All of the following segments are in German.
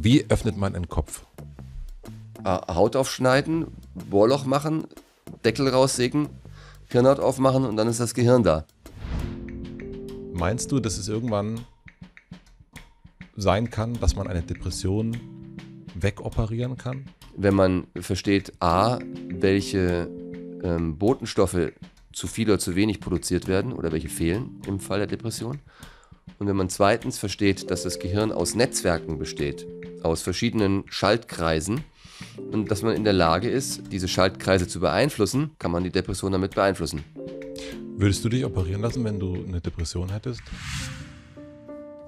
Wie öffnet man einen Kopf? Äh, Haut aufschneiden, Bohrloch machen, Deckel raussägen, Hirnhaut aufmachen und dann ist das Gehirn da. Meinst du, dass es irgendwann sein kann, dass man eine Depression wegoperieren kann? Wenn man versteht, a, welche ähm, Botenstoffe zu viel oder zu wenig produziert werden oder welche fehlen im Fall der Depression. Und wenn man zweitens versteht, dass das Gehirn aus Netzwerken besteht, aus verschiedenen Schaltkreisen. Und dass man in der Lage ist, diese Schaltkreise zu beeinflussen, kann man die Depression damit beeinflussen. Würdest du dich operieren lassen, wenn du eine Depression hättest?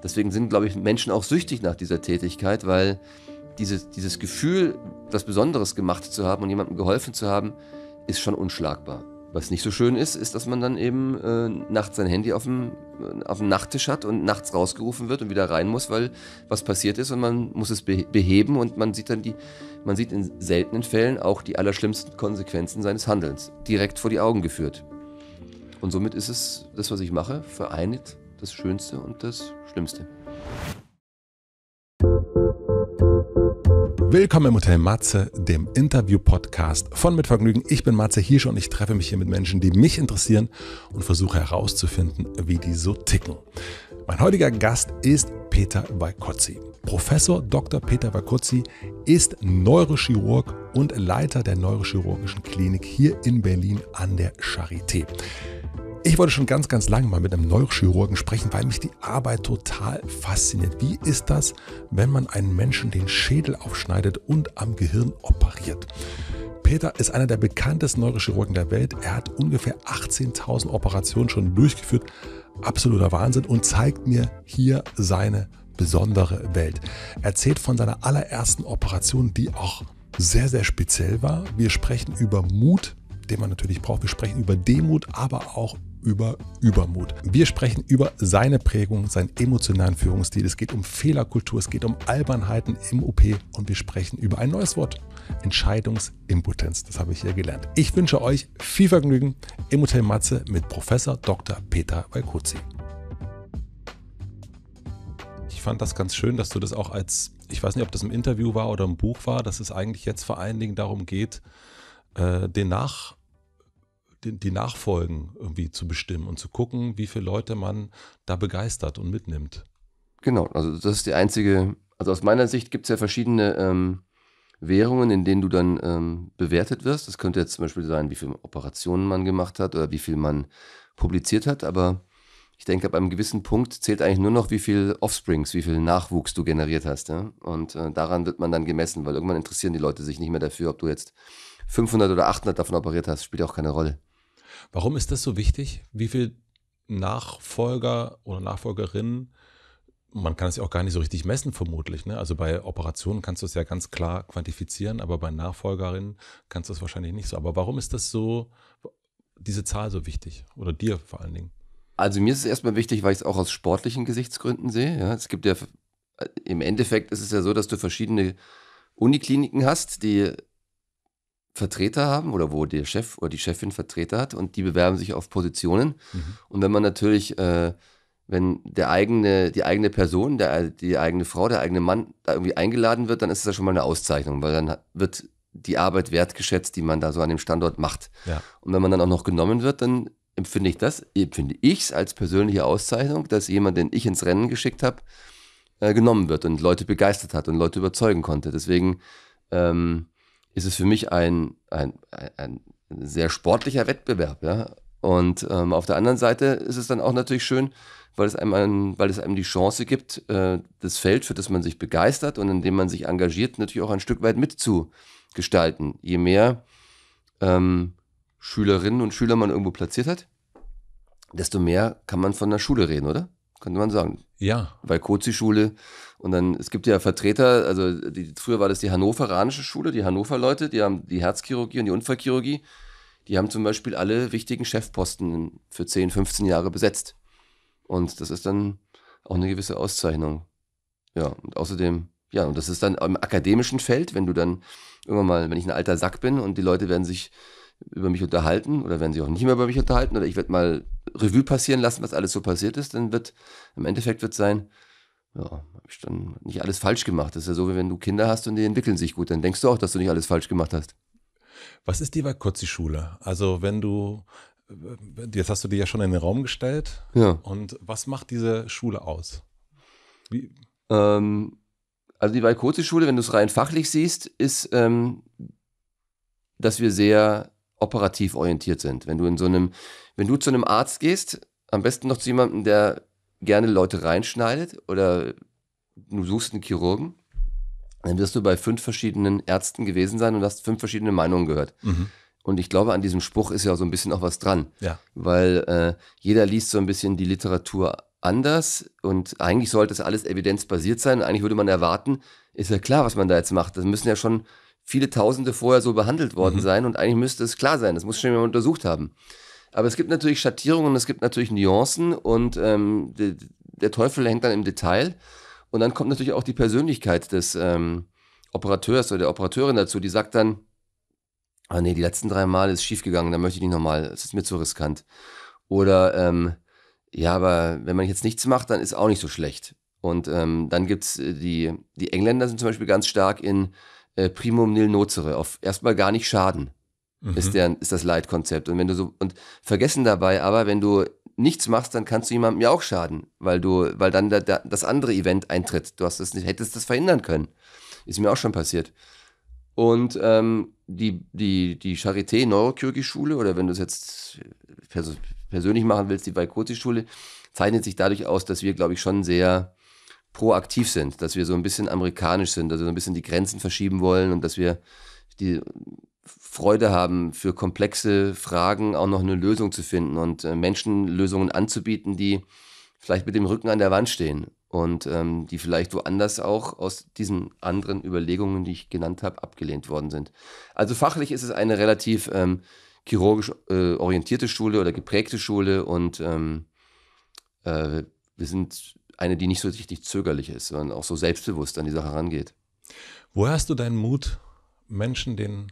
Deswegen sind, glaube ich, Menschen auch süchtig nach dieser Tätigkeit, weil dieses, dieses Gefühl, was Besonderes gemacht zu haben und jemandem geholfen zu haben, ist schon unschlagbar. Was nicht so schön ist, ist, dass man dann eben äh, nachts sein Handy auf dem, äh, auf dem Nachttisch hat und nachts rausgerufen wird und wieder rein muss, weil was passiert ist und man muss es beheben und man sieht dann die, man sieht in seltenen Fällen auch die allerschlimmsten Konsequenzen seines Handelns direkt vor die Augen geführt. Und somit ist es das, was ich mache, vereinigt das Schönste und das Schlimmste. Willkommen im Hotel Matze, dem Interview-Podcast von Mit Vergnügen. Ich bin Matze Hirsch und ich treffe mich hier mit Menschen, die mich interessieren und versuche herauszufinden, wie die so ticken. Mein heutiger Gast ist Peter Weikotzi. Professor Dr. Peter Weikotzi ist Neurochirurg und Leiter der Neurochirurgischen Klinik hier in Berlin an der Charité. Ich wollte schon ganz, ganz lange mal mit einem Neurochirurgen sprechen, weil mich die Arbeit total fasziniert. Wie ist das, wenn man einen Menschen den Schädel aufschneidet und am Gehirn operiert? Peter ist einer der bekanntesten Neurochirurgen der Welt. Er hat ungefähr 18.000 Operationen schon durchgeführt. Absoluter Wahnsinn und zeigt mir hier seine besondere Welt. Erzählt von seiner allerersten Operation, die auch sehr, sehr speziell war. Wir sprechen über Mut, den man natürlich braucht. Wir sprechen über Demut, aber auch über Übermut. Wir sprechen über seine Prägung, seinen emotionalen Führungsstil. Es geht um Fehlerkultur, es geht um Albernheiten im OP und wir sprechen über ein neues Wort, Entscheidungsimpotenz. Das habe ich hier gelernt. Ich wünsche euch viel Vergnügen im Hotel Matze mit Professor Dr. Peter Walkuzzi. Ich fand das ganz schön, dass du das auch als, ich weiß nicht, ob das im Interview war oder im Buch war, dass es eigentlich jetzt vor allen Dingen darum geht, äh, den Nach die, die Nachfolgen irgendwie zu bestimmen und zu gucken, wie viele Leute man da begeistert und mitnimmt. Genau, also das ist die einzige, also aus meiner Sicht gibt es ja verschiedene ähm, Währungen, in denen du dann ähm, bewertet wirst. Das könnte jetzt zum Beispiel sein, wie viele Operationen man gemacht hat oder wie viel man publiziert hat, aber ich denke, ab einem gewissen Punkt zählt eigentlich nur noch, wie viel Offsprings, wie viel Nachwuchs du generiert hast. Ja? Und äh, daran wird man dann gemessen, weil irgendwann interessieren die Leute sich nicht mehr dafür, ob du jetzt 500 oder 800 davon operiert hast, spielt auch keine Rolle. Warum ist das so wichtig? Wie viele Nachfolger oder Nachfolgerinnen, man kann es ja auch gar nicht so richtig messen, vermutlich. Ne? Also bei Operationen kannst du es ja ganz klar quantifizieren, aber bei Nachfolgerinnen kannst du es wahrscheinlich nicht so. Aber warum ist das so, diese Zahl so wichtig? Oder dir vor allen Dingen? Also mir ist es erstmal wichtig, weil ich es auch aus sportlichen Gesichtsgründen sehe. Ja, es gibt ja, äh, im Endeffekt ist es ja so, dass du verschiedene Unikliniken hast, die Vertreter haben oder wo der Chef oder die Chefin Vertreter hat und die bewerben sich auf Positionen. Mhm. Und wenn man natürlich, äh, wenn der eigene, die eigene Person, der, die eigene Frau, der eigene Mann da irgendwie eingeladen wird, dann ist das ja schon mal eine Auszeichnung, weil dann wird die Arbeit wertgeschätzt, die man da so an dem Standort macht. Ja. Und wenn man dann auch noch genommen wird, dann empfinde ich das, empfinde ich es als persönliche Auszeichnung, dass jemand, den ich ins Rennen geschickt habe, äh, genommen wird und Leute begeistert hat und Leute überzeugen konnte. Deswegen ähm, ist es für mich ein, ein, ein, ein sehr sportlicher Wettbewerb, ja. Und ähm, auf der anderen Seite ist es dann auch natürlich schön, weil es einem, ein, weil es einem die Chance gibt, äh, das Feld, für das man sich begeistert und in dem man sich engagiert, natürlich auch ein Stück weit mitzugestalten. Je mehr ähm, Schülerinnen und Schüler man irgendwo platziert hat, desto mehr kann man von der Schule reden, oder? Könnte man sagen. Ja. Weil Kozi-Schule und dann, es gibt ja Vertreter, also die, früher war das die hannoveranische Schule, die Hannover-Leute, die haben die Herzchirurgie und die Unfallchirurgie, die haben zum Beispiel alle wichtigen Chefposten für 10, 15 Jahre besetzt. Und das ist dann auch eine gewisse Auszeichnung. Ja, und außerdem, ja, und das ist dann im akademischen Feld, wenn du dann irgendwann mal, wenn ich ein alter Sack bin und die Leute werden sich über mich unterhalten oder werden sie auch nicht mehr über mich unterhalten oder ich werde mal Revue passieren lassen, was alles so passiert ist, dann wird im Endeffekt wird sein, ja, habe ich dann nicht alles falsch gemacht. Das ist ja so, wie wenn du Kinder hast und die entwickeln sich gut, dann denkst du auch, dass du nicht alles falsch gemacht hast. Was ist die Wakotzi-Schule? Also wenn du, jetzt hast du dir ja schon in den Raum gestellt. Ja. Und was macht diese Schule aus? Ähm, also die Walkozi-Schule, wenn du es rein fachlich siehst, ist, ähm, dass wir sehr operativ orientiert sind. Wenn du in so einem, wenn du zu einem Arzt gehst, am besten noch zu jemandem, der gerne Leute reinschneidet oder du suchst einen Chirurgen, dann wirst du bei fünf verschiedenen Ärzten gewesen sein und hast fünf verschiedene Meinungen gehört. Mhm. Und ich glaube, an diesem Spruch ist ja auch so ein bisschen auch was dran, ja. weil äh, jeder liest so ein bisschen die Literatur anders und eigentlich sollte es alles evidenzbasiert sein. Eigentlich würde man erwarten, ist ja klar, was man da jetzt macht. Das müssen ja schon viele Tausende vorher so behandelt worden mhm. sein und eigentlich müsste es klar sein. Das muss schon jemand untersucht haben. Aber es gibt natürlich Schattierungen, es gibt natürlich Nuancen und ähm, de, der Teufel hängt dann im Detail. Und dann kommt natürlich auch die Persönlichkeit des ähm, Operateurs oder der Operateurin dazu, die sagt dann, ah nee, die letzten drei Mal ist schief gegangen, da möchte ich nicht nochmal, es ist mir zu riskant. Oder ähm, ja, aber wenn man jetzt nichts macht, dann ist auch nicht so schlecht. Und ähm, dann gibt's äh, die, die Engländer sind zum Beispiel ganz stark in, äh, Primum nil nocere, auf erstmal gar nicht schaden, mhm. ist, der, ist das Leitkonzept. Und wenn du so, und vergessen dabei aber, wenn du nichts machst, dann kannst du jemandem ja auch schaden, weil du, weil dann da, da, das andere Event eintritt. Du hast das nicht, hättest das verhindern können. Ist mir auch schon passiert. Und ähm, die, die, die Charité Neurochirurgie-Schule, oder wenn du es jetzt pers persönlich machen willst, die Vaikoti-Schule, zeichnet sich dadurch aus, dass wir, glaube ich, schon sehr proaktiv sind, dass wir so ein bisschen amerikanisch sind, dass wir so ein bisschen die Grenzen verschieben wollen und dass wir die Freude haben, für komplexe Fragen auch noch eine Lösung zu finden und äh, Menschen Lösungen anzubieten, die vielleicht mit dem Rücken an der Wand stehen und ähm, die vielleicht woanders auch aus diesen anderen Überlegungen, die ich genannt habe, abgelehnt worden sind. Also fachlich ist es eine relativ ähm, chirurgisch äh, orientierte Schule oder geprägte Schule und ähm, äh, wir sind eine, die nicht so richtig zögerlich ist, sondern auch so selbstbewusst an die Sache rangeht. Woher hast du deinen Mut, Menschen den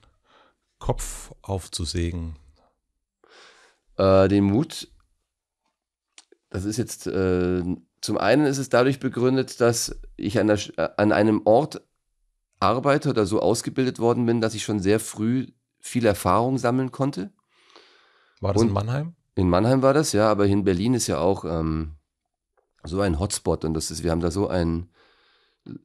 Kopf aufzusägen? Äh, den Mut, das ist jetzt, äh, zum einen ist es dadurch begründet, dass ich an, der, äh, an einem Ort arbeite oder so ausgebildet worden bin, dass ich schon sehr früh viel Erfahrung sammeln konnte. War das Und in Mannheim? In Mannheim war das, ja, aber in Berlin ist ja auch ähm, so ein Hotspot und das ist, wir haben da so ein,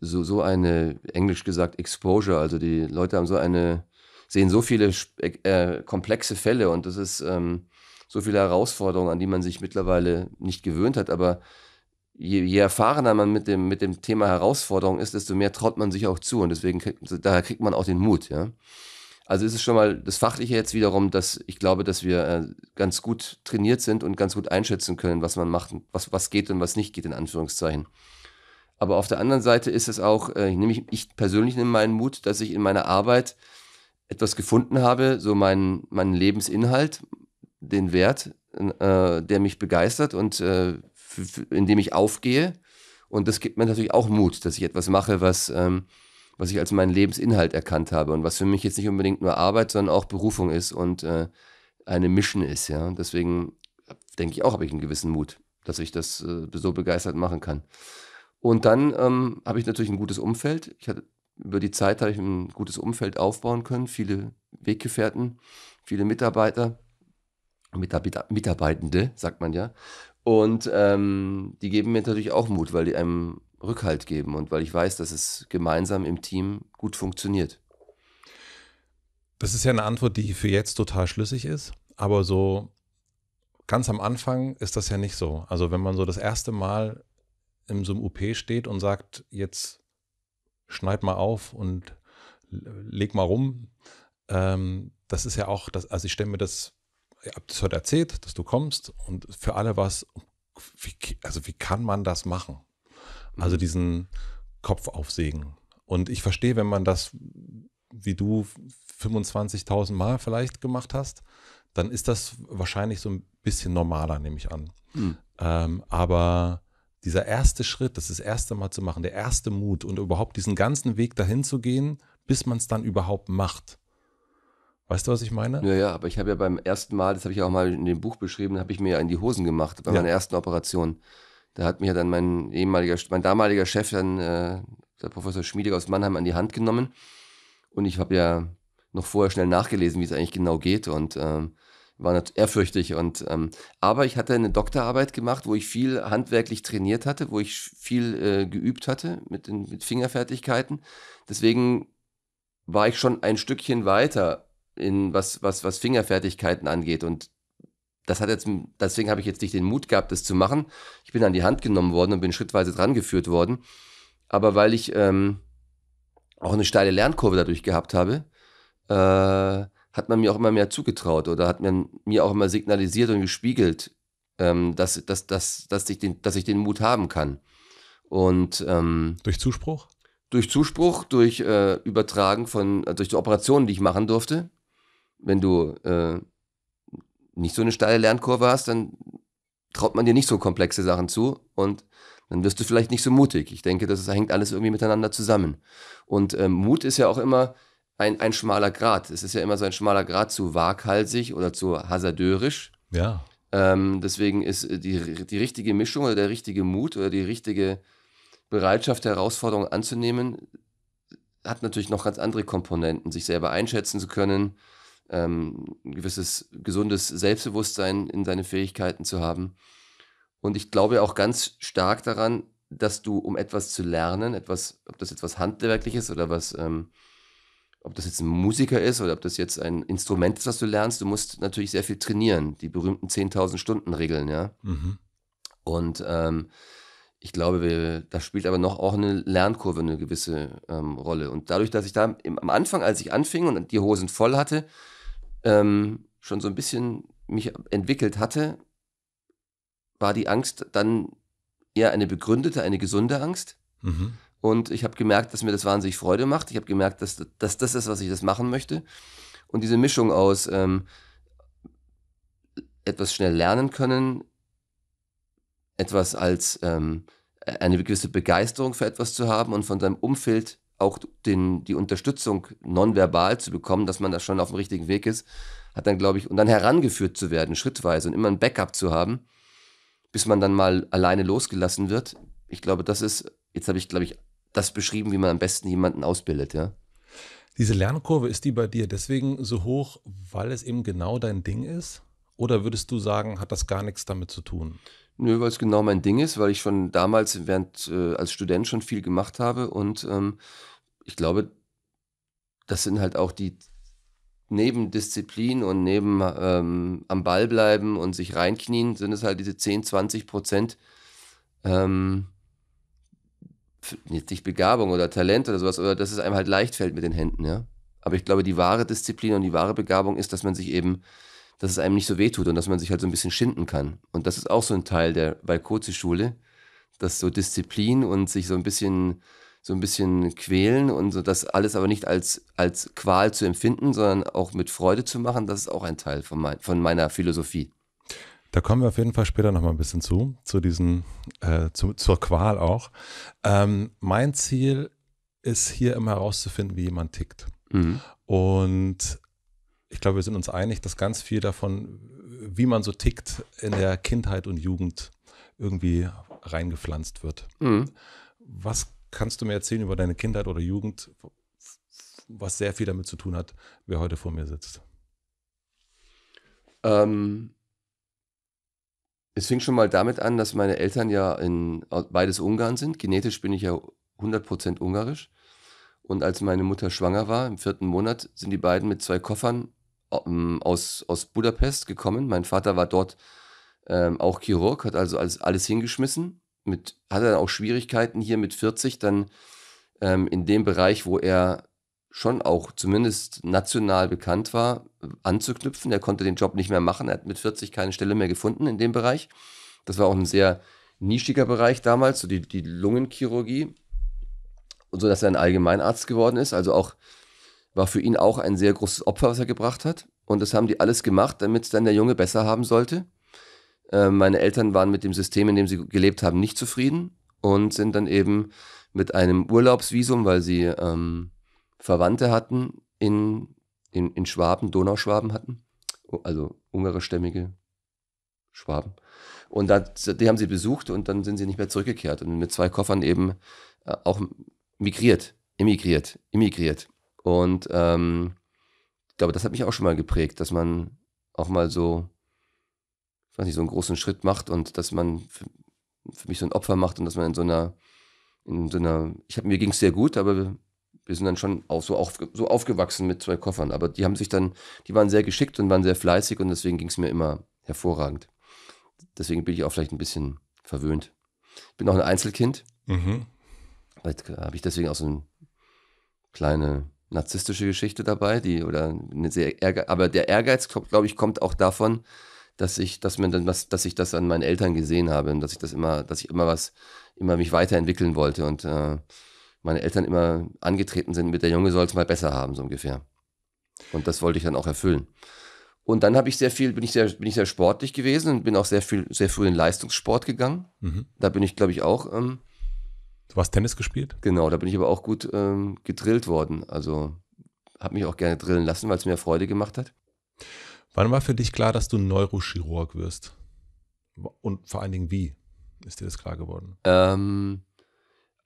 so, so eine, englisch gesagt, Exposure. Also die Leute haben so eine, sehen so viele äh, komplexe Fälle und das ist ähm, so viele Herausforderungen, an die man sich mittlerweile nicht gewöhnt hat. Aber je, je erfahrener man mit dem, mit dem Thema Herausforderung ist, desto mehr traut man sich auch zu und deswegen kriegt, daher kriegt man auch den Mut, ja. Also ist es schon mal das Fachliche jetzt wiederum, dass ich glaube, dass wir äh, ganz gut trainiert sind und ganz gut einschätzen können, was man macht, was, was geht und was nicht geht, in Anführungszeichen. Aber auf der anderen Seite ist es auch, äh, ich, ich persönlich nehme meinen Mut, dass ich in meiner Arbeit etwas gefunden habe, so meinen, meinen Lebensinhalt, den Wert, äh, der mich begeistert und äh, in dem ich aufgehe. Und das gibt mir natürlich auch Mut, dass ich etwas mache, was... Ähm, was ich als meinen Lebensinhalt erkannt habe und was für mich jetzt nicht unbedingt nur Arbeit, sondern auch Berufung ist und äh, eine Mission ist, ja. deswegen denke ich auch, habe ich einen gewissen Mut, dass ich das äh, so begeistert machen kann. Und dann ähm, habe ich natürlich ein gutes Umfeld. Ich hatte, über die Zeit habe ich ein gutes Umfeld aufbauen können, viele Weggefährten, viele Mitarbeiter, Mitarbeiter Mitarbeitende, sagt man ja. Und ähm, die geben mir natürlich auch Mut, weil die einem Rückhalt geben und weil ich weiß, dass es gemeinsam im Team gut funktioniert. Das ist ja eine Antwort, die für jetzt total schlüssig ist, aber so ganz am Anfang ist das ja nicht so. Also wenn man so das erste Mal in so einem UP steht und sagt, jetzt schneid mal auf und leg mal rum, ähm, das ist ja auch, das, also ich stelle mir das, ihr habt es heute erzählt, dass du kommst und für alle was, wie, also wie kann man das machen? Also mhm. diesen Kopf aufsägen. Und ich verstehe, wenn man das wie du 25.000 Mal vielleicht gemacht hast, dann ist das wahrscheinlich so ein bisschen normaler, nehme ich an. Mhm. Ähm, aber dieser erste Schritt, das ist das erste Mal zu machen, der erste Mut und überhaupt diesen ganzen Weg dahin zu gehen, bis man es dann überhaupt macht. Weißt du, was ich meine? Ja, ja, aber ich habe ja beim ersten Mal, das habe ich auch mal in dem Buch beschrieben, habe ich mir ja in die Hosen gemacht bei ja. meiner ersten Operation. Da hat mir dann mein ehemaliger, mein damaliger Chef, dann äh, der Professor Schmiedig aus Mannheim, an die Hand genommen. Und ich habe ja noch vorher schnell nachgelesen, wie es eigentlich genau geht und ähm, war natürlich ehrfürchtig. Und, ähm, aber ich hatte eine Doktorarbeit gemacht, wo ich viel handwerklich trainiert hatte, wo ich viel äh, geübt hatte mit, den, mit Fingerfertigkeiten. Deswegen war ich schon ein Stückchen weiter in was, was, was Fingerfertigkeiten angeht. Und das hat jetzt, deswegen habe ich jetzt nicht den Mut gehabt, das zu machen. Ich bin an die Hand genommen worden und bin schrittweise drangeführt worden. Aber weil ich ähm, auch eine steile Lernkurve dadurch gehabt habe, äh, hat man mir auch immer mehr zugetraut oder hat man mir auch immer signalisiert und gespiegelt, ähm, dass, dass, dass, dass, ich den, dass ich den Mut haben kann. Und ähm, durch Zuspruch? Durch Zuspruch, durch äh, Übertragen von, äh, durch die Operationen, die ich machen durfte. Wenn du äh, nicht so eine steile Lernkurve hast, dann traut man dir nicht so komplexe Sachen zu und dann wirst du vielleicht nicht so mutig. Ich denke, das hängt alles irgendwie miteinander zusammen. Und ähm, Mut ist ja auch immer ein, ein schmaler Grad. Es ist ja immer so ein schmaler Grad zu waghalsig oder zu hasardeurisch. Ja. Ähm, deswegen ist äh, die, die richtige Mischung oder der richtige Mut oder die richtige Bereitschaft, Herausforderungen anzunehmen, hat natürlich noch ganz andere Komponenten, sich selber einschätzen zu können, ähm, ein gewisses gesundes Selbstbewusstsein in seine Fähigkeiten zu haben. Und ich glaube auch ganz stark daran, dass du, um etwas zu lernen, etwas, ob das jetzt was Handwerkliches oder was, ähm, ob das jetzt ein Musiker ist oder ob das jetzt ein Instrument ist, was du lernst, du musst natürlich sehr viel trainieren, die berühmten 10.000 Stunden Regeln, ja. Mhm. Und ähm, ich glaube, wir, da spielt aber noch auch eine Lernkurve eine gewisse ähm, Rolle. Und dadurch, dass ich da im, am Anfang, als ich anfing und die Hosen voll hatte, ähm, schon so ein bisschen mich entwickelt hatte, war die Angst dann eher eine begründete, eine gesunde Angst. Mhm. Und ich habe gemerkt, dass mir das wahnsinnig Freude macht. Ich habe gemerkt, dass, dass das ist, was ich das machen möchte. Und diese Mischung aus ähm, etwas schnell lernen können, etwas als ähm, eine gewisse Begeisterung für etwas zu haben und von seinem Umfeld auch den, die Unterstützung nonverbal zu bekommen, dass man da schon auf dem richtigen Weg ist, hat dann, glaube ich, und dann herangeführt zu werden, schrittweise und immer ein Backup zu haben, bis man dann mal alleine losgelassen wird. Ich glaube, das ist, jetzt habe ich, glaube ich, das beschrieben, wie man am besten jemanden ausbildet, ja. Diese Lernkurve ist die bei dir deswegen so hoch, weil es eben genau dein Ding ist? Oder würdest du sagen, hat das gar nichts damit zu tun? Nö, weil es genau mein Ding ist, weil ich schon damals während äh, als Student schon viel gemacht habe und ähm, ich glaube, das sind halt auch die neben Disziplin und neben ähm, am Ball bleiben und sich reinknien, sind es halt diese 10, 20 Prozent ähm, nicht Begabung oder Talent oder sowas, oder dass es einem halt leicht fällt mit den Händen, ja. Aber ich glaube, die wahre Disziplin und die wahre Begabung ist, dass man sich eben, dass es einem nicht so wehtut und dass man sich halt so ein bisschen schinden kann. Und das ist auch so ein Teil der Walkoze-Schule, dass so Disziplin und sich so ein bisschen so ein bisschen quälen und so das alles aber nicht als, als Qual zu empfinden, sondern auch mit Freude zu machen, das ist auch ein Teil von, mein, von meiner Philosophie. Da kommen wir auf jeden Fall später nochmal ein bisschen zu, zu diesen, äh, zu, zur Qual auch. Ähm, mein Ziel ist hier immer herauszufinden, wie jemand tickt. Mhm. Und ich glaube, wir sind uns einig, dass ganz viel davon, wie man so tickt, in der Kindheit und Jugend irgendwie reingepflanzt wird. Mhm. Was kannst du mir erzählen über deine Kindheit oder Jugend, was sehr viel damit zu tun hat, wer heute vor mir sitzt? Ähm, es fing schon mal damit an, dass meine Eltern ja in beides Ungarn sind. Genetisch bin ich ja 100% ungarisch. Und als meine Mutter schwanger war, im vierten Monat, sind die beiden mit zwei Koffern ähm, aus, aus Budapest gekommen. Mein Vater war dort ähm, auch Chirurg, hat also alles, alles hingeschmissen mit, hatte dann auch Schwierigkeiten hier mit 40 dann ähm, in dem Bereich, wo er schon auch zumindest national bekannt war, anzuknüpfen. Er konnte den Job nicht mehr machen. Er hat mit 40 keine Stelle mehr gefunden in dem Bereich. Das war auch ein sehr nischiger Bereich damals, so die, die Lungenchirurgie, so dass er ein Allgemeinarzt geworden ist. Also auch war für ihn auch ein sehr großes Opfer, was er gebracht hat. Und das haben die alles gemacht, damit es dann der Junge besser haben sollte. Äh, meine Eltern waren mit dem System, in dem sie gelebt haben, nicht zufrieden und sind dann eben mit einem Urlaubsvisum, weil sie ähm, Verwandte hatten in, in, in Schwaben, Donauschwaben hatten, also ungarischstämmige Schwaben. Und da, die haben sie besucht und dann sind sie nicht mehr zurückgekehrt und mit zwei Koffern eben äh, auch migriert, emigriert, emigriert. Und ähm, ich glaube, das hat mich auch schon mal geprägt, dass man auch mal so ich weiß nicht, so einen großen Schritt macht und dass man für, für mich so ein Opfer macht und dass man in so einer, in so einer, ich habe mir ging es sehr gut, aber wir sind dann schon auch so, auf, so aufgewachsen mit zwei Koffern. Aber die haben sich dann, die waren sehr geschickt und waren sehr fleißig und deswegen ging es mir immer hervorragend. Deswegen bin ich auch vielleicht ein bisschen verwöhnt. Ich bin auch ein Einzelkind. Mhm. Habe ich deswegen auch so eine kleine narzisstische Geschichte dabei, die oder eine sehr Ehrge aber der Ehrgeiz, glaube ich, kommt auch davon, dass ich, dass man dann, was, dass ich das an meinen Eltern gesehen habe und dass ich das immer, dass ich immer was, immer mich weiterentwickeln wollte und äh, meine Eltern immer angetreten sind mit der Junge soll es mal besser haben, so ungefähr. Und das wollte ich dann auch erfüllen. Und dann habe ich sehr viel, bin ich sehr, bin ich sehr sportlich gewesen und bin auch sehr viel, sehr früh in Leistungssport gegangen. Mhm. Da bin ich, glaube ich, auch. Ähm, du hast Tennis gespielt? Genau, da bin ich aber auch gut ähm, gedrillt worden. Also habe mich auch gerne drillen lassen, weil es mir Freude gemacht hat. Wann war für dich klar, dass du Neurochirurg wirst? Und vor allen Dingen, wie ist dir das klar geworden? Ähm,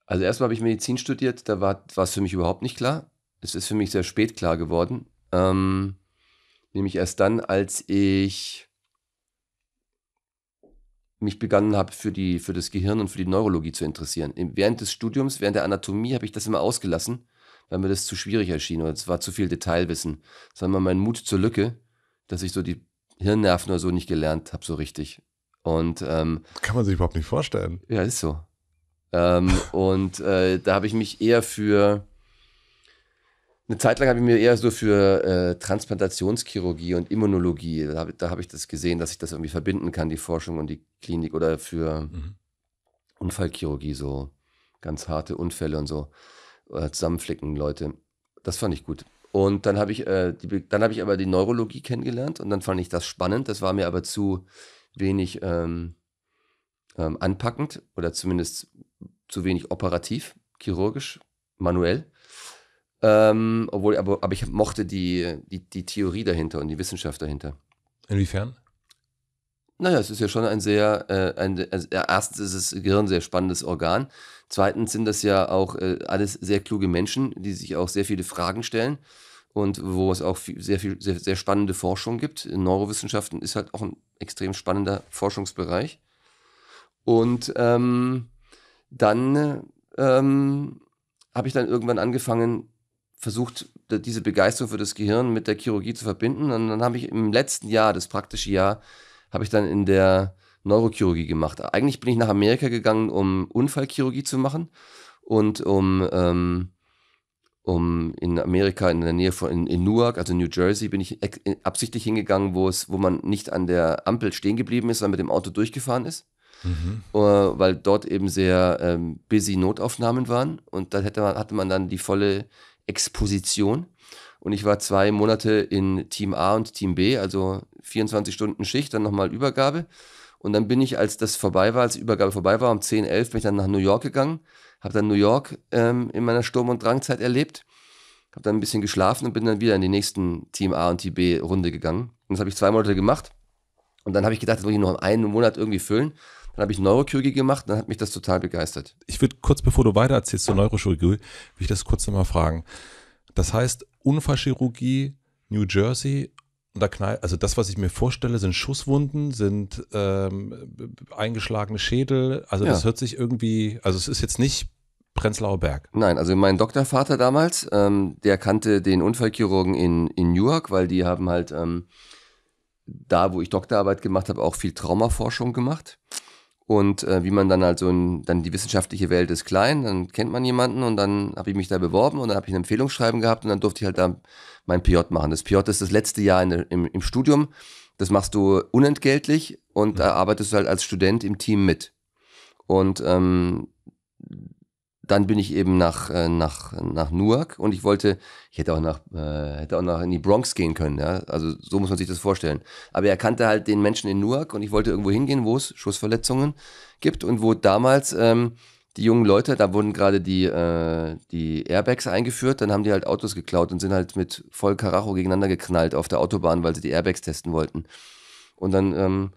also erstmal habe ich Medizin studiert, da war es für mich überhaupt nicht klar. Es ist für mich sehr spät klar geworden. Ähm, nämlich erst dann, als ich mich begonnen habe, für, die, für das Gehirn und für die Neurologie zu interessieren. Während des Studiums, während der Anatomie, habe ich das immer ausgelassen, weil mir das zu schwierig erschien oder es war zu viel Detailwissen. Sagen wir mal, mein Mut zur Lücke dass ich so die Hirnnerven oder so nicht gelernt habe, so richtig. Und ähm, kann man sich überhaupt nicht vorstellen. Ja, ist so. Ähm, und äh, da habe ich mich eher für eine Zeit lang habe ich mir eher so für äh, Transplantationschirurgie und Immunologie, da habe da hab ich das gesehen, dass ich das irgendwie verbinden kann, die Forschung und die Klinik oder für mhm. Unfallchirurgie, so ganz harte Unfälle und so äh, zusammenflicken, Leute. Das fand ich gut. Und dann habe ich, äh, hab ich aber die Neurologie kennengelernt und dann fand ich das spannend. Das war mir aber zu wenig ähm, ähm, anpackend oder zumindest zu wenig operativ, chirurgisch, manuell. Ähm, obwohl, aber, aber ich mochte die, die, die Theorie dahinter und die Wissenschaft dahinter. Inwiefern? Naja, es ist ja schon ein sehr, äh, ein, also erstens ist das Gehirn ein sehr spannendes Organ. Zweitens sind das ja auch äh, alles sehr kluge Menschen, die sich auch sehr viele Fragen stellen und wo es auch viel, sehr viel, sehr, sehr spannende Forschung gibt. In Neurowissenschaften ist halt auch ein extrem spannender Forschungsbereich. Und ähm, dann ähm, habe ich dann irgendwann angefangen, versucht, diese Begeisterung für das Gehirn mit der Chirurgie zu verbinden. Und dann habe ich im letzten Jahr, das praktische Jahr, habe ich dann in der Neurochirurgie gemacht. Eigentlich bin ich nach Amerika gegangen, um Unfallchirurgie zu machen und um, ähm, um in Amerika in der Nähe von in, in Newark, also New Jersey, bin ich äh, absichtlich hingegangen, wo es, wo man nicht an der Ampel stehen geblieben ist, sondern mit dem Auto durchgefahren ist. Mhm. Äh, weil dort eben sehr ähm, busy Notaufnahmen waren und da hätte man, hatte man dann die volle Exposition und ich war zwei Monate in Team A und Team B, also 24 Stunden Schicht, dann nochmal Übergabe. Und dann bin ich, als das vorbei war, als die Übergabe vorbei war, um 10, 11, bin ich dann nach New York gegangen, habe dann New York ähm, in meiner Sturm- und Drangzeit erlebt, habe dann ein bisschen geschlafen und bin dann wieder in die nächsten Team A und Team B Runde gegangen. Und das habe ich zwei Monate gemacht. Und dann habe ich gedacht, das will ich noch einen Monat irgendwie füllen. Dann habe ich Neurochirurgie gemacht und dann hat mich das total begeistert. Ich würde kurz, bevor du weitererzählst zur Neurochirurgie, will ich das kurz nochmal fragen. Das heißt, Unfallchirurgie, New Jersey, da knall, also das, was ich mir vorstelle, sind Schusswunden, sind ähm, eingeschlagene Schädel. Also ja. das hört sich irgendwie, also es ist jetzt nicht Prenzlauer Berg. Nein, also mein Doktorvater damals, ähm, der kannte den Unfallchirurgen in, in Newark, weil die haben halt ähm, da, wo ich Doktorarbeit gemacht habe, auch viel Traumaforschung gemacht. Und äh, wie man dann halt so in, dann die wissenschaftliche Welt ist klein, dann kennt man jemanden und dann habe ich mich da beworben und dann habe ich ein Empfehlungsschreiben gehabt und dann durfte ich halt da mein PJ machen. Das PJ ist das letzte Jahr in, im, im Studium. Das machst du unentgeltlich und da mhm. arbeitest du halt als Student im Team mit. Und ähm, dann bin ich eben nach, äh, nach, nach Newark und ich wollte, ich hätte auch nach, äh, hätte auch nach in die Bronx gehen können, ja. Also so muss man sich das vorstellen. Aber er kannte halt den Menschen in Newark und ich wollte irgendwo hingehen, wo es Schussverletzungen gibt und wo damals ähm, die jungen Leute, da wurden gerade die, äh, die Airbags eingeführt, dann haben die halt Autos geklaut und sind halt mit voll Karacho gegeneinander geknallt auf der Autobahn, weil sie die Airbags testen wollten. Und dann ähm,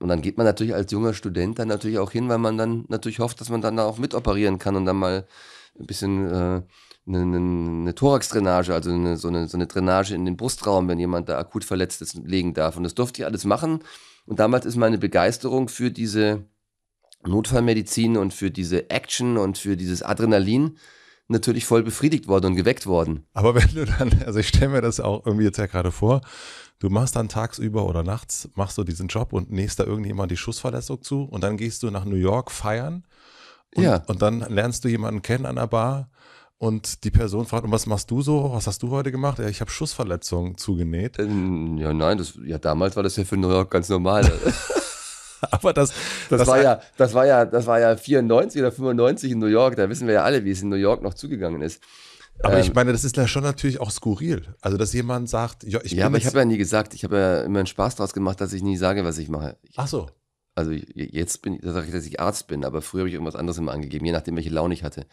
und dann geht man natürlich als junger Student dann natürlich auch hin, weil man dann natürlich hofft, dass man dann auch mitoperieren kann und dann mal ein bisschen äh, eine, eine, eine Thoraxdrainage, also eine, so, eine, so eine Drainage in den Brustraum, wenn jemand da akut verletzt ist, legen darf. Und das durfte ich alles machen. Und damals ist meine Begeisterung für diese Notfallmedizin und für diese Action und für dieses Adrenalin natürlich voll befriedigt worden und geweckt worden. Aber wenn du dann, also ich stelle mir das auch irgendwie jetzt ja gerade vor, Du machst dann tagsüber oder nachts, machst du diesen Job und nähst da irgendjemand die Schussverletzung zu und dann gehst du nach New York feiern und, ja. und dann lernst du jemanden kennen an der Bar und die Person fragt, und was machst du so? Was hast du heute gemacht? Ja, ich habe Schussverletzungen zugenäht. Ähm, ja, nein, das, ja, damals war das ja für New York ganz normal. Aber das, das, das war ja, das war ja, das war ja 94 oder 95 in New York. Da wissen wir ja alle, wie es in New York noch zugegangen ist. Aber ähm, ich meine, das ist ja schon natürlich auch skurril. Also, dass jemand sagt, ja, ich Ja, aber ich habe ja nie gesagt, ich habe ja immer einen Spaß draus gemacht, dass ich nie sage, was ich mache. Ich, Ach so. Also, jetzt bin da sage ich, dass ich Arzt bin, aber früher habe ich irgendwas anderes immer angegeben, je nachdem, welche Laune ich hatte.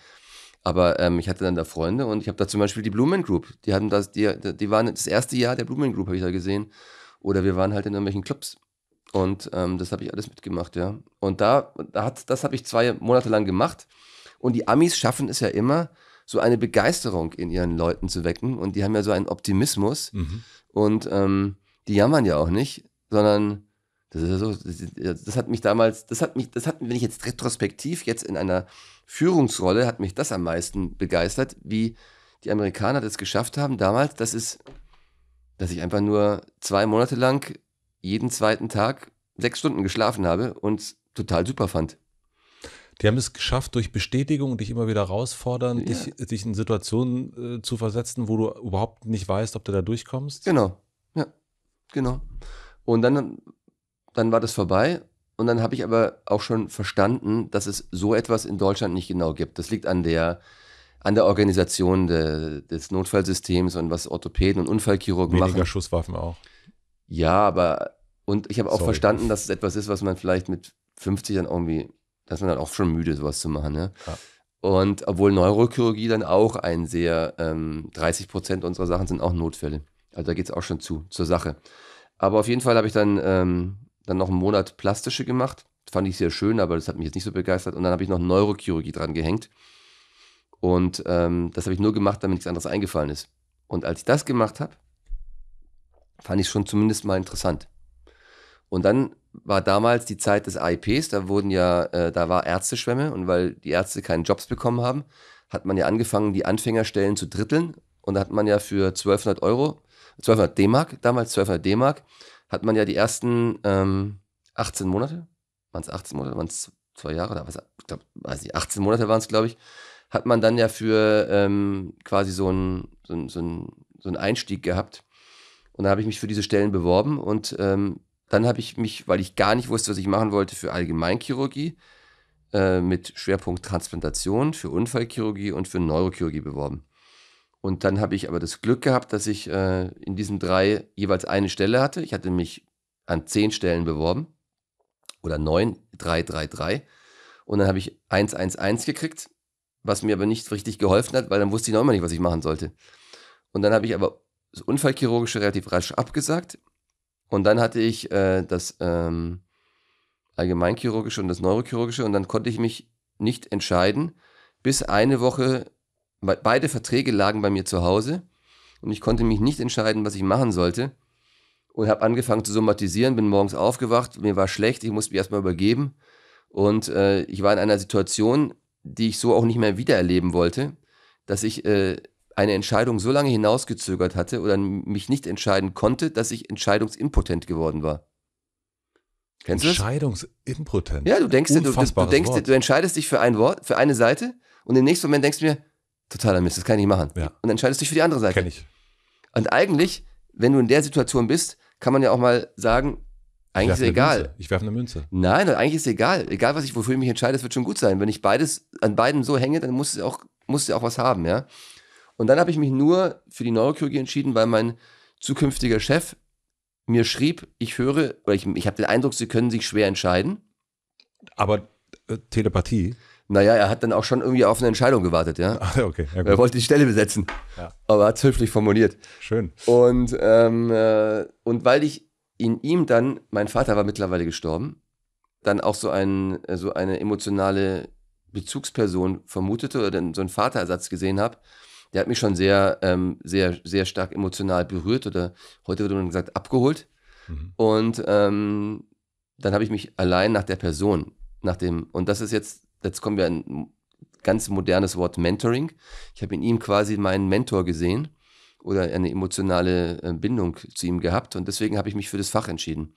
Aber ähm, ich hatte dann da Freunde und ich habe da zum Beispiel die Blumen Group. Die hatten das, die, die waren das erste Jahr der Blumen Group, habe ich da gesehen. Oder wir waren halt in irgendwelchen Clubs. Und ähm, das habe ich alles mitgemacht, ja. Und da, da hat, das habe ich zwei Monate lang gemacht. Und die Amis schaffen es ja immer, so eine Begeisterung in ihren Leuten zu wecken. Und die haben ja so einen Optimismus. Mhm. Und ähm, die jammern ja auch nicht, sondern das ist ja so, das hat mich damals, das hat mich, das hat, wenn ich jetzt retrospektiv jetzt in einer Führungsrolle, hat mich das am meisten begeistert, wie die Amerikaner das geschafft haben damals, dass es, dass ich einfach nur zwei Monate lang jeden zweiten Tag sechs Stunden geschlafen habe und total super fand. Die haben es geschafft, durch Bestätigung dich immer wieder herausfordern, ja. dich, dich, in Situationen äh, zu versetzen, wo du überhaupt nicht weißt, ob du da durchkommst. Genau, ja, genau. Und dann, dann war das vorbei. Und dann habe ich aber auch schon verstanden, dass es so etwas in Deutschland nicht genau gibt. Das liegt an der, an der Organisation de, des Notfallsystems und was Orthopäden und Unfallchirurgen Weniger machen. Weniger Schusswaffen auch. Ja, aber und ich habe auch Sorry. verstanden, dass es etwas ist, was man vielleicht mit 50 dann irgendwie dass man dann auch schon müde, sowas zu machen. Ne? Ja. Und obwohl Neurochirurgie dann auch ein sehr, ähm, 30 Prozent unserer Sachen sind auch Notfälle. Also da geht es auch schon zu, zur Sache. Aber auf jeden Fall habe ich dann, ähm, dann noch einen Monat plastische gemacht. Fand ich sehr schön, aber das hat mich jetzt nicht so begeistert. Und dann habe ich noch Neurochirurgie dran gehängt. Und ähm, das habe ich nur gemacht, damit nichts anderes eingefallen ist. Und als ich das gemacht habe, fand ich es schon zumindest mal interessant. Und dann war damals die Zeit des AIPs, da wurden ja, äh, da war Ärzteschwemme und weil die Ärzte keinen Jobs bekommen haben, hat man ja angefangen, die Anfängerstellen zu dritteln und da hat man ja für 1200 Euro, 1200 D-Mark, damals 1200 D-Mark, hat man ja die ersten ähm, 18 Monate, waren es 18 Monate, waren es zwei Jahre oder was, ich glaube, weiß nicht, 18 Monate waren es, glaube ich, hat man dann ja für ähm, quasi so einen so so ein, so ein Einstieg gehabt. Und da habe ich mich für diese Stellen beworben und ähm, dann habe ich mich, weil ich gar nicht wusste, was ich machen wollte, für Allgemeinchirurgie äh, mit Schwerpunkt Transplantation, für Unfallchirurgie und für Neurochirurgie beworben. Und dann habe ich aber das Glück gehabt, dass ich äh, in diesen drei jeweils eine Stelle hatte. Ich hatte mich an zehn Stellen beworben oder neun, drei, drei, drei. Und dann habe ich 111 gekriegt, was mir aber nicht richtig geholfen hat, weil dann wusste ich noch immer nicht, was ich machen sollte. Und dann habe ich aber das Unfallchirurgische relativ rasch abgesagt und dann hatte ich äh, das ähm, Allgemeinchirurgische und das Neurochirurgische und dann konnte ich mich nicht entscheiden, bis eine Woche, beide Verträge lagen bei mir zu Hause und ich konnte mich nicht entscheiden, was ich machen sollte und habe angefangen zu somatisieren, bin morgens aufgewacht, mir war schlecht, ich musste mich erstmal übergeben und äh, ich war in einer Situation, die ich so auch nicht mehr wiedererleben wollte, dass ich äh, eine Entscheidung so lange hinausgezögert hatte oder mich nicht entscheiden konnte, dass ich entscheidungsimpotent geworden war. Kennst du Entscheidungsimpotent. Ja, du denkst, dir, du, du, denkst du entscheidest dich für ein Wort, für eine Seite und im nächsten Moment denkst du mir, totaler Mist, das kann ich nicht machen. Ja. Und entscheidest dich für die andere Seite. Kenn ich. Und eigentlich, wenn du in der Situation bist, kann man ja auch mal sagen, eigentlich ist es egal. Münze. Ich werfe eine Münze. Nein, eigentlich ist es egal. Egal, was ich, wofür ich mich entscheide, es wird schon gut sein. Wenn ich beides an beiden so hänge, dann muss es auch, muss es auch was haben, ja. Und dann habe ich mich nur für die Neurochirurgie entschieden, weil mein zukünftiger Chef mir schrieb, ich höre, oder ich, ich habe den Eindruck, sie können sich schwer entscheiden. Aber äh, Telepathie? Naja, er hat dann auch schon irgendwie auf eine Entscheidung gewartet, ja. Ah, okay, ja, er wollte die Stelle besetzen, ja. aber hat es höflich formuliert. Schön. Und, ähm, äh, und weil ich in ihm dann, mein Vater war mittlerweile gestorben, dann auch so, ein, äh, so eine emotionale Bezugsperson vermutete oder dann so einen Vaterersatz gesehen habe, der hat mich schon sehr, ähm, sehr, sehr stark emotional berührt oder heute würde man gesagt abgeholt. Mhm. Und ähm, dann habe ich mich allein nach der Person, nach dem, und das ist jetzt, jetzt kommen wir ein ganz modernes Wort Mentoring. Ich habe in ihm quasi meinen Mentor gesehen oder eine emotionale äh, Bindung zu ihm gehabt und deswegen habe ich mich für das Fach entschieden.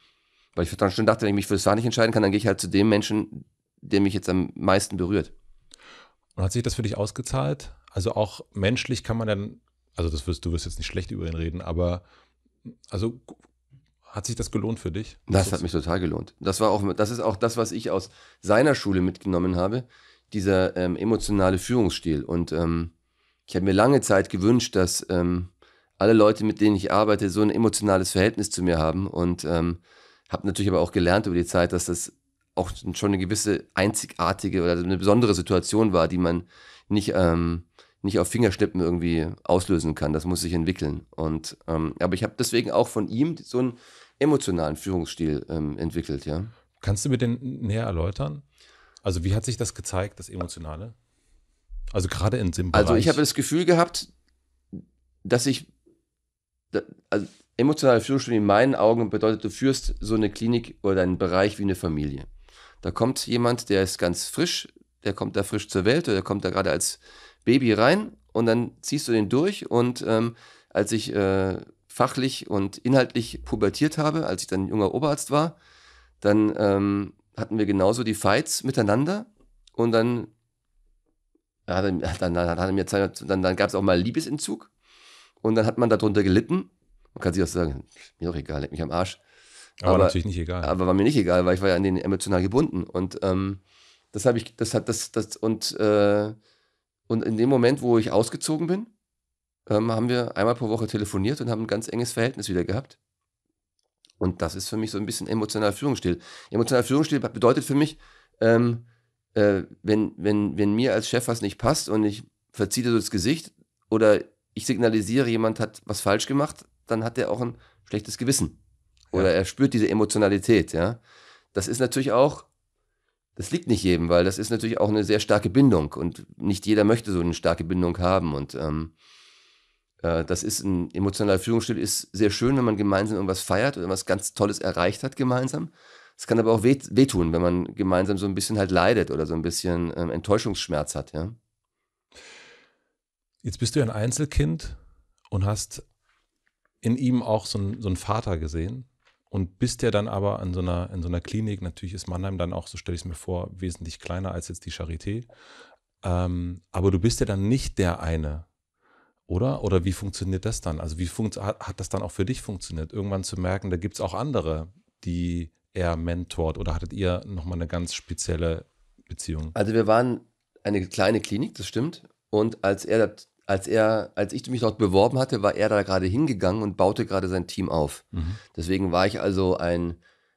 Weil ich dann schon dachte, wenn ich mich für das Fach nicht entscheiden kann, dann gehe ich halt zu dem Menschen, der mich jetzt am meisten berührt. Und hat sich das für dich ausgezahlt? Also auch menschlich kann man dann, also das wirst, du wirst jetzt nicht schlecht über ihn reden, aber also hat sich das gelohnt für dich? Das, hat mich total gelohnt. Das war auch, das ist auch das, was ich aus seiner Schule mitgenommen habe, dieser ähm, emotionale Führungsstil. Und ähm, ich habe mir lange Zeit gewünscht, dass ähm, alle Leute, mit denen ich arbeite, so ein emotionales Verhältnis zu mir haben. Und ähm, habe natürlich aber auch gelernt über die Zeit, dass das auch schon eine gewisse einzigartige oder eine besondere Situation war, die man nicht ähm, nicht auf Fingerschnippen irgendwie auslösen kann. Das muss sich entwickeln. Und ähm, aber ich habe deswegen auch von ihm so einen emotionalen Führungsstil ähm, entwickelt, ja. Kannst du mir den näher erläutern? Also wie hat sich das gezeigt, das Emotionale? Also gerade in dem Also ich habe das Gefühl gehabt, dass ich, also emotionale Führungsstil in meinen Augen bedeutet, du führst so eine Klinik oder einen Bereich wie eine Familie. Da kommt jemand, der ist ganz frisch, der kommt da frisch zur Welt oder der kommt da gerade als Baby rein und dann ziehst du den durch. Und ähm, als ich äh, fachlich und inhaltlich pubertiert habe, als ich dann junger Oberarzt war, dann ähm, hatten wir genauso die Fights miteinander. Und dann, ja, dann, dann, dann, dann, dann gab es auch mal Liebesentzug. Und dann hat man darunter gelitten. Man kann sich auch sagen, mir doch egal, leck mich am Arsch. Aber, aber, natürlich nicht egal. Aber war mir nicht egal, weil ich war ja an den emotional gebunden. Und ähm, das habe ich, das hat, das, das, und äh, und in dem Moment, wo ich ausgezogen bin, ähm, haben wir einmal pro Woche telefoniert und haben ein ganz enges Verhältnis wieder gehabt. Und das ist für mich so ein bisschen emotionaler Führungsstil. Emotionaler Führungsstil bedeutet für mich, ähm, äh, wenn, wenn, wenn mir als Chef was nicht passt und ich verziehe so das Gesicht oder ich signalisiere, jemand hat was falsch gemacht, dann hat er auch ein schlechtes Gewissen. Oder ja. er spürt diese Emotionalität, ja. Das ist natürlich auch das liegt nicht jedem, weil das ist natürlich auch eine sehr starke Bindung und nicht jeder möchte so eine starke Bindung haben. Und ähm, äh, das ist ein emotionaler Führungsstil, ist sehr schön, wenn man gemeinsam irgendwas feiert oder was ganz Tolles erreicht hat gemeinsam. Es kann aber auch weh, wehtun, wenn man gemeinsam so ein bisschen halt leidet oder so ein bisschen ähm, Enttäuschungsschmerz hat, ja. Jetzt bist du ja ein Einzelkind und hast in ihm auch so einen, so einen Vater gesehen. Und bist der dann aber in so einer, in so einer Klinik, natürlich ist Mannheim dann auch, so stelle ich es mir vor, wesentlich kleiner als jetzt die Charité. Ähm, aber du bist ja dann nicht der eine, oder? Oder wie funktioniert das dann? Also wie hat, hat das dann auch für dich funktioniert? Irgendwann zu merken, da gibt es auch andere, die er mentort oder hattet ihr nochmal eine ganz spezielle Beziehung? Also wir waren eine kleine Klinik, das stimmt. Und als er als er, als ich mich dort beworben hatte, war er da gerade hingegangen und baute gerade sein Team auf. Mhm. Deswegen war ich also ein,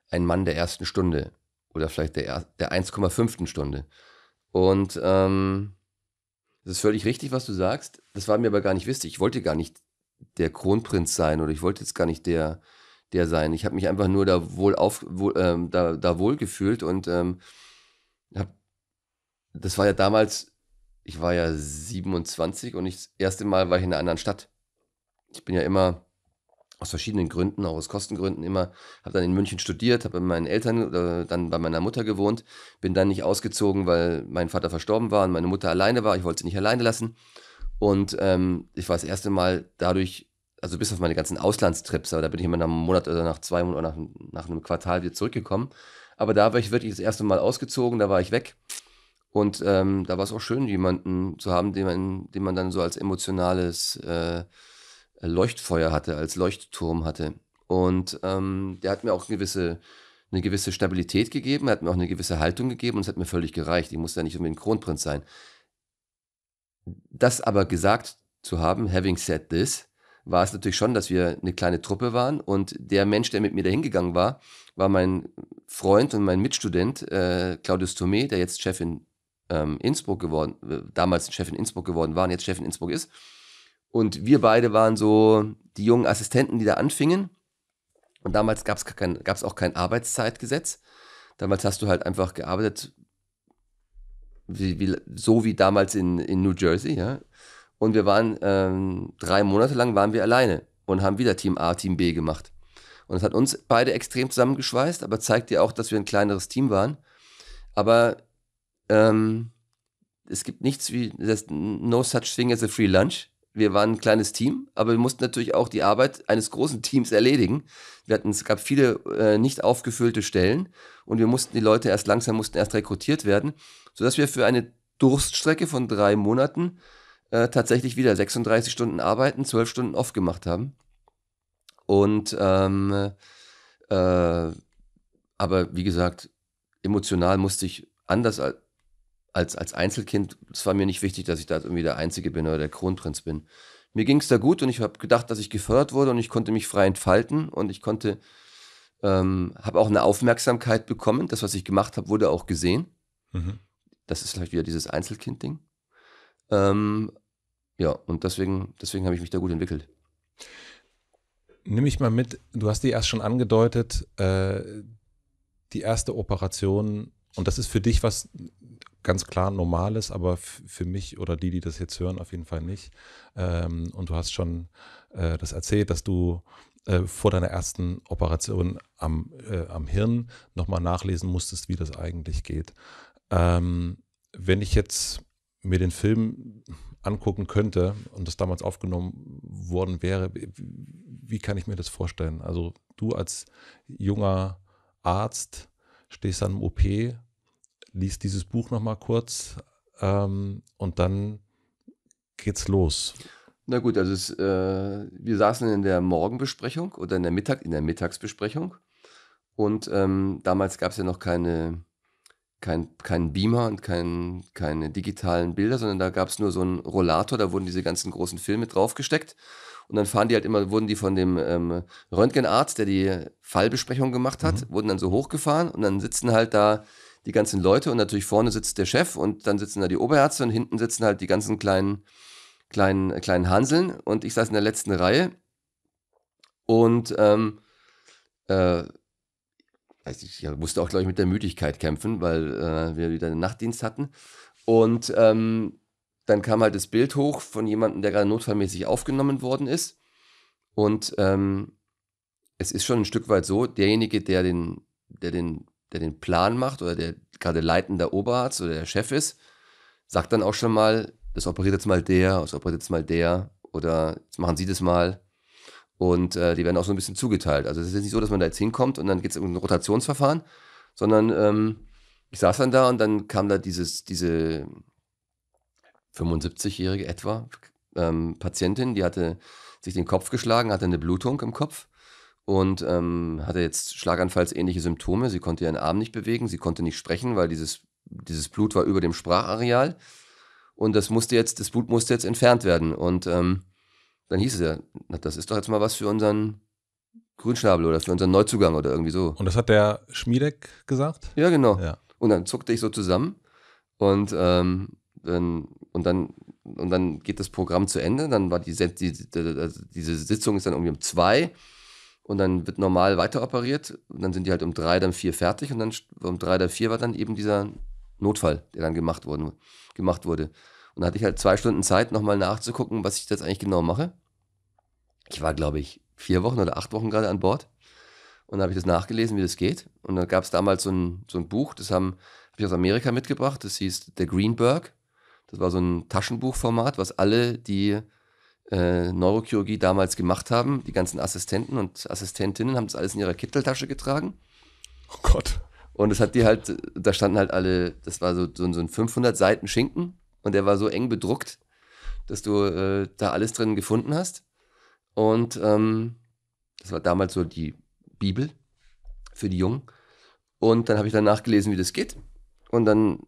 ein Mann der ersten Stunde oder vielleicht der, der 1,5. Stunde. Und ähm, das ist völlig richtig, was du sagst. Das war mir aber gar nicht wichtig. Ich wollte gar nicht der Kronprinz sein oder ich wollte jetzt gar nicht der, der sein. Ich habe mich einfach nur da wohl auf, wohl, ähm, da, da wohl gefühlt und ähm, hab, das war ja damals ich war ja 27 und ich, das erste Mal war ich in einer anderen Stadt. Ich bin ja immer aus verschiedenen Gründen, auch aus Kostengründen immer, habe dann in München studiert, habe bei meinen Eltern oder äh, dann bei meiner Mutter gewohnt, bin dann nicht ausgezogen, weil mein Vater verstorben war und meine Mutter alleine war, ich wollte sie nicht alleine lassen. Und ähm, ich war das erste Mal dadurch, also bis auf meine ganzen Auslandstrips, aber da bin ich immer nach einem Monat oder nach zwei Monaten oder nach, nach einem Quartal wieder zurückgekommen. Aber da war ich wirklich das erste Mal ausgezogen, da war ich weg und ähm, da war es auch schön, jemanden zu haben, den man, den man dann so als emotionales äh, Leuchtfeuer hatte, als Leuchtturm hatte. Und ähm, der hat mir auch eine gewisse, eine gewisse Stabilität gegeben, hat mir auch eine gewisse Haltung gegeben und es hat mir völlig gereicht. Ich musste ja nicht unbedingt Kronprinz sein. Das aber gesagt zu haben, having said this, war es natürlich schon, dass wir eine kleine Truppe waren und der Mensch, der mit mir dahingegangen war, war mein Freund und mein Mitstudent äh, Claudius Thomé, der jetzt Chef in ähm, Innsbruck geworden, äh, damals Chef in Innsbruck geworden war und jetzt Chef in Innsbruck ist. Und wir beide waren so die jungen Assistenten, die da anfingen. Und damals gab es kein, auch kein Arbeitszeitgesetz. Damals hast du halt einfach gearbeitet, wie, wie, so wie damals in, in New Jersey, ja. Und wir waren ähm, drei Monate lang waren wir alleine und haben wieder Team A, Team B gemacht. Und es hat uns beide extrem zusammengeschweißt, aber zeigt dir auch, dass wir ein kleineres Team waren. Aber ähm, es gibt nichts wie das No Such Thing as a Free Lunch. Wir waren ein kleines Team, aber wir mussten natürlich auch die Arbeit eines großen Teams erledigen. Wir hatten, es gab viele äh, nicht aufgefüllte Stellen und wir mussten die Leute erst langsam mussten erst rekrutiert werden, sodass wir für eine Durststrecke von drei Monaten äh, tatsächlich wieder 36 Stunden arbeiten, 12 Stunden off gemacht haben. Und ähm, äh, aber wie gesagt, emotional musste ich anders als als, als Einzelkind, es war mir nicht wichtig, dass ich da irgendwie der Einzige bin oder der Kronprinz bin. Mir ging es da gut und ich habe gedacht, dass ich gefördert wurde und ich konnte mich frei entfalten und ich konnte, ähm, habe auch eine Aufmerksamkeit bekommen. Das, was ich gemacht habe, wurde auch gesehen. Mhm. Das ist vielleicht halt wieder dieses Einzelkind-Ding. Ähm, ja, und deswegen, deswegen habe ich mich da gut entwickelt. Nimm mich mal mit, du hast die erst schon angedeutet, äh, die erste Operation, und das ist für dich was ganz klar normales, aber für mich oder die, die das jetzt hören, auf jeden Fall nicht. Ähm, und du hast schon äh, das erzählt, dass du äh, vor deiner ersten Operation am, äh, am Hirn nochmal nachlesen musstest, wie das eigentlich geht. Ähm, wenn ich jetzt mir den Film angucken könnte und das damals aufgenommen worden wäre, wie kann ich mir das vorstellen? Also du als junger Arzt stehst an einem OP lies dieses Buch nochmal kurz ähm, und dann geht's los. Na gut, also es, äh, wir saßen in der Morgenbesprechung oder in der Mittag, in der Mittagsbesprechung. Und ähm, damals gab es ja noch keine, kein, kein Beamer und kein, keine digitalen Bilder, sondern da gab es nur so einen Rollator, da wurden diese ganzen großen Filme draufgesteckt. Und dann fahren die halt immer, wurden die von dem ähm, Röntgenarzt, der die Fallbesprechung gemacht hat, mhm. wurden dann so hochgefahren und dann sitzen halt da die ganzen Leute und natürlich vorne sitzt der Chef und dann sitzen da die Oberärzte und hinten sitzen halt die ganzen kleinen, kleinen, kleinen Hanseln und ich saß in der letzten Reihe und ähm, äh, ich musste auch, glaube ich, mit der Müdigkeit kämpfen, weil äh, wir wieder einen Nachtdienst hatten. Und ähm, dann kam halt das Bild hoch von jemandem, der gerade notfallmäßig aufgenommen worden ist. Und ähm, es ist schon ein Stück weit so, derjenige, der den, der den der den Plan macht oder der gerade leitender Oberarzt oder der Chef ist, sagt dann auch schon mal, das operiert jetzt mal der, das operiert jetzt mal der oder jetzt machen Sie das mal. Und äh, die werden auch so ein bisschen zugeteilt. Also es ist jetzt nicht so, dass man da jetzt hinkommt und dann geht es um ein Rotationsverfahren, sondern ähm, ich saß dann da und dann kam da dieses, diese 75-jährige etwa ähm, Patientin, die hatte sich den Kopf geschlagen, hatte eine Blutung im Kopf und ähm, hatte jetzt schlaganfallsähnliche Symptome. Sie konnte ihren Arm nicht bewegen, sie konnte nicht sprechen, weil dieses, dieses Blut war über dem Sprachareal. Und das musste jetzt, das Blut musste jetzt entfernt werden. Und ähm, dann hieß es ja, das ist doch jetzt mal was für unseren Grünschnabel oder für unseren Neuzugang oder irgendwie so. Und das hat der Schmiedeck gesagt? Ja, genau. Ja. Und dann zuckte ich so zusammen und, ähm, dann, und dann und dann geht das Programm zu Ende. Dann war die, die, die also diese Sitzung ist dann irgendwie um zwei und dann wird normal weiter operiert und dann sind die halt um drei, dann vier fertig und dann um drei, dann vier war dann eben dieser Notfall, der dann gemacht, worden, gemacht wurde. Und dann hatte ich halt zwei Stunden Zeit, nochmal nachzugucken, was ich jetzt eigentlich genau mache. Ich war, glaube ich, vier Wochen oder acht Wochen gerade an Bord und dann habe ich das nachgelesen, wie das geht. Und dann gab es damals so ein, so ein Buch, das haben, habe ich aus Amerika mitgebracht, das hieß The Greenberg. Das war so ein Taschenbuchformat, was alle die äh, Neurochirurgie damals gemacht haben. Die ganzen Assistenten und Assistentinnen haben das alles in ihrer Kitteltasche getragen. Oh Gott. Und es hat die halt, da standen halt alle, das war so, so, ein 500 Seiten Schinken und der war so eng bedruckt, dass du äh, da alles drin gefunden hast. Und ähm, das war damals so die Bibel für die Jungen. Und dann habe ich dann nachgelesen, wie das geht. Und dann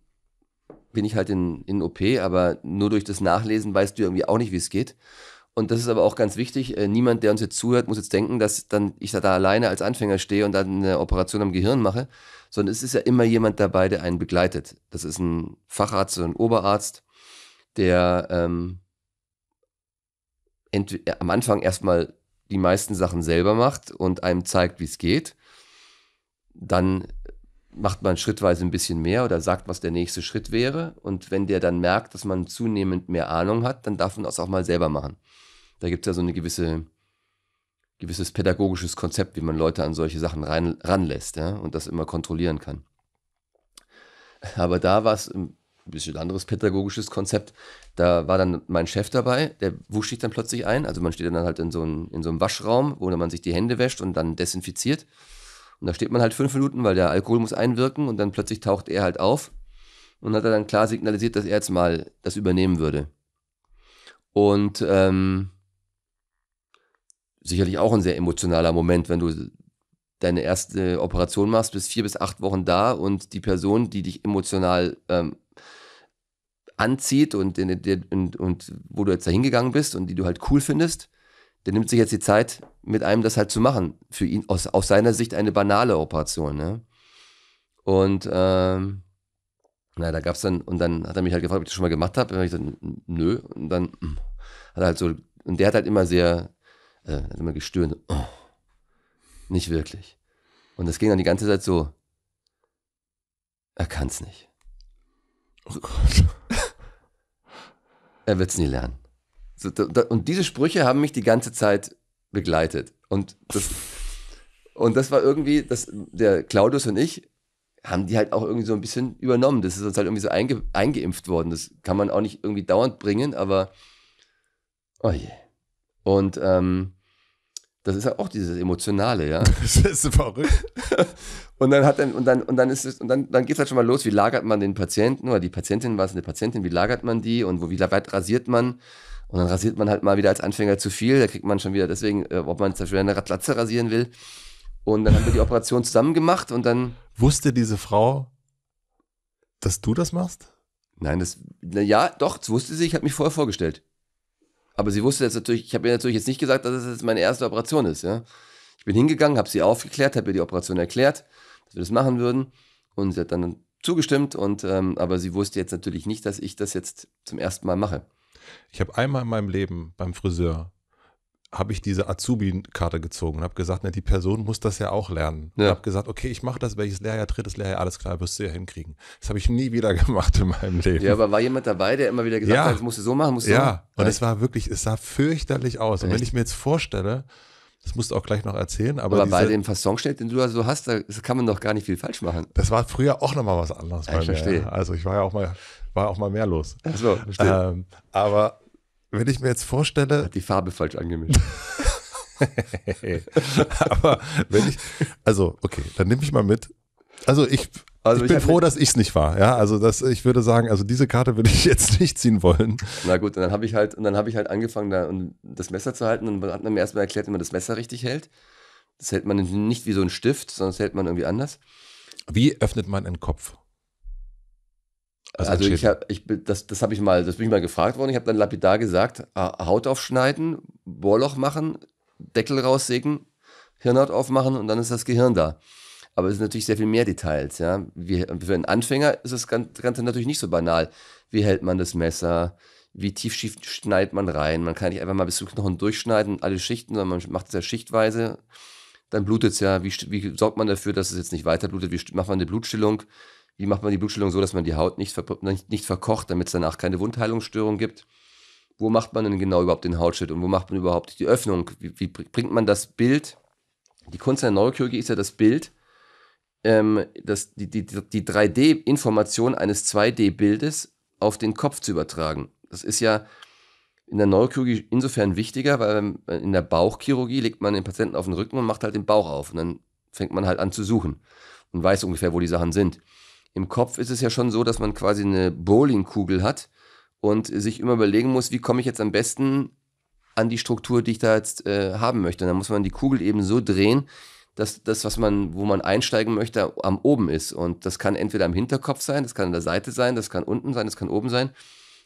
bin ich halt in, in OP, aber nur durch das Nachlesen weißt du irgendwie auch nicht, wie es geht. Und das ist aber auch ganz wichtig. Äh, niemand, der uns jetzt zuhört, muss jetzt denken, dass dann ich da alleine als Anfänger stehe und dann eine Operation am Gehirn mache, sondern es ist ja immer jemand dabei, der einen begleitet. Das ist ein Facharzt oder ein Oberarzt, der ähm, äh, am Anfang erstmal die meisten Sachen selber macht und einem zeigt, wie es geht. Dann macht man schrittweise ein bisschen mehr oder sagt, was der nächste Schritt wäre. Und wenn der dann merkt, dass man zunehmend mehr Ahnung hat, dann darf man das auch mal selber machen. Da gibt es ja so ein gewisse gewisses pädagogisches Konzept, wie man Leute an solche Sachen rein, ranlässt ja, und das immer kontrollieren kann. Aber da war es ein bisschen anderes pädagogisches Konzept. Da war dann mein Chef dabei, der wusch sich dann plötzlich ein. Also man steht dann halt in so, einem, in so einem Waschraum, wo man sich die Hände wäscht und dann desinfiziert. Und da steht man halt fünf Minuten, weil der Alkohol muss einwirken und dann plötzlich taucht er halt auf und hat er dann klar signalisiert, dass er jetzt mal das übernehmen würde. Und ähm, sicherlich auch ein sehr emotionaler Moment, wenn du deine erste Operation machst, bist vier bis acht Wochen da und die Person, die dich emotional ähm, anzieht und, in, in, und, und wo du jetzt da hingegangen bist und die du halt cool findest, der nimmt sich jetzt die Zeit, mit einem das halt zu machen. Für ihn aus, aus seiner Sicht eine banale Operation. Ne? Und ähm, na, da gab's dann, und dann hat er mich halt gefragt, ob ich das schon mal gemacht habe. Und dann hab ich gesagt, nö. Und dann hat er halt so, und der hat halt immer sehr äh, hat immer gestöhnt, oh, nicht wirklich. Und das ging dann die ganze Zeit so, er kann's nicht. Oh Gott. er wird's nie lernen. So, da, da, und diese Sprüche haben mich die ganze Zeit begleitet. Und das, und das war irgendwie, das, der Claudius und ich haben die halt auch irgendwie so ein bisschen übernommen. Das ist uns halt irgendwie so einge, eingeimpft worden. Das kann man auch nicht irgendwie dauernd bringen, aber oh je. Und ähm, das ist ja auch dieses Emotionale, ja. Das ist verrückt. und dann hat dann, und dann, und dann ist es, und dann, dann geht's halt schon mal los, wie lagert man den Patienten oder die Patientin, was es eine Patientin, wie lagert man die und wo, wie weit rasiert man? Und dann rasiert man halt mal wieder als Anfänger zu viel, da kriegt man schon wieder deswegen, äh, ob man zum Beispiel eine Ratlatze rasieren will. Und dann haben wir die Operation zusammen gemacht und dann. Wusste diese Frau, dass du das machst? Nein, das, na ja, doch, das wusste sie, ich habe mich vorher vorgestellt. Aber sie wusste jetzt natürlich, ich habe ihr natürlich jetzt nicht gesagt, dass es das jetzt meine erste Operation ist. Ja? Ich bin hingegangen, habe sie aufgeklärt, habe ihr die Operation erklärt, dass wir das machen würden. Und sie hat dann zugestimmt. Und, ähm, aber sie wusste jetzt natürlich nicht, dass ich das jetzt zum ersten Mal mache. Ich habe einmal in meinem Leben beim Friseur habe ich diese Azubi-Karte gezogen und habe gesagt, na, die Person muss das ja auch lernen. Ja. Und habe gesagt, okay, ich mache das, welches Lehrjahr, drittes Lehrjahr, alles klar, wirst du ja hinkriegen. Das habe ich nie wieder gemacht in meinem Leben. Ja, aber war jemand dabei, der immer wieder gesagt ja. hat, das musst du so machen, musst du ja. so machen? Ja, und es war wirklich, es sah fürchterlich aus. Echt? Und wenn ich mir jetzt vorstelle, das musst du auch gleich noch erzählen. Aber, aber diese, bei dem Fassonschnitt, den du da so hast, da kann man doch gar nicht viel falsch machen. Das war früher auch nochmal was anderes. Ja, ich verstehe. Also ich war ja auch mal, war auch mal mehr los. Ach so, verstehe. Ähm, aber wenn ich mir jetzt vorstelle. Hat die Farbe falsch angemischt. Aber wenn ich, also okay, dann nehme ich mal mit. Also ich, also ich bin ich froh, dass ich es nicht war. Ja, also das, ich würde sagen, also diese Karte würde ich jetzt nicht ziehen wollen. Na gut, und dann habe ich halt, und dann habe ich halt angefangen, da um das Messer zu halten und dann hat man mir erstmal erklärt, wie man das Messer richtig hält. Das hält man nicht wie so ein Stift, sondern das hält man irgendwie anders. Wie öffnet man einen Kopf? Also, also ich habe, ich, das, das habe ich mal, das bin ich mal gefragt worden. Ich habe dann lapidar gesagt, Haut aufschneiden, Bohrloch machen, Deckel raussägen, Hirnhaut aufmachen und dann ist das Gehirn da. Aber es sind natürlich sehr viel mehr Details. Ja? Wie, für einen Anfänger ist das Ganze natürlich nicht so banal. Wie hält man das Messer? Wie tief schneidet man rein? Man kann nicht einfach mal bis zum Knochen durchschneiden, alle Schichten, sondern man macht es ja schichtweise. Dann blutet es ja. Wie, wie sorgt man dafür, dass es jetzt nicht weiter blutet? Wie macht man eine Blutstillung? Wie macht man die Blutstellung so, dass man die Haut nicht, ver nicht, nicht verkocht, damit es danach keine Wundheilungsstörung gibt? Wo macht man denn genau überhaupt den Hautschnitt und wo macht man überhaupt die Öffnung? Wie, wie bringt man das Bild? Die Kunst der Neurochirurgie ist ja das Bild, ähm, das, die, die, die 3D-Information eines 2D-Bildes auf den Kopf zu übertragen. Das ist ja in der Neurochirurgie insofern wichtiger, weil ähm, in der Bauchchirurgie legt man den Patienten auf den Rücken und macht halt den Bauch auf. Und dann fängt man halt an zu suchen und weiß ungefähr, wo die Sachen sind. Im Kopf ist es ja schon so, dass man quasi eine Bowlingkugel hat und sich immer überlegen muss, wie komme ich jetzt am besten an die Struktur, die ich da jetzt äh, haben möchte. Und dann muss man die Kugel eben so drehen, dass das, was man, wo man einsteigen möchte, am oben ist. Und das kann entweder am Hinterkopf sein, das kann an der Seite sein, das kann unten sein, das kann oben sein.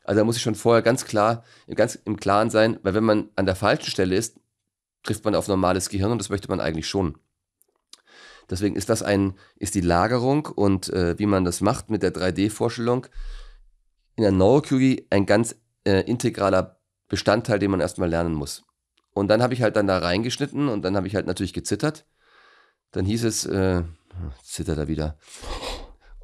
Also da muss ich schon vorher ganz klar, ganz im Klaren sein, weil wenn man an der falschen Stelle ist, trifft man auf normales Gehirn und das möchte man eigentlich schon. Deswegen ist das ein, ist die Lagerung und äh, wie man das macht mit der 3D-Vorstellung in der Neurochirurgie ein ganz äh, integraler Bestandteil, den man erstmal lernen muss. Und dann habe ich halt dann da reingeschnitten und dann habe ich halt natürlich gezittert. Dann hieß es, äh, zittert er wieder.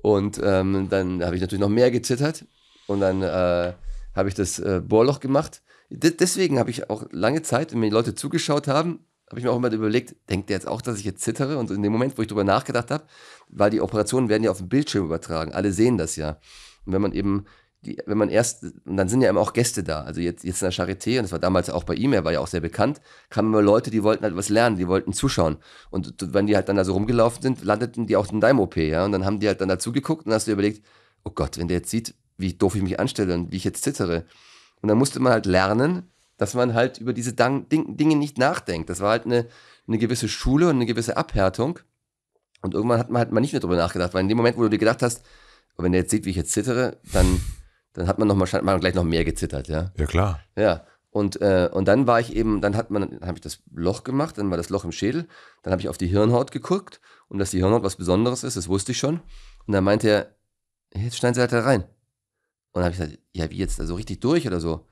Und ähm, dann habe ich natürlich noch mehr gezittert und dann äh, habe ich das äh, Bohrloch gemacht. D deswegen habe ich auch lange Zeit, wenn mir Leute zugeschaut haben, habe ich mir auch immer überlegt, denkt der jetzt auch, dass ich jetzt zittere? Und in dem Moment, wo ich darüber nachgedacht habe, weil die Operationen werden ja auf dem Bildschirm übertragen, alle sehen das ja. Und wenn man eben, die, wenn man erst, und dann sind ja immer auch Gäste da, also jetzt, jetzt in der Charité, und das war damals auch bei ihm, er war ja auch sehr bekannt, kamen immer Leute, die wollten halt was lernen, die wollten zuschauen. Und wenn die halt dann da so rumgelaufen sind, landeten die auch in deinem OP, ja. Und dann haben die halt dann dazu geguckt und dann hast dir überlegt, oh Gott, wenn der jetzt sieht, wie doof ich mich anstelle und wie ich jetzt zittere. Und dann musste man halt lernen, dass man halt über diese Dang Dinge nicht nachdenkt. Das war halt eine, eine gewisse Schule und eine gewisse Abhärtung. Und irgendwann hat man halt mal nicht mehr drüber nachgedacht, weil in dem Moment, wo du dir gedacht hast, oh, wenn der jetzt sieht, wie ich jetzt zittere, dann, dann hat man noch mal, man gleich noch mehr gezittert, ja. Ja, klar. Ja. Und, äh, und dann war ich eben, dann hat man, habe ich das Loch gemacht, dann war das Loch im Schädel, dann habe ich auf die Hirnhaut geguckt und dass die Hirnhaut was Besonderes ist, das wusste ich schon. Und dann meinte er, jetzt schneiden sie halt da rein. Und dann habe ich gesagt, ja, wie jetzt, also richtig durch oder so?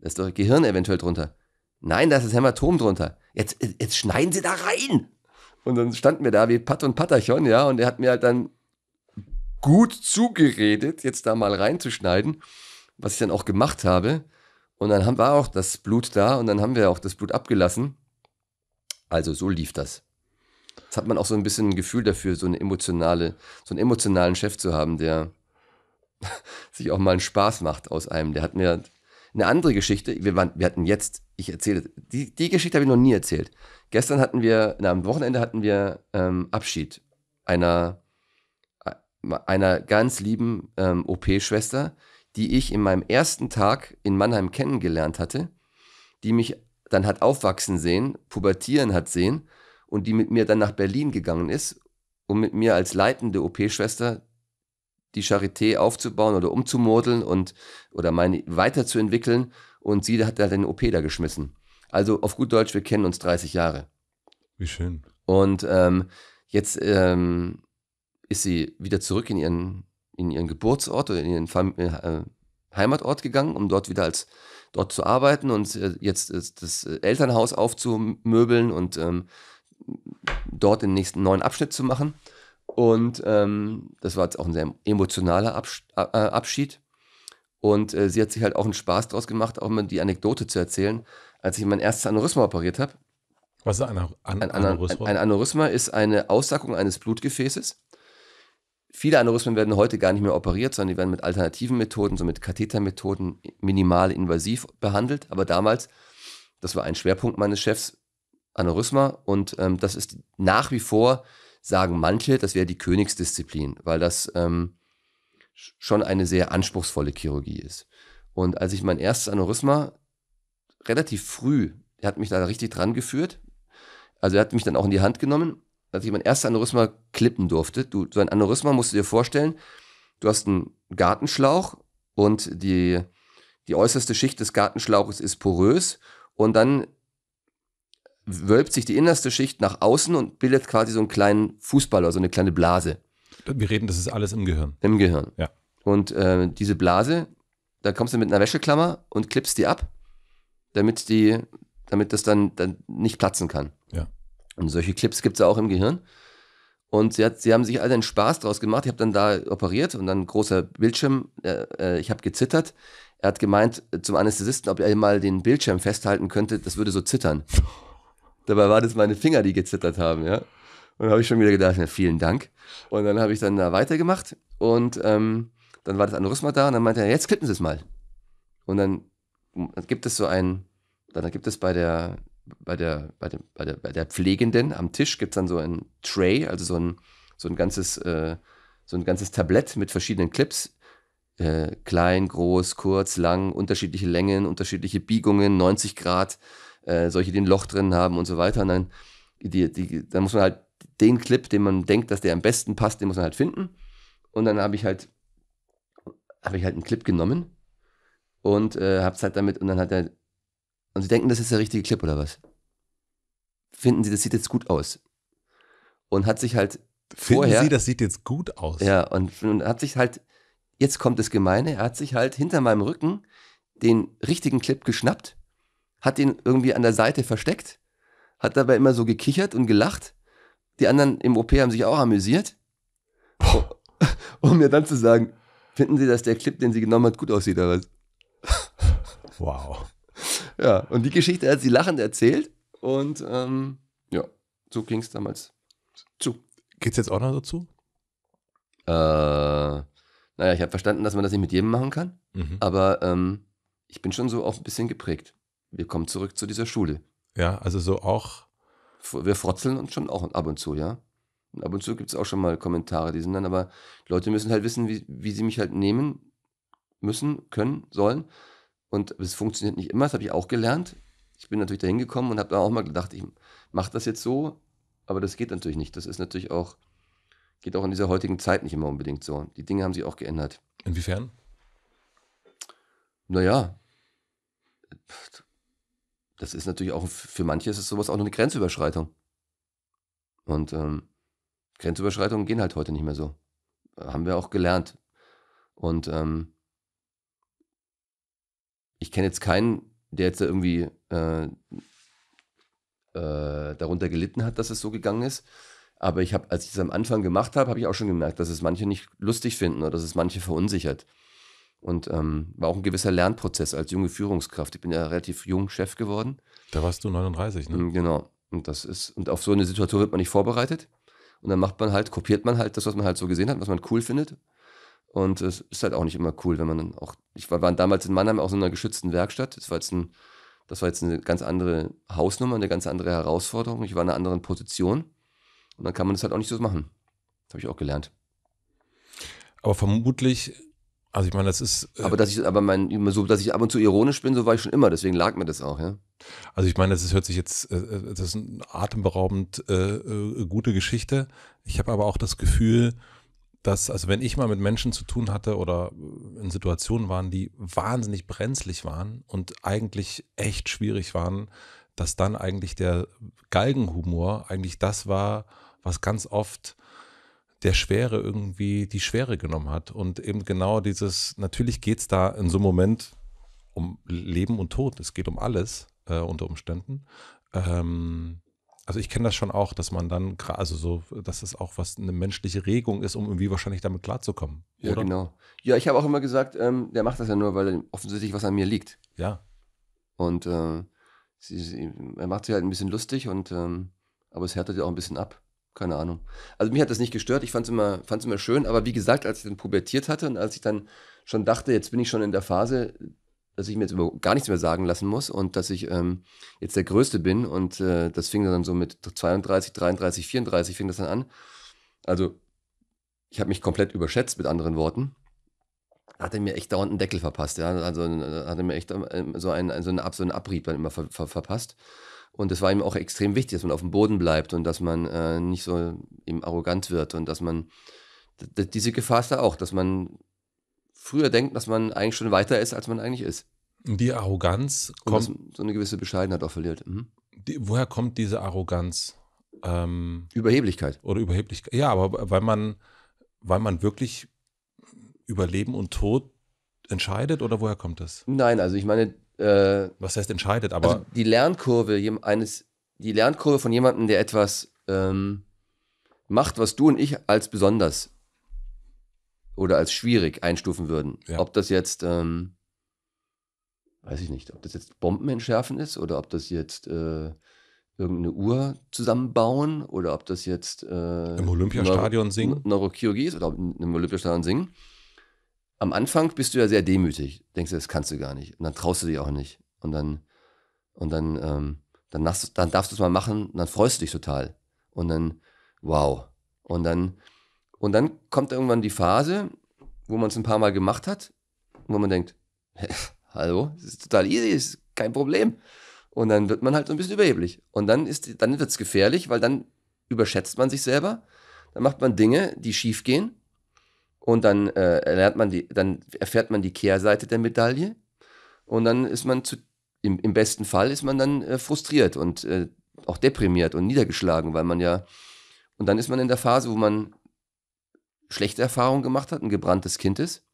Da ist euer Gehirn eventuell drunter. Nein, da ist das Hämatom drunter. Jetzt, jetzt schneiden Sie da rein! Und dann standen wir da wie Pat und Patachon, ja, und er hat mir halt dann gut zugeredet, jetzt da mal reinzuschneiden, was ich dann auch gemacht habe. Und dann war auch das Blut da und dann haben wir auch das Blut abgelassen. Also so lief das. Jetzt hat man auch so ein bisschen ein Gefühl dafür, so, eine emotionale, so einen emotionalen Chef zu haben, der sich auch mal einen Spaß macht aus einem. Der hat mir eine andere Geschichte, wir, waren, wir hatten jetzt, ich erzähle, die, die Geschichte habe ich noch nie erzählt. Gestern hatten wir, na, am Wochenende hatten wir ähm, Abschied einer, äh, einer ganz lieben ähm, OP-Schwester, die ich in meinem ersten Tag in Mannheim kennengelernt hatte, die mich dann hat aufwachsen sehen, pubertieren hat sehen und die mit mir dann nach Berlin gegangen ist um mit mir als leitende OP-Schwester die Charité aufzubauen oder umzumodeln und oder meine weiterzuentwickeln. Und sie hat da halt den OP da geschmissen. Also auf gut Deutsch, wir kennen uns 30 Jahre. Wie schön. Und ähm, jetzt ähm, ist sie wieder zurück in ihren, in ihren Geburtsort oder in ihren Fam äh, Heimatort gegangen, um dort wieder als dort zu arbeiten und äh, jetzt äh, das äh, Elternhaus aufzumöbeln und ähm, dort den nächsten neuen Abschnitt zu machen. Und ähm, das war jetzt auch ein sehr emotionaler Abschied. Und äh, sie hat sich halt auch einen Spaß daraus gemacht, auch mal die Anekdote zu erzählen, als ich mein erstes Aneurysma operiert habe. Was ist ein, An ein, Aneurysma? Ein, Aneurysma ist eine Aussackung eines Blutgefäßes. Viele Aneurysmen werden heute gar nicht mehr operiert, sondern die werden mit alternativen Methoden, so mit Kathetermethoden, minimal invasiv behandelt. Aber damals, das war ein Schwerpunkt meines Chefs, Aneurysma. Und ähm, das ist nach wie vor sagen manche, das wäre die Königsdisziplin, weil das ähm, schon eine sehr anspruchsvolle Chirurgie ist. Und als ich mein erstes Aneurysma relativ früh, er hat mich da richtig dran geführt, also er hat mich dann auch in die Hand genommen, als ich mein erstes Aneurysma klippen durfte. Du, so ein Aneurysma musst du dir vorstellen, du hast einen Gartenschlauch und die, die äußerste Schicht des Gartenschlauches ist porös und dann wölbt sich die innerste Schicht nach außen und bildet quasi so einen kleinen Fußball oder so eine kleine Blase. Wir reden, das ist alles im Gehirn. Im Gehirn. Ja. Und äh, diese Blase, da kommst du mit einer Wäscheklammer und klippst die ab, damit, die, damit das dann, dann nicht platzen kann. Ja. Und solche Clips gibt es auch im Gehirn. Und sie, hat, sie haben sich all den Spaß draus gemacht. Ich habe dann da operiert und dann großer Bildschirm. Äh, äh ich habe gezittert. Er hat gemeint äh, zum Anästhesisten, ob er mal den Bildschirm festhalten könnte. Das würde so zittern. Dabei war das meine Finger, die gezittert haben, ja. Und dann habe ich schon wieder gedacht, na, vielen Dank. Und dann habe ich dann da weitergemacht und ähm, dann war das Aneurysma da und dann meinte er, jetzt klippen Sie es mal. Und dann, dann gibt es so ein, dann gibt es bei der, bei der, bei der, bei der, bei der Pflegenden am Tisch gibt es dann so ein Tray, also so ein, so ein ganzes, äh, so ein ganzes Tablett mit verschiedenen Clips. Äh, klein, groß, kurz, lang, unterschiedliche Längen, unterschiedliche Biegungen, 90 Grad, äh, solche, die ein Loch drin haben und so weiter. Und dann, die, die, dann muss man halt den Clip, den man denkt, dass der am besten passt, den muss man halt finden. Und dann habe ich halt, habe ich halt einen Clip genommen und äh, habe es halt damit und dann hat er, und sie denken, das ist der richtige Clip oder was? Finden sie, das sieht jetzt gut aus. Und hat sich halt Finden vorher. Sie, das sieht jetzt gut aus. Ja, und, und hat sich halt, jetzt kommt das Gemeine, er hat sich halt hinter meinem Rücken den richtigen Clip geschnappt hat ihn irgendwie an der Seite versteckt, hat dabei immer so gekichert und gelacht. Die anderen im OP haben sich auch amüsiert. Um mir dann zu sagen, finden Sie, dass der Clip, den sie genommen hat, gut aussieht oder was? Wow. Ja, und die Geschichte hat sie lachend erzählt und ähm, ja, so ging es damals zu. Geht es jetzt auch noch dazu? Äh, naja, ich habe verstanden, dass man das nicht mit jedem machen kann, mhm. aber ähm, ich bin schon so auch ein bisschen geprägt wir kommen zurück zu dieser Schule. Ja, also so auch. Wir frotzeln uns schon auch ab und zu, ja. Und ab und zu gibt es auch schon mal Kommentare, die sind dann, aber Leute müssen halt wissen, wie, wie sie mich halt nehmen müssen, können, sollen. Und es funktioniert nicht immer, das habe ich auch gelernt. Ich bin natürlich dahin gekommen und habe da auch mal gedacht, ich mache das jetzt so, aber das geht natürlich nicht. Das ist natürlich auch, geht auch in dieser heutigen Zeit nicht immer unbedingt so. Die Dinge haben sich auch geändert. Inwiefern? Naja, das ist natürlich auch, für manche ist es sowas auch nur eine Grenzüberschreitung. Und ähm, Grenzüberschreitungen gehen halt heute nicht mehr so. Haben wir auch gelernt. Und ähm, ich kenne jetzt keinen, der jetzt irgendwie äh, äh, darunter gelitten hat, dass es so gegangen ist. Aber ich habe, als ich es am Anfang gemacht habe, habe ich auch schon gemerkt, dass es manche nicht lustig finden oder dass es manche verunsichert. Und ähm, war auch ein gewisser Lernprozess als junge Führungskraft. Ich bin ja relativ jung Chef geworden. Da warst du 39, ne? Mm, genau. Und das ist, und auf so eine Situation wird man nicht vorbereitet. Und dann macht man halt, kopiert man halt das, was man halt so gesehen hat, was man cool findet. Und es ist halt auch nicht immer cool, wenn man dann auch. Ich war, waren damals in Mannheim auch in einer geschützten Werkstatt. Das war jetzt ein, das war jetzt eine ganz andere Hausnummer, eine ganz andere Herausforderung. Ich war in einer anderen Position. Und dann kann man das halt auch nicht so machen. Das habe ich auch gelernt. Aber vermutlich also ich meine, das ist. Äh aber dass ich, aber mein, so, dass ich ab und zu ironisch bin, so war ich schon immer, deswegen lag mir das auch, ja. Also ich meine, das ist, hört sich jetzt, äh, äh das ist eine atemberaubend äh, äh, gute Geschichte. Ich habe aber auch das Gefühl, dass, also wenn ich mal mit Menschen zu tun hatte oder in Situationen waren, die wahnsinnig brenzlig waren und eigentlich echt schwierig waren, dass dann eigentlich der Galgenhumor eigentlich das war, was ganz oft der Schwere irgendwie die Schwere genommen hat. Und eben genau dieses, natürlich geht es da in so einem Moment um Leben und Tod. Es geht um alles äh, unter Umständen. Ähm, also ich kenne das schon auch, dass man dann, also so, dass es auch was eine menschliche Regung ist, um irgendwie wahrscheinlich damit klarzukommen. Ja, oder? genau. Ja, ich habe auch immer gesagt, ähm, der macht das ja nur, weil offensichtlich was an mir liegt. Ja. Und äh, sie, sie, er macht sich halt ein bisschen lustig und ähm, aber es härtet ja auch ein bisschen ab keine Ahnung. Also mich hat das nicht gestört, ich fand es immer, fand's immer schön, aber wie gesagt, als ich dann pubertiert hatte und als ich dann schon dachte, jetzt bin ich schon in der Phase, dass ich mir jetzt gar nichts mehr sagen lassen muss und dass ich ähm, jetzt der Größte bin und äh, das fing dann so mit 32, 33, 34 fing das dann an. Also ich habe mich komplett überschätzt mit anderen Worten. Hat er mir echt dauernd einen Deckel verpasst. Ja? Also äh, hat er mir echt ähm, so einen, so einen, Ab, so einen Abrieb dann immer ver, ver, verpasst. Und es war ihm auch extrem wichtig, dass man auf dem Boden bleibt und dass man äh, nicht so eben arrogant wird und dass man, diese Gefahr ist da auch, dass man früher denkt, dass man eigentlich schon weiter ist, als man eigentlich ist. Die Arroganz kommt. Und so eine gewisse Bescheidenheit auch verliert. Mhm. Die, woher kommt diese Arroganz? Ähm, Überheblichkeit. Oder Überheblichkeit. Ja, aber weil man, weil man wirklich über Leben und Tod entscheidet oder woher kommt das? Nein, also ich meine, äh, Was heißt entscheidet, aber. Also die Lernkurve eines, die Lernkurve von jemandem, der etwas ähm, macht, was du und ich als besonders oder als schwierig einstufen würden. Ja. Ob das jetzt, ähm, weiß ich nicht, ob das jetzt Bomben entschärfen ist oder ob das jetzt äh, irgendeine Uhr zusammenbauen oder ob das jetzt äh, im Olympiastadion Neuro singen, Neurochirurgie ist oder im Olympiastadion singen am Anfang bist du ja sehr demütig. Denkst du, das kannst du gar nicht. Und dann traust du dich auch nicht. Und dann, und dann, ähm, dann, darfst, dann darfst du es mal machen und dann freust du dich total. Und dann, wow. Und dann, und dann kommt irgendwann die Phase, wo man es ein paar Mal gemacht hat, wo man denkt, hallo, es ist total easy, ist kein Problem. Und dann wird man halt so ein bisschen überheblich. Und dann, dann wird es gefährlich, weil dann überschätzt man sich selber. Dann macht man Dinge, die schief gehen und dann, äh, erlernt man die, dann erfährt man die Kehrseite der Medaille und dann ist man zu, im, im besten Fall ist man dann äh, frustriert und äh, auch deprimiert und niedergeschlagen, weil man ja, und dann ist man in der Phase, wo man schlechte Erfahrungen gemacht hat, ein gebranntes Kind ist.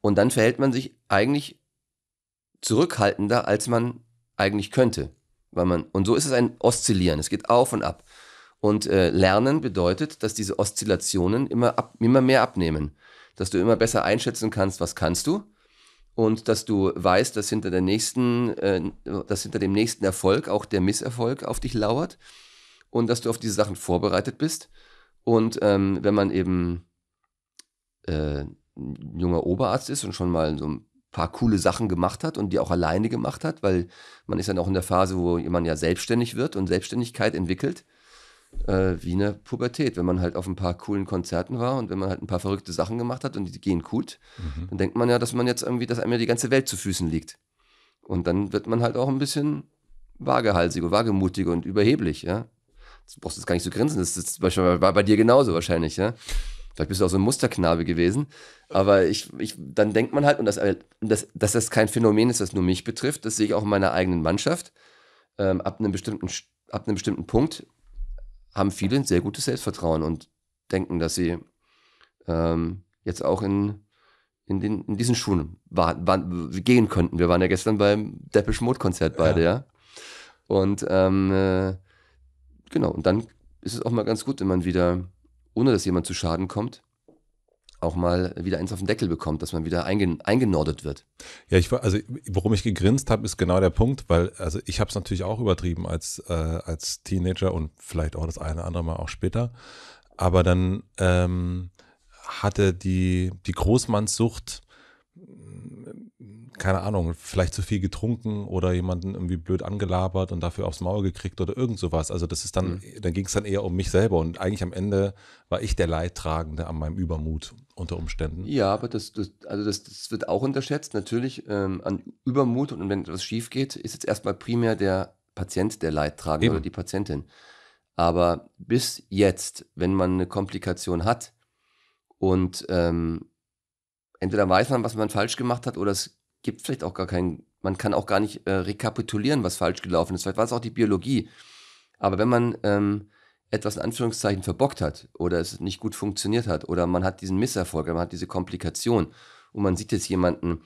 Und dann verhält man sich eigentlich zurückhaltender, als man eigentlich könnte. Weil man, und so ist es ein Oszillieren. Es geht auf und ab. Und äh, Lernen bedeutet, dass diese Oszillationen immer, ab, immer mehr abnehmen. Dass du immer besser einschätzen kannst, was kannst du. Und dass du weißt, dass hinter, der nächsten, äh, dass hinter dem nächsten Erfolg auch der Misserfolg auf dich lauert. Und dass du auf diese Sachen vorbereitet bist. Und ähm, wenn man eben äh, junger Oberarzt ist und schon mal so ein paar coole Sachen gemacht hat und die auch alleine gemacht hat, weil man ist dann auch in der Phase, wo man ja selbstständig wird und Selbstständigkeit entwickelt äh, wie eine Pubertät. Wenn man halt auf ein paar coolen Konzerten war und wenn man halt ein paar verrückte Sachen gemacht hat und die gehen gut, mhm. dann denkt man ja, dass man jetzt irgendwie, dass einem ja die ganze Welt zu Füßen liegt. Und dann wird man halt auch ein bisschen wagehalsiger, wagemutiger und überheblich, ja. Du brauchst jetzt gar nicht zu so grinsen, das ist, war bei dir genauso wahrscheinlich, ja. Vielleicht bist du auch so ein Musterknabe gewesen. Aber ich, ich, dann denkt man halt, und das, das, dass das kein Phänomen ist, das nur mich betrifft, das sehe ich auch in meiner eigenen Mannschaft. Ähm, ab, einem bestimmten, ab einem bestimmten Punkt haben viele ein sehr gutes Selbstvertrauen und denken, dass sie ähm, jetzt auch in, in, den, in diesen Schuhen war, war, gehen könnten. Wir waren ja gestern beim Depeche Mode Konzert beide, ja. ja? Und ähm, äh, genau, und dann ist es auch mal ganz gut, wenn man wieder, ohne dass jemand zu Schaden kommt, auch mal wieder eins auf den Deckel bekommt, dass man wieder einge eingenordet wird. Ja, ich also worum ich gegrinst habe, ist genau der Punkt, weil also ich habe es natürlich auch übertrieben als äh, als Teenager und vielleicht auch das eine oder andere Mal auch später, aber dann ähm, hatte die die Großmannssucht hm, keine Ahnung, vielleicht zu viel getrunken oder jemanden irgendwie blöd angelabert und dafür aufs Maul gekriegt oder irgend sowas. Also das ist dann, mhm. dann ging es dann eher um mich selber und eigentlich am Ende war ich der Leidtragende an meinem Übermut unter Umständen. Ja, aber das, das also das, das, wird auch unterschätzt. Natürlich ähm, an Übermut und wenn etwas schief geht, ist jetzt erstmal primär der Patient der Leidtragende oder die Patientin. Aber bis jetzt, wenn man eine Komplikation hat und ähm, entweder weiß man, was man falsch gemacht hat oder es gibt vielleicht auch gar keinen, man kann auch gar nicht äh, rekapitulieren, was falsch gelaufen ist. Vielleicht war es auch die Biologie. Aber wenn man ähm, etwas in Anführungszeichen verbockt hat oder es nicht gut funktioniert hat oder man hat diesen Misserfolg, man hat diese Komplikation und man sieht jetzt jemanden,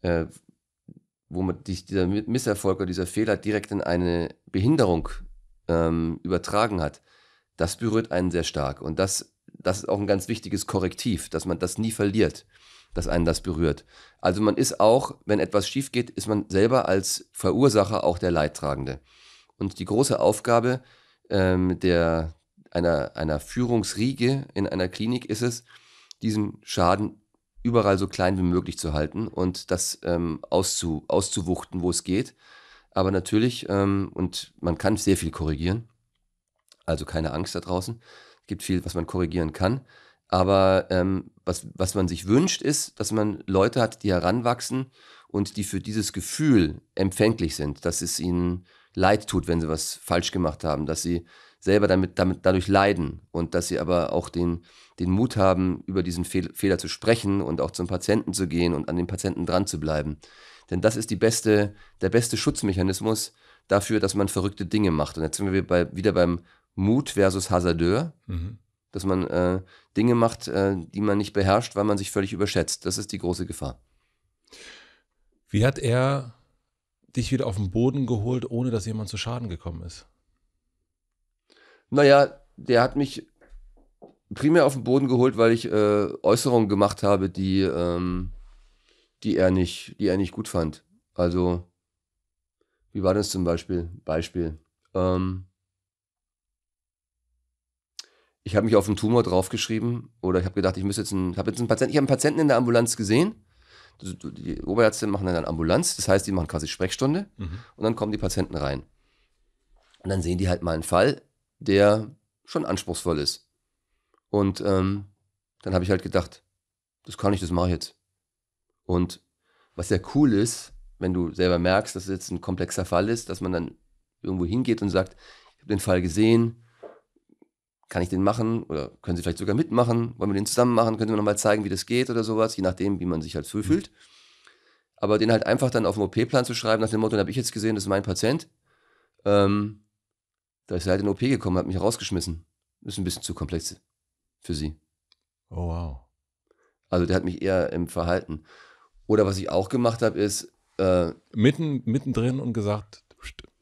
äh, wo man die, dieser Misserfolg oder dieser Fehler direkt in eine Behinderung ähm, übertragen hat, das berührt einen sehr stark und das, das ist auch ein ganz wichtiges Korrektiv, dass man das nie verliert, dass einen das berührt. Also man ist auch, wenn etwas schief geht, ist man selber als Verursacher auch der Leidtragende. Und die große Aufgabe, ist, ähm, der, einer, einer Führungsriege in einer Klinik ist es, diesen Schaden überall so klein wie möglich zu halten und das ähm, auszu, auszuwuchten, wo es geht. Aber natürlich, ähm, und man kann sehr viel korrigieren, also keine Angst da draußen, es gibt viel, was man korrigieren kann. Aber ähm, was, was man sich wünscht, ist, dass man Leute hat, die heranwachsen und die für dieses Gefühl empfänglich sind, dass es ihnen leid tut, wenn sie was falsch gemacht haben, dass sie selber damit, damit dadurch leiden und dass sie aber auch den, den Mut haben, über diesen Fehl, Fehler zu sprechen und auch zum Patienten zu gehen und an den Patienten dran zu bleiben. Denn das ist die beste, der beste Schutzmechanismus dafür, dass man verrückte Dinge macht. Und jetzt sind wir bei, wieder beim Mut versus Hasardeur, mhm. dass man äh, Dinge macht, äh, die man nicht beherrscht, weil man sich völlig überschätzt. Das ist die große Gefahr. Wie hat er dich wieder auf den Boden geholt, ohne dass jemand zu Schaden gekommen ist? Naja, der hat mich primär auf den Boden geholt, weil ich äh, Äußerungen gemacht habe, die, ähm, die, er nicht, die er nicht gut fand. Also, wie war das zum Beispiel? Beispiel. Ähm, ich habe mich auf einen Tumor draufgeschrieben oder ich habe gedacht, ich müsste jetzt einen, habe jetzt einen Patienten, ich habe einen Patienten in der Ambulanz gesehen also die Oberärzte machen dann Ambulanz, das heißt, die machen quasi Sprechstunde mhm. und dann kommen die Patienten rein. Und dann sehen die halt mal einen Fall, der schon anspruchsvoll ist. Und ähm, dann habe ich halt gedacht, das kann ich, das mache ich jetzt. Und was sehr cool ist, wenn du selber merkst, dass es jetzt ein komplexer Fall ist, dass man dann irgendwo hingeht und sagt, ich habe den Fall gesehen, kann ich den machen oder können Sie vielleicht sogar mitmachen? Wollen wir den zusammen machen? Können Sie mir nochmal zeigen, wie das geht oder sowas, je nachdem, wie man sich halt fühlt. Mhm. Aber den halt einfach dann auf dem OP-Plan zu schreiben, nach dem Motto, den habe ich jetzt gesehen, das ist mein Patient. Ähm, da ist er halt in den OP gekommen, hat mich rausgeschmissen. Das ist ein bisschen zu komplex für sie. Oh, wow. Also der hat mich eher im Verhalten. Oder was ich auch gemacht habe, ist. Äh, Mitten, mittendrin und gesagt.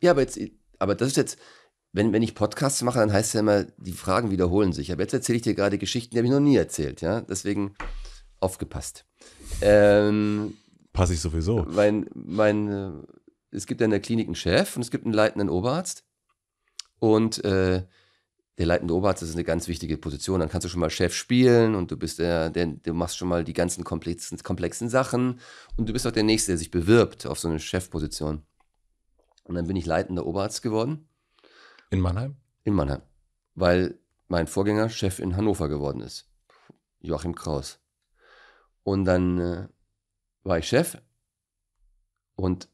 Ja, aber jetzt, aber das ist jetzt, wenn, wenn ich Podcasts mache, dann heißt es ja immer, die Fragen wiederholen sich. Aber jetzt erzähle ich dir gerade Geschichten, die habe ich noch nie erzählt, ja. Deswegen aufgepasst. Ähm, Passe ich sowieso. Mein, mein, äh, es gibt ja in der Klinik einen Chef und es gibt einen leitenden Oberarzt. Und äh, der leitende Oberarzt ist eine ganz wichtige Position. Dann kannst du schon mal Chef spielen und du bist der, der du machst schon mal die ganzen komplexen, komplexen Sachen und du bist auch der Nächste, der sich bewirbt auf so eine Chefposition. Und dann bin ich leitender Oberarzt geworden. In Mannheim? In Mannheim. Weil mein Vorgänger Chef in Hannover geworden ist. Joachim Kraus. Und dann äh, war ich Chef und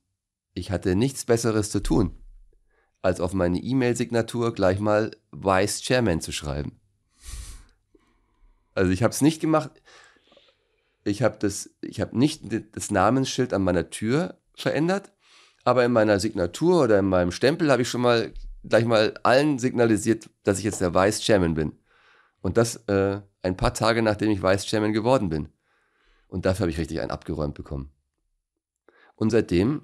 ich hatte nichts Besseres zu tun, als auf meine E-Mail-Signatur gleich mal Vice Chairman zu schreiben. Also ich habe es nicht gemacht. Ich habe das, ich habe nicht das Namensschild an meiner Tür verändert, aber in meiner Signatur oder in meinem Stempel habe ich schon mal gleich mal allen signalisiert, dass ich jetzt der Vice Chairman bin. Und das äh, ein paar Tage nachdem ich Vice Chairman geworden bin. Und dafür habe ich richtig einen abgeräumt bekommen. Und seitdem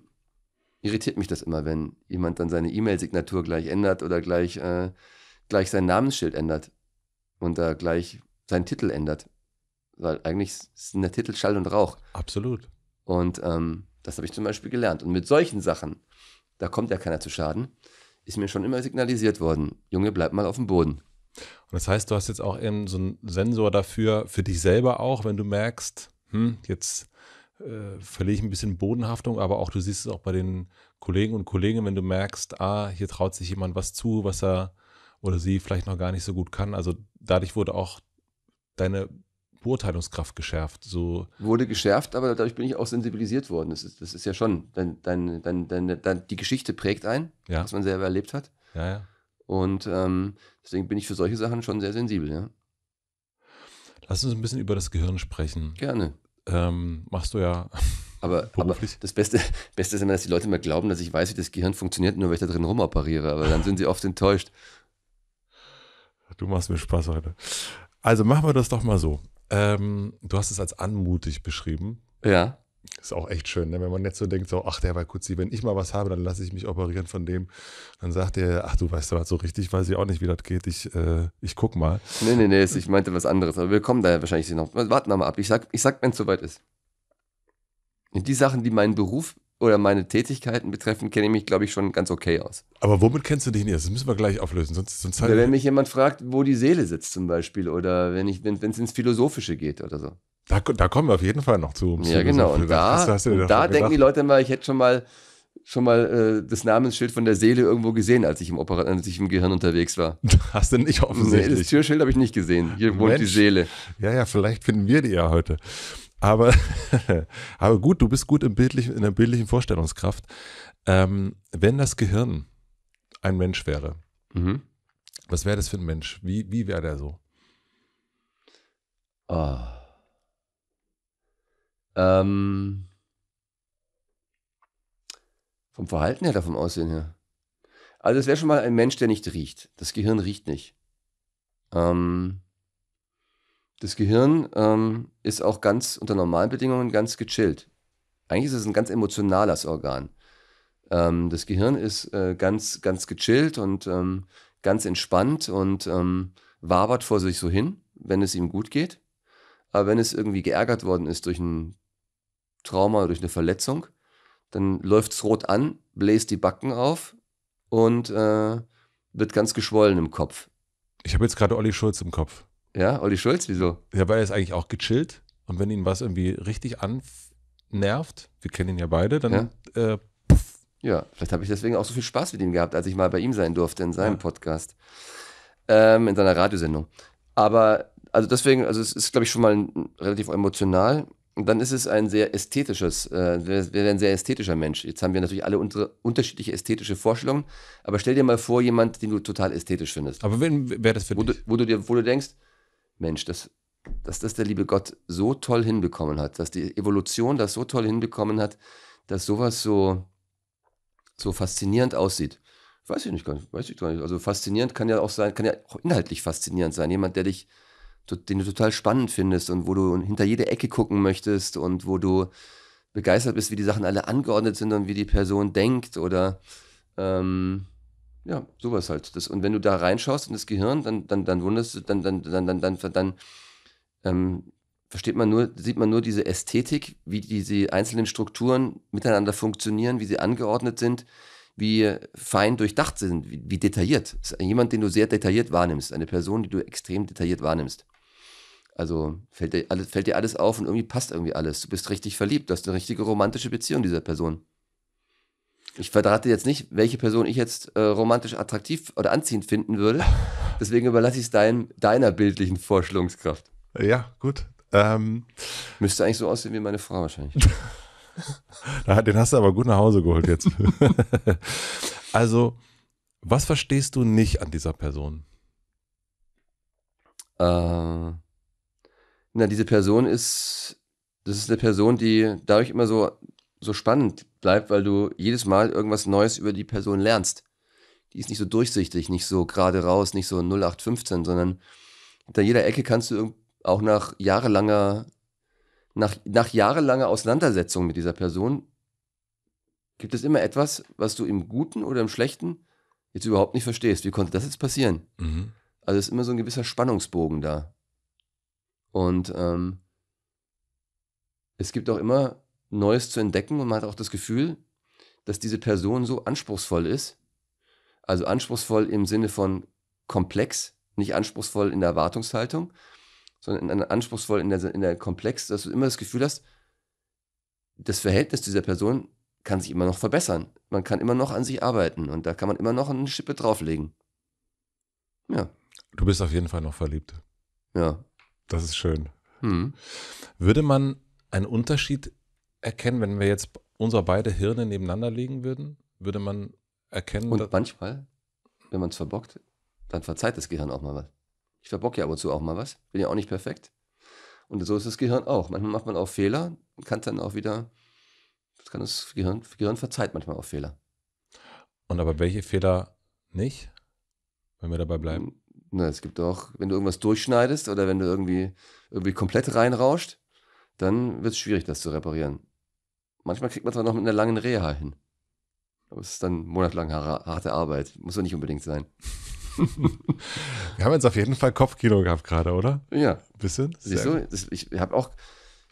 irritiert mich das immer, wenn jemand dann seine E-Mail-Signatur gleich ändert oder gleich, äh, gleich sein Namensschild ändert und da gleich seinen Titel ändert. Weil eigentlich sind der Titel Schall und Rauch. Absolut. Und ähm, das habe ich zum Beispiel gelernt. Und mit solchen Sachen, da kommt ja keiner zu Schaden ist mir schon immer signalisiert worden, Junge, bleib mal auf dem Boden. Und das heißt, du hast jetzt auch eben so einen Sensor dafür, für dich selber auch, wenn du merkst, hm, jetzt äh, verliere ich ein bisschen Bodenhaftung, aber auch du siehst es auch bei den Kollegen und Kolleginnen, wenn du merkst, ah, hier traut sich jemand was zu, was er oder sie vielleicht noch gar nicht so gut kann. Also dadurch wurde auch deine Beurteilungskraft geschärft. So. Wurde geschärft, aber dadurch bin ich auch sensibilisiert worden. Das ist, das ist ja schon, dein, dein, dein, dein, die Geschichte prägt ein, ja. was man selber erlebt hat. Ja, ja. Und ähm, deswegen bin ich für solche Sachen schon sehr sensibel. Ja. Lass uns ein bisschen über das Gehirn sprechen. Gerne. Ähm, machst du ja. Aber, aber, das Beste, Beste ist immer, dass die Leute immer glauben, dass ich weiß, wie das Gehirn funktioniert, nur weil ich da drin rumoperiere. Aber dann sind sie oft enttäuscht. Du machst mir Spaß heute. Also machen wir das doch mal so. Ähm, du hast es als anmutig beschrieben. Ja. Ist auch echt schön, ne? wenn man jetzt so denkt, so, ach, der war kurz, wenn ich mal was habe, dann lasse ich mich operieren von dem. Dann sagt er, ach, du weißt was, so richtig weiß ich auch nicht, wie das geht, ich, äh, ich guck mal. Nee, nee, nee, ich meinte was anderes, aber wir kommen da ja wahrscheinlich noch. Warten wir mal ab, ich sag, ich sag wenn es soweit ist. Die Sachen, die meinen Beruf oder meine Tätigkeiten betreffen, kenne ich mich, glaube ich, schon ganz okay aus. Aber womit kennst du dich nicht? Das müssen wir gleich auflösen. Sonst, sonst halt wenn mich jemand fragt, wo die Seele sitzt zum Beispiel oder wenn es wenn, es ins Philosophische geht oder so. Da, da, kommen wir auf jeden Fall noch zu. Um ja, genau. Und da, hast hast und da denken die Leute immer, ich hätte schon mal schon mal äh, das Namensschild von der Seele irgendwo gesehen, als ich im Operat als ich im Gehirn unterwegs war. Hast du nicht offensichtlich? Nee, das Türschild habe ich nicht gesehen. Hier wohnt die Seele. Ja, ja, vielleicht finden wir die ja heute. Aber, aber gut, du bist gut im bildlichen, in der bildlichen Vorstellungskraft. Ähm, wenn das Gehirn ein Mensch wäre, mhm. was wäre das für ein Mensch? Wie, wie wäre der so? Oh. Ähm. Vom Verhalten her vom Aussehen her? Also es wäre schon mal ein Mensch, der nicht riecht. Das Gehirn riecht nicht. Ähm, das Gehirn ähm, ist auch ganz unter normalen Bedingungen ganz gechillt. Eigentlich ist es ein ganz emotionales Organ. Ähm, das Gehirn ist äh, ganz, ganz gechillt und ähm, ganz entspannt und ähm, wabert vor sich so hin, wenn es ihm gut geht. Aber wenn es irgendwie geärgert worden ist durch ein Trauma oder durch eine Verletzung, dann läuft es rot an, bläst die Backen auf und äh, wird ganz geschwollen im Kopf. Ich habe jetzt gerade Olli Schulz im Kopf. Ja, Olli Schulz, wieso? Ja, weil er ist eigentlich auch gechillt. Und wenn ihn was irgendwie richtig annervt, wir kennen ihn ja beide, dann ja. Äh, ja, vielleicht habe ich deswegen auch so viel Spaß mit ihm gehabt, als ich mal bei ihm sein durfte in seinem ja. Podcast, ähm, in seiner Radiosendung. Aber also deswegen, also es ist, glaube ich, schon mal relativ emotional. Und dann ist es ein sehr ästhetisches, äh, wir wäre ein sehr ästhetischer Mensch. Jetzt haben wir natürlich alle untere, unterschiedliche ästhetische Vorstellungen, aber stell dir mal vor, jemand, den du total ästhetisch findest. Aber wen wäre das für wo dich? Du, wo, du dir, wo du denkst, Mensch, dass, dass das der liebe Gott so toll hinbekommen hat, dass die Evolution das so toll hinbekommen hat, dass sowas so, so faszinierend aussieht. Weiß ich nicht, weiß ich gar nicht. Also faszinierend kann ja auch sein, kann ja auch inhaltlich faszinierend sein. Jemand, der dich, den du total spannend findest und wo du hinter jede Ecke gucken möchtest und wo du begeistert bist, wie die Sachen alle angeordnet sind und wie die Person denkt oder ähm, ja, sowas halt. Das, und wenn du da reinschaust in das Gehirn, dann, dann, dann wunderst du, dann, dann, dann, dann, dann, dann ähm, versteht man nur, sieht man nur diese Ästhetik, wie diese einzelnen Strukturen miteinander funktionieren, wie sie angeordnet sind, wie fein durchdacht sind, wie, wie detailliert. Das ist jemand, den du sehr detailliert wahrnimmst, eine Person, die du extrem detailliert wahrnimmst. Also fällt dir alles, fällt dir alles auf und irgendwie passt irgendwie alles. Du bist richtig verliebt, du hast eine richtige romantische Beziehung dieser Person. Ich verrate jetzt nicht, welche Person ich jetzt äh, romantisch attraktiv oder anziehend finden würde. Deswegen überlasse ich es dein, deiner bildlichen Vorstellungskraft. Ja, gut. Ähm, Müsste eigentlich so aussehen wie meine Frau wahrscheinlich. Den hast du aber gut nach Hause geholt jetzt. also, was verstehst du nicht an dieser Person? Äh, na, diese Person ist, das ist eine Person, die dadurch immer so so spannend bleibt, weil du jedes Mal irgendwas Neues über die Person lernst. Die ist nicht so durchsichtig, nicht so gerade raus, nicht so 0815, sondern hinter jeder Ecke kannst du auch nach jahrelanger, nach, nach jahrelanger Auseinandersetzung mit dieser Person, gibt es immer etwas, was du im Guten oder im Schlechten jetzt überhaupt nicht verstehst. Wie konnte das jetzt passieren? Mhm. Also ist immer so ein gewisser Spannungsbogen da. Und ähm, es gibt auch immer Neues zu entdecken und man hat auch das Gefühl, dass diese Person so anspruchsvoll ist, also anspruchsvoll im Sinne von komplex, nicht anspruchsvoll in der Erwartungshaltung, sondern in, anspruchsvoll in der, in der Komplex, dass du immer das Gefühl hast, das Verhältnis zu dieser Person kann sich immer noch verbessern. Man kann immer noch an sich arbeiten und da kann man immer noch eine Schippe drauflegen. Ja. Du bist auf jeden Fall noch verliebt. Ja. Das ist schön. Hm. Würde man einen Unterschied erkennen, wenn wir jetzt unsere beide Hirne nebeneinander legen würden, würde man erkennen. Und manchmal, wenn man es verbockt, dann verzeiht das Gehirn auch mal was. Ich verbocke ja ab und zu auch mal was, bin ja auch nicht perfekt. Und so ist das Gehirn auch. Manchmal macht man auch Fehler und kann dann auch wieder, das kann das Gehirn, Gehirn verzeiht manchmal auch Fehler. Und aber welche Fehler nicht, wenn wir dabei bleiben? Hm, na, es gibt auch, wenn du irgendwas durchschneidest oder wenn du irgendwie, irgendwie komplett reinrauscht, dann wird es schwierig, das zu reparieren. Manchmal kriegt man es auch noch mit einer langen Reha hin. Aber es ist dann monatelang harte Arbeit. Muss doch nicht unbedingt sein. Wir haben jetzt auf jeden Fall Kopfkino gehabt gerade, oder? Ja. Ein bisschen? Siehst du, das, ich habe auch,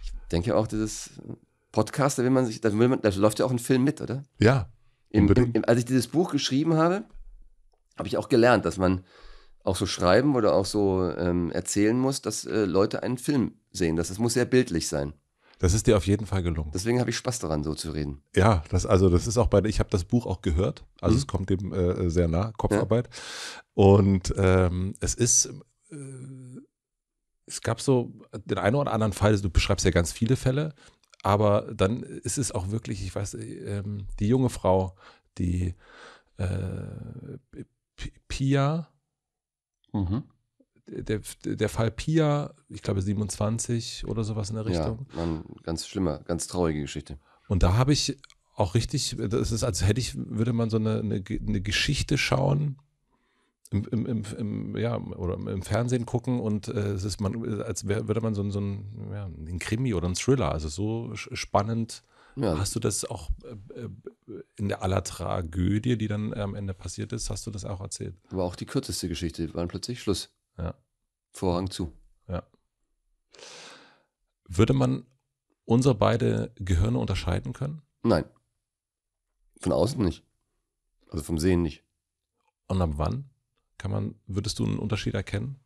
ich denke auch, dieses Podcast, da will man sich, da, will man, da läuft ja auch ein Film mit, oder? Ja. Im, im, im, als ich dieses Buch geschrieben habe, habe ich auch gelernt, dass man auch so schreiben oder auch so ähm, erzählen muss, dass äh, Leute einen Film sehen. Das, das muss sehr bildlich sein. Das ist dir auf jeden Fall gelungen. Deswegen habe ich Spaß daran, so zu reden. Ja, das, also das ist auch bei, ich habe das Buch auch gehört, also mhm. es kommt dem äh, äh sehr nah, Kopfarbeit. Ja. Und ähm, es ist, äh, es gab so den einen oder anderen Fall, du beschreibst ja ganz viele Fälle, aber dann ist es auch wirklich, ich weiß, äh, die junge Frau, die äh, Pia, mhm der, der Fall Pia, ich glaube 27 oder sowas in der Richtung. Ja, man, ganz schlimmer, ganz traurige Geschichte. Und da habe ich auch richtig, das ist, als hätte ich, würde man so eine, eine, eine Geschichte schauen, im, im, im, ja, oder im Fernsehen gucken und äh, es ist man, als wär, würde man so, so ein, ja, ein Krimi oder ein Thriller, also so spannend. Ja. Hast du das auch äh, äh in der aller Tragödie, die dann am Ende passiert ist, hast du das auch erzählt? War auch die kürzeste Geschichte, war plötzlich Schluss. Ja. Vorhang zu. Ja. Würde man unsere beide Gehirne unterscheiden können? Nein. Von außen nicht. Also vom Sehen nicht. Und ab wann kann man, würdest du einen Unterschied erkennen?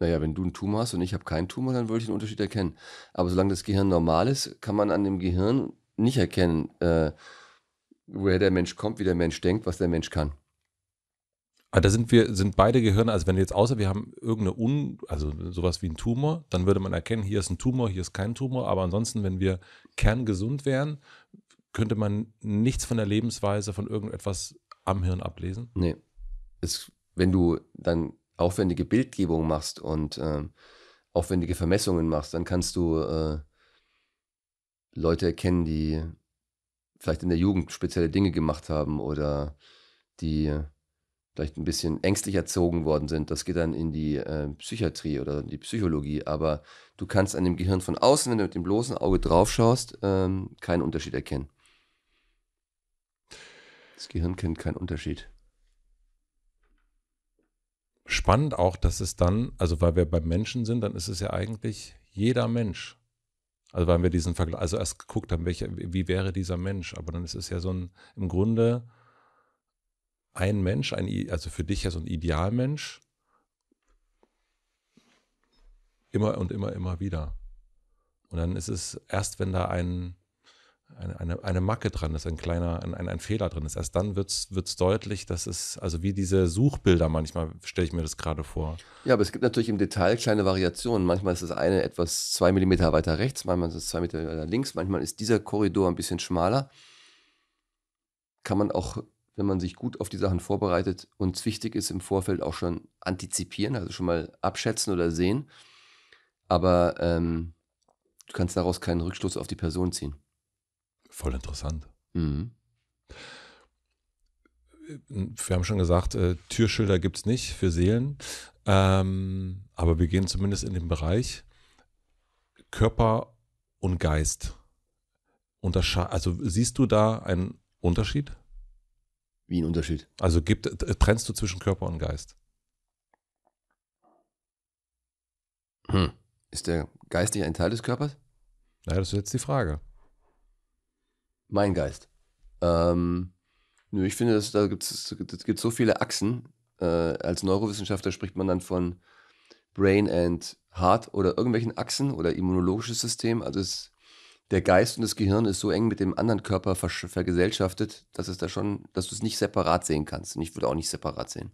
Naja, wenn du einen Tumor hast und ich habe keinen Tumor, dann würde ich einen Unterschied erkennen. Aber solange das Gehirn normal ist, kann man an dem Gehirn nicht erkennen, äh, woher der Mensch kommt, wie der Mensch denkt, was der Mensch kann. Aber ah, da sind wir, sind beide Gehirne, also wenn jetzt außer wir haben irgendeine Un, also sowas wie ein Tumor, dann würde man erkennen, hier ist ein Tumor, hier ist kein Tumor. Aber ansonsten, wenn wir kerngesund wären, könnte man nichts von der Lebensweise von irgendetwas am Hirn ablesen. Nee. Es, wenn du dann aufwendige Bildgebung machst und äh, aufwendige Vermessungen machst, dann kannst du äh, Leute erkennen, die vielleicht in der Jugend spezielle Dinge gemacht haben oder die vielleicht ein bisschen ängstlich erzogen worden sind. Das geht dann in die äh, Psychiatrie oder die Psychologie. Aber du kannst an dem Gehirn von außen, wenn du mit dem bloßen Auge draufschaust, ähm, keinen Unterschied erkennen. Das Gehirn kennt keinen Unterschied. Spannend auch, dass es dann, also weil wir beim Menschen sind, dann ist es ja eigentlich jeder Mensch. Also weil wir diesen Vergleich, also erst geguckt haben, welche, wie wäre dieser Mensch, aber dann ist es ja so ein, im Grunde ein Mensch, ein, also für dich ja so ein Idealmensch, immer und immer, immer wieder. Und dann ist es erst, wenn da ein, eine, eine, eine Macke dran ist, ein kleiner, ein, ein, ein Fehler drin ist, erst dann wird es deutlich, dass es, also wie diese Suchbilder manchmal, stelle ich mir das gerade vor. Ja, aber es gibt natürlich im Detail kleine Variationen. Manchmal ist das eine etwas zwei Millimeter weiter rechts, manchmal ist es zwei Millimeter weiter links, manchmal ist dieser Korridor ein bisschen schmaler. Kann man auch wenn man sich gut auf die Sachen vorbereitet und es wichtig ist, im Vorfeld auch schon antizipieren, also schon mal abschätzen oder sehen. Aber ähm, du kannst daraus keinen Rückschluss auf die Person ziehen. Voll interessant. Mhm. Wir haben schon gesagt, äh, Türschilder gibt es nicht für Seelen. Ähm, aber wir gehen zumindest in den Bereich Körper und Geist. Untersche also siehst du da einen Unterschied? Wie ein Unterschied. Also gibt, äh, äh, trennst du zwischen Körper und Geist? Hm. Ist der Geist nicht ein Teil des Körpers? Naja, das ist jetzt die Frage. Mein Geist. Ähm, nö, ich finde, dass, da gibt es so viele Achsen. Äh, als Neurowissenschaftler spricht man dann von Brain and Heart oder irgendwelchen Achsen oder immunologisches System. Also es der Geist und das Gehirn ist so eng mit dem anderen Körper vergesellschaftet, dass es da schon, dass du es nicht separat sehen kannst. Und ich würde auch nicht separat sehen.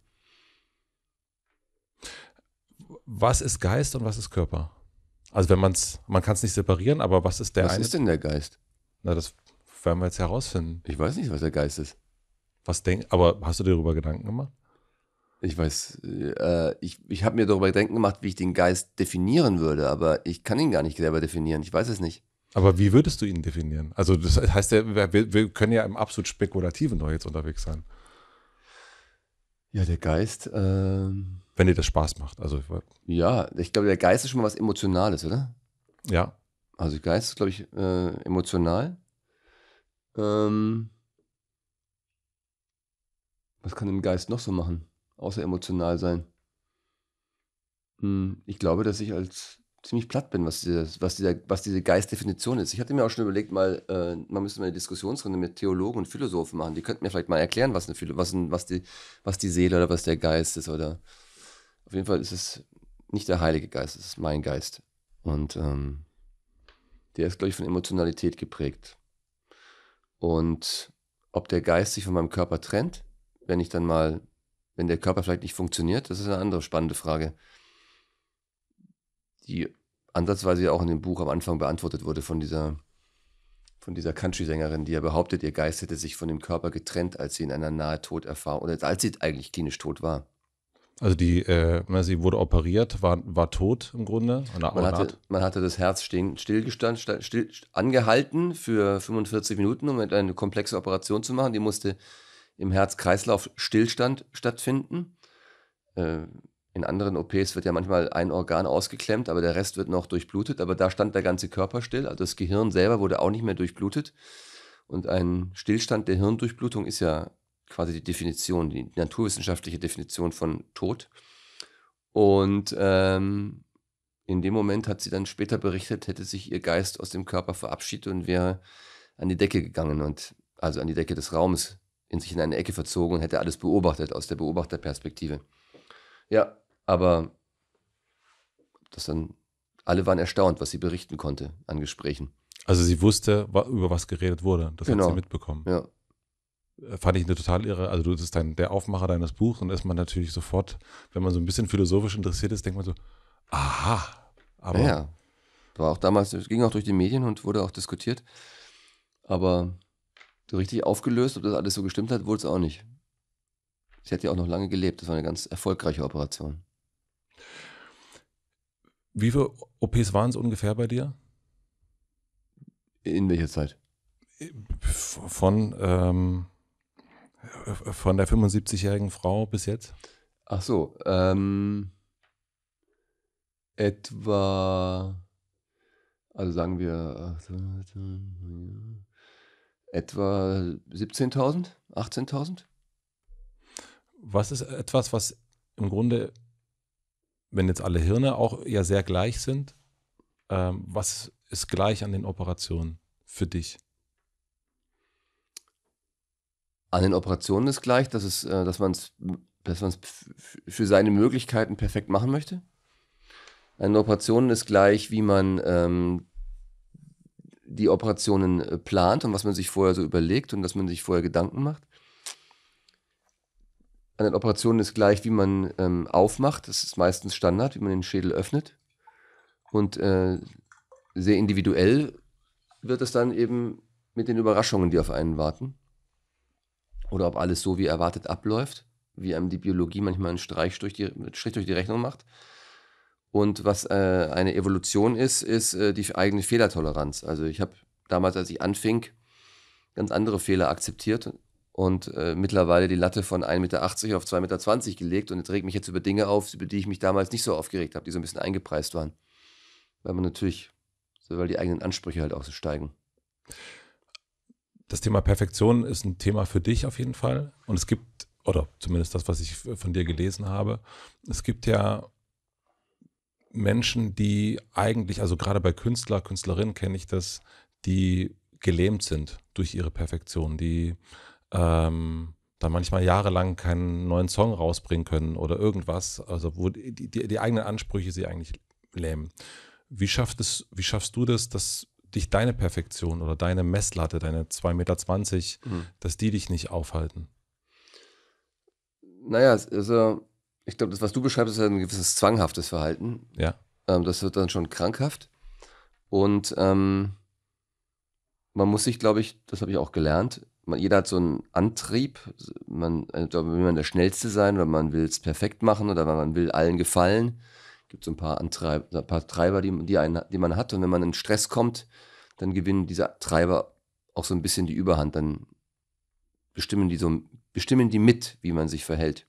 Was ist Geist und was ist Körper? Also wenn man es, man kann es nicht separieren, aber was ist der was eine? Was ist denn der Geist? Na, das werden wir jetzt herausfinden. Ich weiß nicht, was der Geist ist. Was denk, aber hast du dir darüber Gedanken gemacht? Ich weiß, äh, ich, ich habe mir darüber Gedanken gemacht, wie ich den Geist definieren würde, aber ich kann ihn gar nicht selber definieren. Ich weiß es nicht. Aber wie würdest du ihn definieren? Also das heißt ja, wir, wir können ja im absolut Spekulativen noch jetzt unterwegs sein. Ja, der Geist. Ähm, Wenn dir das Spaß macht. Also, ja, ich glaube, der Geist ist schon mal was Emotionales, oder? Ja. Also Geist ist, glaube ich, äh, emotional. Ähm, was kann ein Geist noch so machen, außer emotional sein? Hm, ich glaube, dass ich als ziemlich platt bin, was, dieses, was, dieser, was diese Geistdefinition ist. Ich hatte mir auch schon überlegt, mal, äh, man müsste mal eine Diskussionsrunde mit Theologen und Philosophen machen. Die könnten mir vielleicht mal erklären, was, eine, was, ein, was, die, was die Seele oder was der Geist ist. Oder auf jeden Fall ist es nicht der Heilige Geist, es ist mein Geist. Und ähm, der ist, glaube ich, von Emotionalität geprägt. Und ob der Geist sich von meinem Körper trennt, wenn ich dann mal, wenn der Körper vielleicht nicht funktioniert, das ist eine andere spannende Frage die ansatzweise auch in dem Buch am Anfang beantwortet wurde von dieser, von dieser Country-Sängerin, die ja behauptet, ihr Geist hätte sich von dem Körper getrennt, als sie in einer nahe Toderfahrung, oder als sie eigentlich klinisch tot war. Also die, äh, sie wurde operiert, war, war tot im Grunde. Man hatte, man hatte das Herz stehen, stillgestanden, still, still, angehalten für 45 Minuten, um eine komplexe Operation zu machen. Die musste im herz stillstand stattfinden. Äh, in anderen OPs wird ja manchmal ein Organ ausgeklemmt, aber der Rest wird noch durchblutet. Aber da stand der ganze Körper still. Also das Gehirn selber wurde auch nicht mehr durchblutet. Und ein Stillstand der Hirndurchblutung ist ja quasi die Definition, die naturwissenschaftliche Definition von Tod. Und ähm, in dem Moment hat sie dann später berichtet, hätte sich ihr Geist aus dem Körper verabschiedet und wäre an die Decke gegangen und also an die Decke des Raumes in sich in eine Ecke verzogen und hätte alles beobachtet aus der Beobachterperspektive. Ja, aber das dann, alle waren erstaunt, was sie berichten konnte an Gesprächen. Also sie wusste, über was geredet wurde. Das genau. hat sie genau. mitbekommen. Ja. Äh, fand ich eine total irre. Also, du bist dein, der Aufmacher deines Buchs und ist man natürlich sofort, wenn man so ein bisschen philosophisch interessiert ist, denkt man so, aha, aber. Ja, war auch damals, es ging auch durch die Medien und wurde auch diskutiert. Aber so richtig aufgelöst, ob das alles so gestimmt hat, wurde es auch nicht. Sie hat ja auch noch lange gelebt. Das war eine ganz erfolgreiche Operation. Wie viele OPs waren es ungefähr bei dir? In welcher Zeit? Von, ähm, von der 75-jährigen Frau bis jetzt? Ach so, ähm, etwa, also sagen wir, etwa 17.000, 18.000? Was ist etwas, was im Grunde wenn jetzt alle Hirne auch ja sehr gleich sind, ähm, was ist gleich an den Operationen für dich? An den Operationen ist gleich, dass, es, dass man es dass man's für seine Möglichkeiten perfekt machen möchte. An den Operationen ist gleich, wie man ähm, die Operationen äh, plant und was man sich vorher so überlegt und dass man sich vorher Gedanken macht an den Operationen ist gleich, wie man ähm, aufmacht. Das ist meistens Standard, wie man den Schädel öffnet. Und äh, sehr individuell wird es dann eben mit den Überraschungen, die auf einen warten. Oder ob alles so wie erwartet abläuft, wie einem die Biologie manchmal einen Streich durch die, Strich durch die Rechnung macht. Und was äh, eine Evolution ist, ist äh, die eigene Fehlertoleranz. Also ich habe damals, als ich anfing, ganz andere Fehler akzeptiert und äh, mittlerweile die Latte von 1,80 Meter auf 2,20 Meter gelegt und regt mich jetzt über Dinge auf, über die ich mich damals nicht so aufgeregt habe, die so ein bisschen eingepreist waren. Weil man natürlich, so, weil die eigenen Ansprüche halt auch so steigen. Das Thema Perfektion ist ein Thema für dich auf jeden Fall. Und es gibt, oder zumindest das, was ich von dir gelesen habe, es gibt ja Menschen, die eigentlich, also gerade bei Künstler, Künstlerinnen kenne ich das, die gelähmt sind durch ihre Perfektion, die ähm, dann manchmal jahrelang keinen neuen Song rausbringen können oder irgendwas, also wo die, die, die eigenen Ansprüche sie eigentlich lähmen. Wie, schafft es, wie schaffst du das, dass dich deine Perfektion oder deine Messlatte, deine 2,20 Meter, mhm. dass die dich nicht aufhalten? Naja, also ich glaube, das, was du beschreibst, ist ein gewisses zwanghaftes Verhalten. Ja. Ähm, das wird dann schon krankhaft. Und ähm, man muss sich, glaube ich, das habe ich auch gelernt, man, jeder hat so einen Antrieb. Man, äh, da will man der Schnellste sein oder man will es perfekt machen oder man will allen gefallen. Es Gibt so ein paar, Antreib, ein paar Treiber, die, die, einen, die man hat. Und wenn man in Stress kommt, dann gewinnen diese Treiber auch so ein bisschen die Überhand. Dann bestimmen die, so, bestimmen die mit, wie man sich verhält.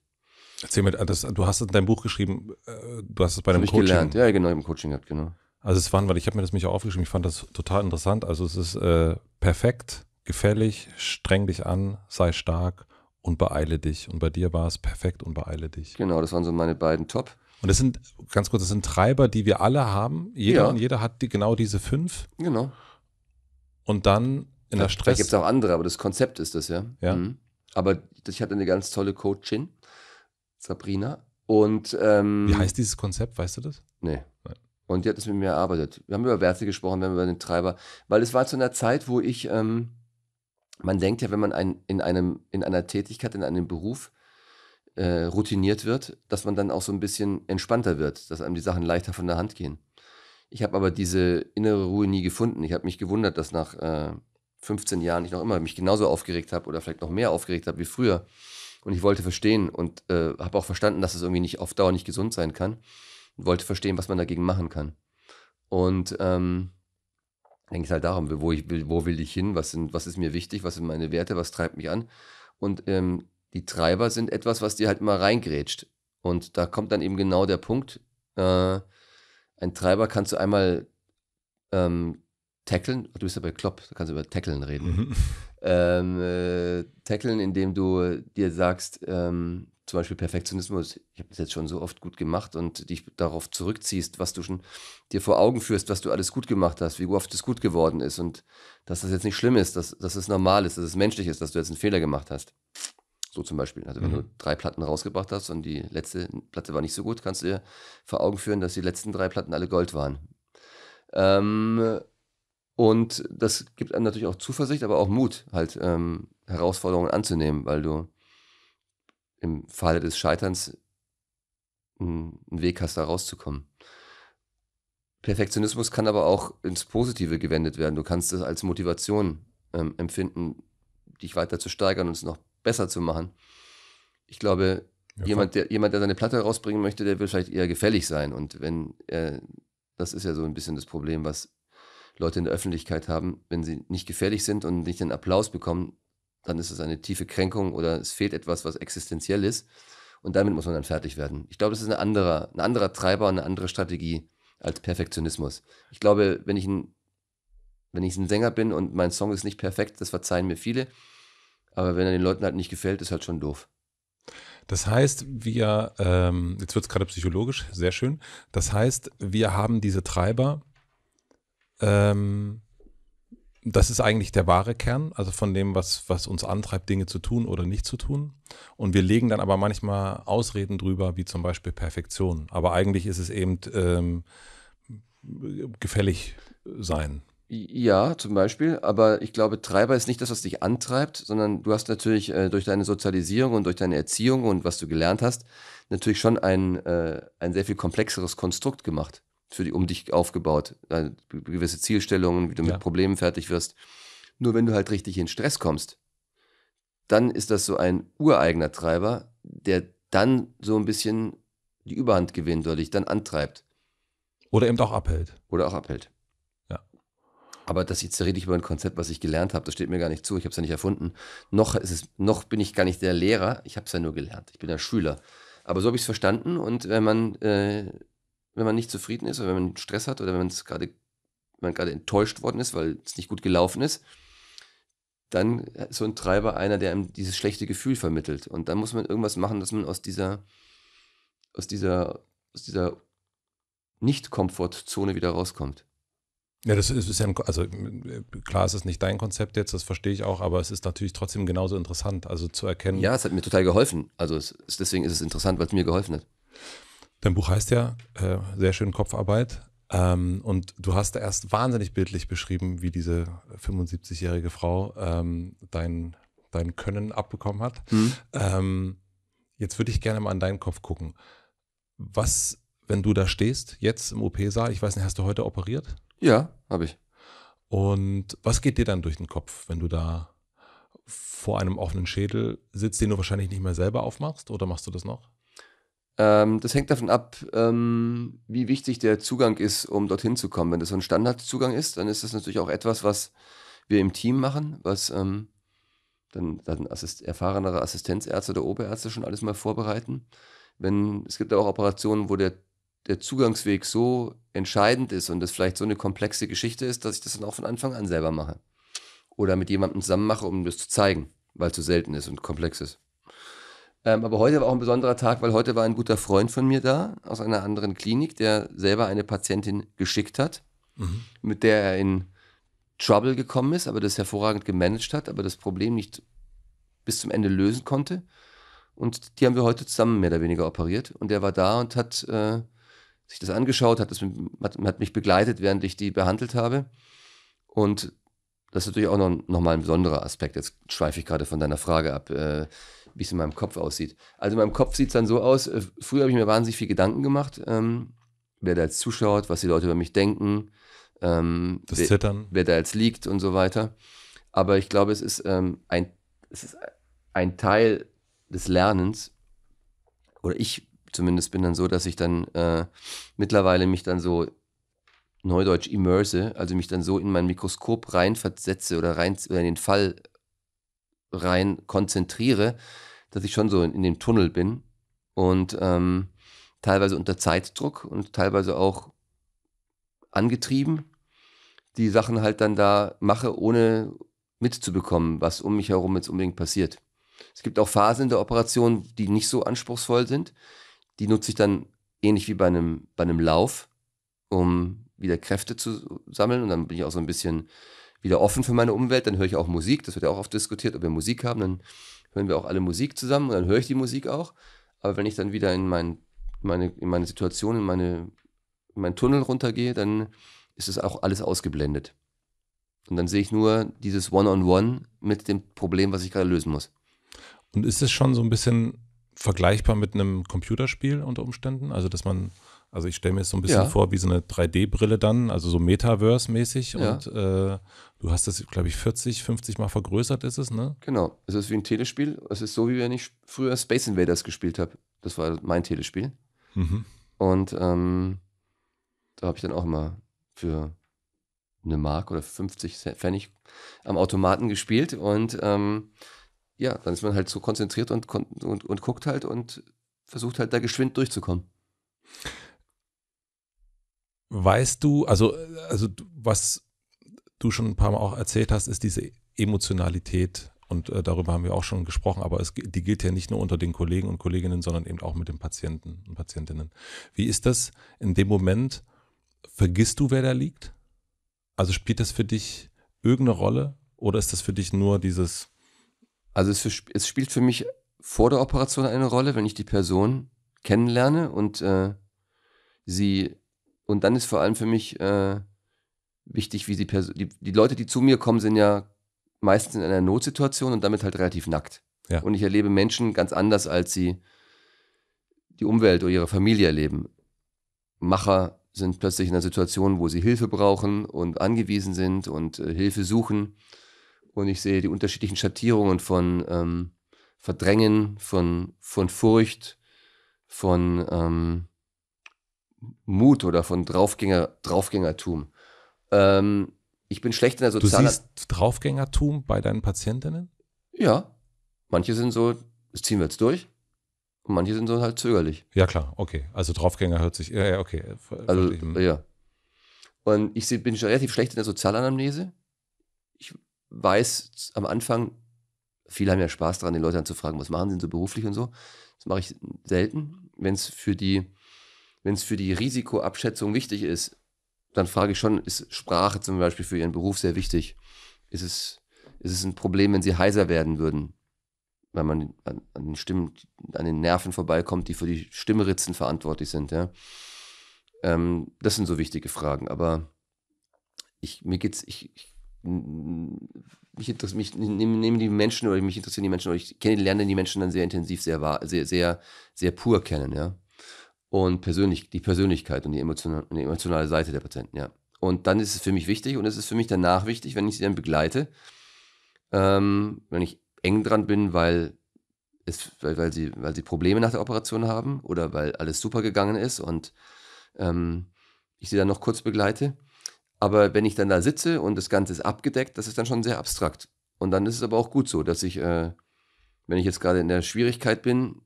Erzähl mir, das, du hast es in deinem Buch geschrieben, äh, du hast es bei das einem Coaching. Ich gelernt. Ja, genau, im Coaching gehabt, genau. Also es waren, weil ich habe mir das mich auch aufgeschrieben, ich fand das total interessant. Also es ist äh, perfekt gefällig, streng dich an, sei stark und beeile dich. Und bei dir war es perfekt und beeile dich. Genau, das waren so meine beiden Top. Und das sind, ganz kurz, das sind Treiber, die wir alle haben. Jeder ja. und jeder hat die, genau diese fünf. Genau. Und dann in da, der Stress. Da gibt es auch andere, aber das Konzept ist das, ja. ja. Mhm. Aber ich hatte eine ganz tolle Coachin, Sabrina. Und ähm, wie heißt dieses Konzept, weißt du das? Nee. Nein. Und die hat das mit mir erarbeitet. Wir haben über Werte gesprochen, wir haben über den Treiber, weil es war zu einer Zeit, wo ich ähm, man denkt ja, wenn man ein, in, einem, in einer Tätigkeit, in einem Beruf äh, routiniert wird, dass man dann auch so ein bisschen entspannter wird, dass einem die Sachen leichter von der Hand gehen. Ich habe aber diese innere Ruhe nie gefunden. Ich habe mich gewundert, dass nach äh, 15 Jahren ich noch immer mich genauso aufgeregt habe oder vielleicht noch mehr aufgeregt habe wie früher. Und ich wollte verstehen und äh, habe auch verstanden, dass es irgendwie nicht auf Dauer nicht gesund sein kann. Und wollte verstehen, was man dagegen machen kann. Und ähm, ging es halt darum, wo, ich will, wo will ich hin, was, sind, was ist mir wichtig, was sind meine Werte, was treibt mich an. Und ähm, die Treiber sind etwas, was dir halt immer reingrätscht. Und da kommt dann eben genau der Punkt, äh, ein Treiber kannst du einmal ähm, tackeln, du bist ja bei Klopp, da kannst du über tackeln reden. Mhm. Ähm, äh, tackeln, indem du dir sagst, ähm, zum Beispiel Perfektionismus, ich habe das jetzt schon so oft gut gemacht und dich darauf zurückziehst, was du schon dir vor Augen führst, was du alles gut gemacht hast, wie oft es gut geworden ist und dass das jetzt nicht schlimm ist, dass, dass es normal ist, dass es menschlich ist, dass du jetzt einen Fehler gemacht hast. So zum Beispiel. Also wenn mhm. du drei Platten rausgebracht hast und die letzte Platte war nicht so gut, kannst du dir vor Augen führen, dass die letzten drei Platten alle Gold waren. Ähm, und das gibt einem natürlich auch Zuversicht, aber auch Mut, halt ähm, Herausforderungen anzunehmen, weil du im Falle des Scheiterns einen Weg hast, da rauszukommen. Perfektionismus kann aber auch ins Positive gewendet werden. Du kannst es als Motivation ähm, empfinden, dich weiter zu steigern und es noch besser zu machen. Ich glaube, ja, jemand, der, jemand, der seine Platte rausbringen möchte, der will vielleicht eher gefällig sein. Und wenn er, das ist ja so ein bisschen das Problem, was Leute in der Öffentlichkeit haben, wenn sie nicht gefällig sind und nicht den Applaus bekommen, dann ist es eine tiefe Kränkung oder es fehlt etwas, was existenziell ist. Und damit muss man dann fertig werden. Ich glaube, das ist ein anderer, ein anderer Treiber, eine andere Strategie als Perfektionismus. Ich glaube, wenn ich ein, wenn ich ein Sänger bin und mein Song ist nicht perfekt, das verzeihen mir viele. Aber wenn er den Leuten halt nicht gefällt, ist halt schon doof. Das heißt, wir, ähm, jetzt wird es gerade psychologisch, sehr schön. Das heißt, wir haben diese Treiber, ähm, das ist eigentlich der wahre Kern, also von dem, was, was uns antreibt, Dinge zu tun oder nicht zu tun. Und wir legen dann aber manchmal Ausreden drüber, wie zum Beispiel Perfektion. Aber eigentlich ist es eben ähm, gefällig sein. Ja, zum Beispiel. Aber ich glaube, Treiber ist nicht das, was dich antreibt, sondern du hast natürlich äh, durch deine Sozialisierung und durch deine Erziehung und was du gelernt hast, natürlich schon ein, äh, ein sehr viel komplexeres Konstrukt gemacht für die, um dich aufgebaut. Also gewisse Zielstellungen, wie du ja. mit Problemen fertig wirst. Nur wenn du halt richtig in Stress kommst, dann ist das so ein ureigener Treiber, der dann so ein bisschen die Überhand gewinnt oder dich dann antreibt. Oder eben auch abhält. Oder auch abhält. Ja. Aber das jetzt rede ich über ein Konzept, was ich gelernt habe. Das steht mir gar nicht zu. Ich habe es ja nicht erfunden. Noch, ist es, noch bin ich gar nicht der Lehrer. Ich habe es ja nur gelernt. Ich bin der Schüler. Aber so habe ich es verstanden. Und wenn man äh, wenn man nicht zufrieden ist oder wenn man Stress hat oder wenn, es grade, man gerade enttäuscht worden ist, weil es nicht gut gelaufen ist, dann ist äh, so ein Treiber einer, der einem dieses schlechte Gefühl vermittelt. Und dann muss man irgendwas machen, dass man aus dieser, aus dieser, aus dieser Nicht-Komfortzone wieder rauskommt. Ja, das ist, ja, also äh, klar, es nicht dein Konzept jetzt, das verstehe ich auch, aber es ist natürlich trotzdem genauso interessant, also zu erkennen. Ja, es hat mir total geholfen. Also es, deswegen ist es interessant, weil es mir geholfen hat. Dein Buch heißt ja äh, sehr schön Kopfarbeit. Ähm, und du hast da erst wahnsinnig bildlich beschrieben, wie diese 75-jährige Frau ähm, dein, dein Können abbekommen hat. Mhm. Ähm, jetzt würde ich gerne mal an deinen Kopf gucken. Was, wenn du da stehst, jetzt im OP-Saal, ich weiß nicht, hast du heute operiert? Ja, habe ich. Und was geht dir dann durch den Kopf, wenn du da vor einem offenen Schädel sitzt, den du wahrscheinlich nicht mehr selber aufmachst? Oder machst du das noch? Ähm, das hängt davon ab, ähm, wie wichtig der Zugang ist, um dorthin zu kommen. Wenn das so ein Standardzugang ist, dann ist das natürlich auch etwas, was wir im Team machen, was ähm, dann, dann assist erfahrenere Assistenzärzte oder Oberärzte schon alles mal vorbereiten. Wenn, es gibt auch Operationen, wo der, der Zugangsweg so entscheidend ist und das vielleicht so eine komplexe Geschichte ist, dass ich das dann auch von Anfang an selber mache. Oder mit jemandem zusammen mache, um das zu zeigen, weil es zu so selten ist und komplex ist. Ähm, aber heute war auch ein besonderer Tag, weil heute war ein guter Freund von mir da aus einer anderen Klinik, der selber eine Patientin geschickt hat, mhm. mit der er in Trouble gekommen ist, aber das hervorragend gemanagt hat, aber das Problem nicht bis zum Ende lösen konnte. Und die haben wir heute zusammen mehr oder weniger operiert. Und der war da und hat äh, sich das angeschaut, hat, das, hat, hat mich begleitet, während ich die behandelt habe. Und das ist natürlich auch nochmal noch ein besonderer Aspekt. Jetzt schweife ich gerade von deiner Frage ab. Äh, wie es in meinem Kopf aussieht. Also in meinem Kopf sieht es dann so aus, äh, früher habe ich mir wahnsinnig viel Gedanken gemacht, ähm, wer da jetzt zuschaut, was die Leute über mich denken, ähm, das wer, Zittern. wer da jetzt liegt und so weiter. Aber ich glaube, es ist, ähm, ein, es ist ein Teil des Lernens, oder ich zumindest bin dann so, dass ich dann äh, mittlerweile mich dann so neudeutsch immerse, also mich dann so in mein Mikroskop reinversetze oder rein oder in den Fall rein konzentriere, dass ich schon so in, in dem Tunnel bin und ähm, teilweise unter Zeitdruck und teilweise auch angetrieben, die Sachen halt dann da mache, ohne mitzubekommen, was um mich herum jetzt unbedingt passiert. Es gibt auch Phasen in der Operation, die nicht so anspruchsvoll sind. Die nutze ich dann ähnlich wie bei einem, bei einem Lauf, um wieder Kräfte zu sammeln. Und dann bin ich auch so ein bisschen wieder offen für meine Umwelt, dann höre ich auch Musik, das wird ja auch oft diskutiert, ob wir Musik haben, dann hören wir auch alle Musik zusammen und dann höre ich die Musik auch. Aber wenn ich dann wieder in, mein, meine, in meine Situation, in, meine, in meinen Tunnel runtergehe, dann ist es auch alles ausgeblendet. Und dann sehe ich nur dieses One-on-One -on -one mit dem Problem, was ich gerade lösen muss. Und ist es schon so ein bisschen vergleichbar mit einem Computerspiel unter Umständen? Also, dass man also ich stelle mir es so ein bisschen ja. vor wie so eine 3D-Brille dann, also so Metaverse-mäßig. Ja. Und äh, du hast das, glaube ich, 40, 50 Mal vergrößert ist es, ne? Genau. Es ist wie ein Telespiel. Es ist so, wie wenn ich früher Space Invaders gespielt habe. Das war mein Telespiel. Mhm. Und ähm, da habe ich dann auch immer für eine Mark oder 50 Pfennig am Automaten gespielt. Und ähm, ja, dann ist man halt so konzentriert und, und, und guckt halt und versucht halt da geschwind durchzukommen weißt du, also, also was du schon ein paar Mal auch erzählt hast, ist diese Emotionalität und äh, darüber haben wir auch schon gesprochen, aber es, die gilt ja nicht nur unter den Kollegen und Kolleginnen, sondern eben auch mit den Patienten und Patientinnen. Wie ist das in dem Moment? Vergisst du, wer da liegt? Also spielt das für dich irgendeine Rolle oder ist das für dich nur dieses? Also es, für, es spielt für mich vor der Operation eine Rolle, wenn ich die Person kennenlerne und äh, sie und dann ist vor allem für mich äh, wichtig, wie die, Person, die, die Leute, die zu mir kommen, sind ja meistens in einer Notsituation und damit halt relativ nackt. Ja. Und ich erlebe Menschen ganz anders, als sie die Umwelt oder ihre Familie erleben. Macher sind plötzlich in einer Situation, wo sie Hilfe brauchen und angewiesen sind und äh, Hilfe suchen. Und ich sehe die unterschiedlichen Schattierungen von ähm, Verdrängen, von, von Furcht, von ähm, Mut oder von Draufgänger, Draufgängertum. Ähm, ich bin schlecht in der sozialen. Du siehst Draufgängertum bei deinen Patientinnen? Ja. Manche sind so, das ziehen wir jetzt durch. Und manche sind so halt zögerlich. Ja, klar, okay. Also Draufgänger hört sich, ja, ja, okay. Also, mhm. ja. Und ich bin schon relativ schlecht in der Sozialanamnese. Ich weiß am Anfang, viele haben ja Spaß daran, den Leuten zu fragen, was machen sie denn so beruflich und so. Das mache ich selten, wenn es für die wenn es für die Risikoabschätzung wichtig ist, dann frage ich schon, ist Sprache zum Beispiel für Ihren Beruf sehr wichtig? Ist es, ist es ein Problem, wenn Sie heiser werden würden? Weil man an, an den Stimmen, an den Nerven vorbeikommt, die für die Stimmritzen verantwortlich sind, ja. Ähm, das sind so wichtige Fragen, aber ich, mir geht's, ich, ich mich interessiert, mich nehmen die Menschen oder mich interessieren die Menschen oder ich kenne, lerne die Menschen dann sehr intensiv, sehr sehr, sehr, sehr pur kennen, ja und persönlich, die Persönlichkeit und die, emotionale, die emotionale Seite der Patienten, ja. Und dann ist es für mich wichtig und es ist für mich danach wichtig, wenn ich sie dann begleite, ähm, wenn ich eng dran bin, weil, es, weil, weil, sie, weil sie Probleme nach der Operation haben oder weil alles super gegangen ist und ähm, ich sie dann noch kurz begleite. Aber wenn ich dann da sitze und das Ganze ist abgedeckt, das ist dann schon sehr abstrakt. Und dann ist es aber auch gut so, dass ich, äh, wenn ich jetzt gerade in der Schwierigkeit bin,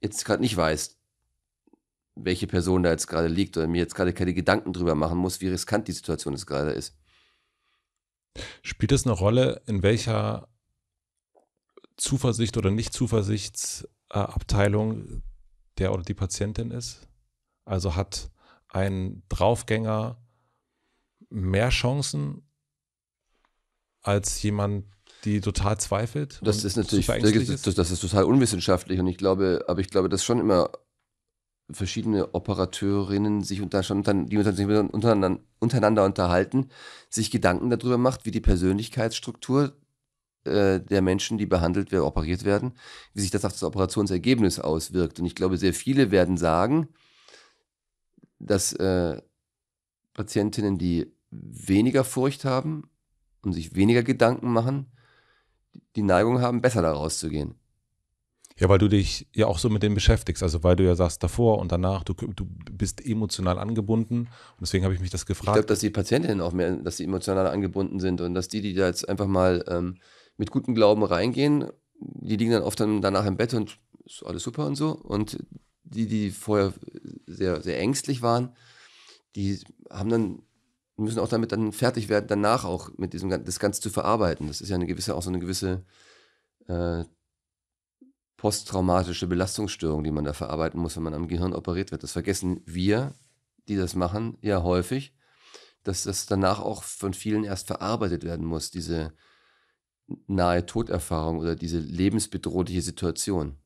jetzt gerade nicht weiß, welche Person da jetzt gerade liegt oder mir jetzt gerade keine Gedanken drüber machen muss, wie riskant die Situation jetzt gerade ist. Spielt es eine Rolle, in welcher Zuversicht oder Nicht-Zuversichtsabteilung der oder die Patientin ist? Also hat ein Draufgänger mehr Chancen als jemand, die total zweifelt? Das ist natürlich, das ist, das ist total unwissenschaftlich und ich glaube, aber ich glaube, das ist schon immer verschiedene Operateurinnen sich unter, die sich untereinander, unterhalten, sich Gedanken darüber macht, wie die Persönlichkeitsstruktur äh, der Menschen, die behandelt werden, operiert werden, wie sich das auf das Operationsergebnis auswirkt. Und ich glaube, sehr viele werden sagen, dass äh, Patientinnen, die weniger Furcht haben und sich weniger Gedanken machen, die Neigung haben, besser daraus zu gehen. Ja, weil du dich ja auch so mit dem beschäftigst. Also weil du ja sagst davor und danach, du, du bist emotional angebunden. Und deswegen habe ich mich das gefragt. Ich glaube, dass die Patientinnen auch mehr, dass sie emotional angebunden sind und dass die, die da jetzt einfach mal ähm, mit gutem Glauben reingehen, die liegen dann oft dann danach im Bett und ist alles super und so. Und die, die vorher sehr, sehr ängstlich waren, die haben dann müssen auch damit dann fertig werden, danach auch mit diesem das Ganze zu verarbeiten. Das ist ja eine gewisse, auch so eine gewisse äh, posttraumatische Belastungsstörung, die man da verarbeiten muss, wenn man am Gehirn operiert wird. Das vergessen wir, die das machen, ja häufig, dass das danach auch von vielen erst verarbeitet werden muss, diese nahe Toderfahrung oder diese lebensbedrohliche Situation.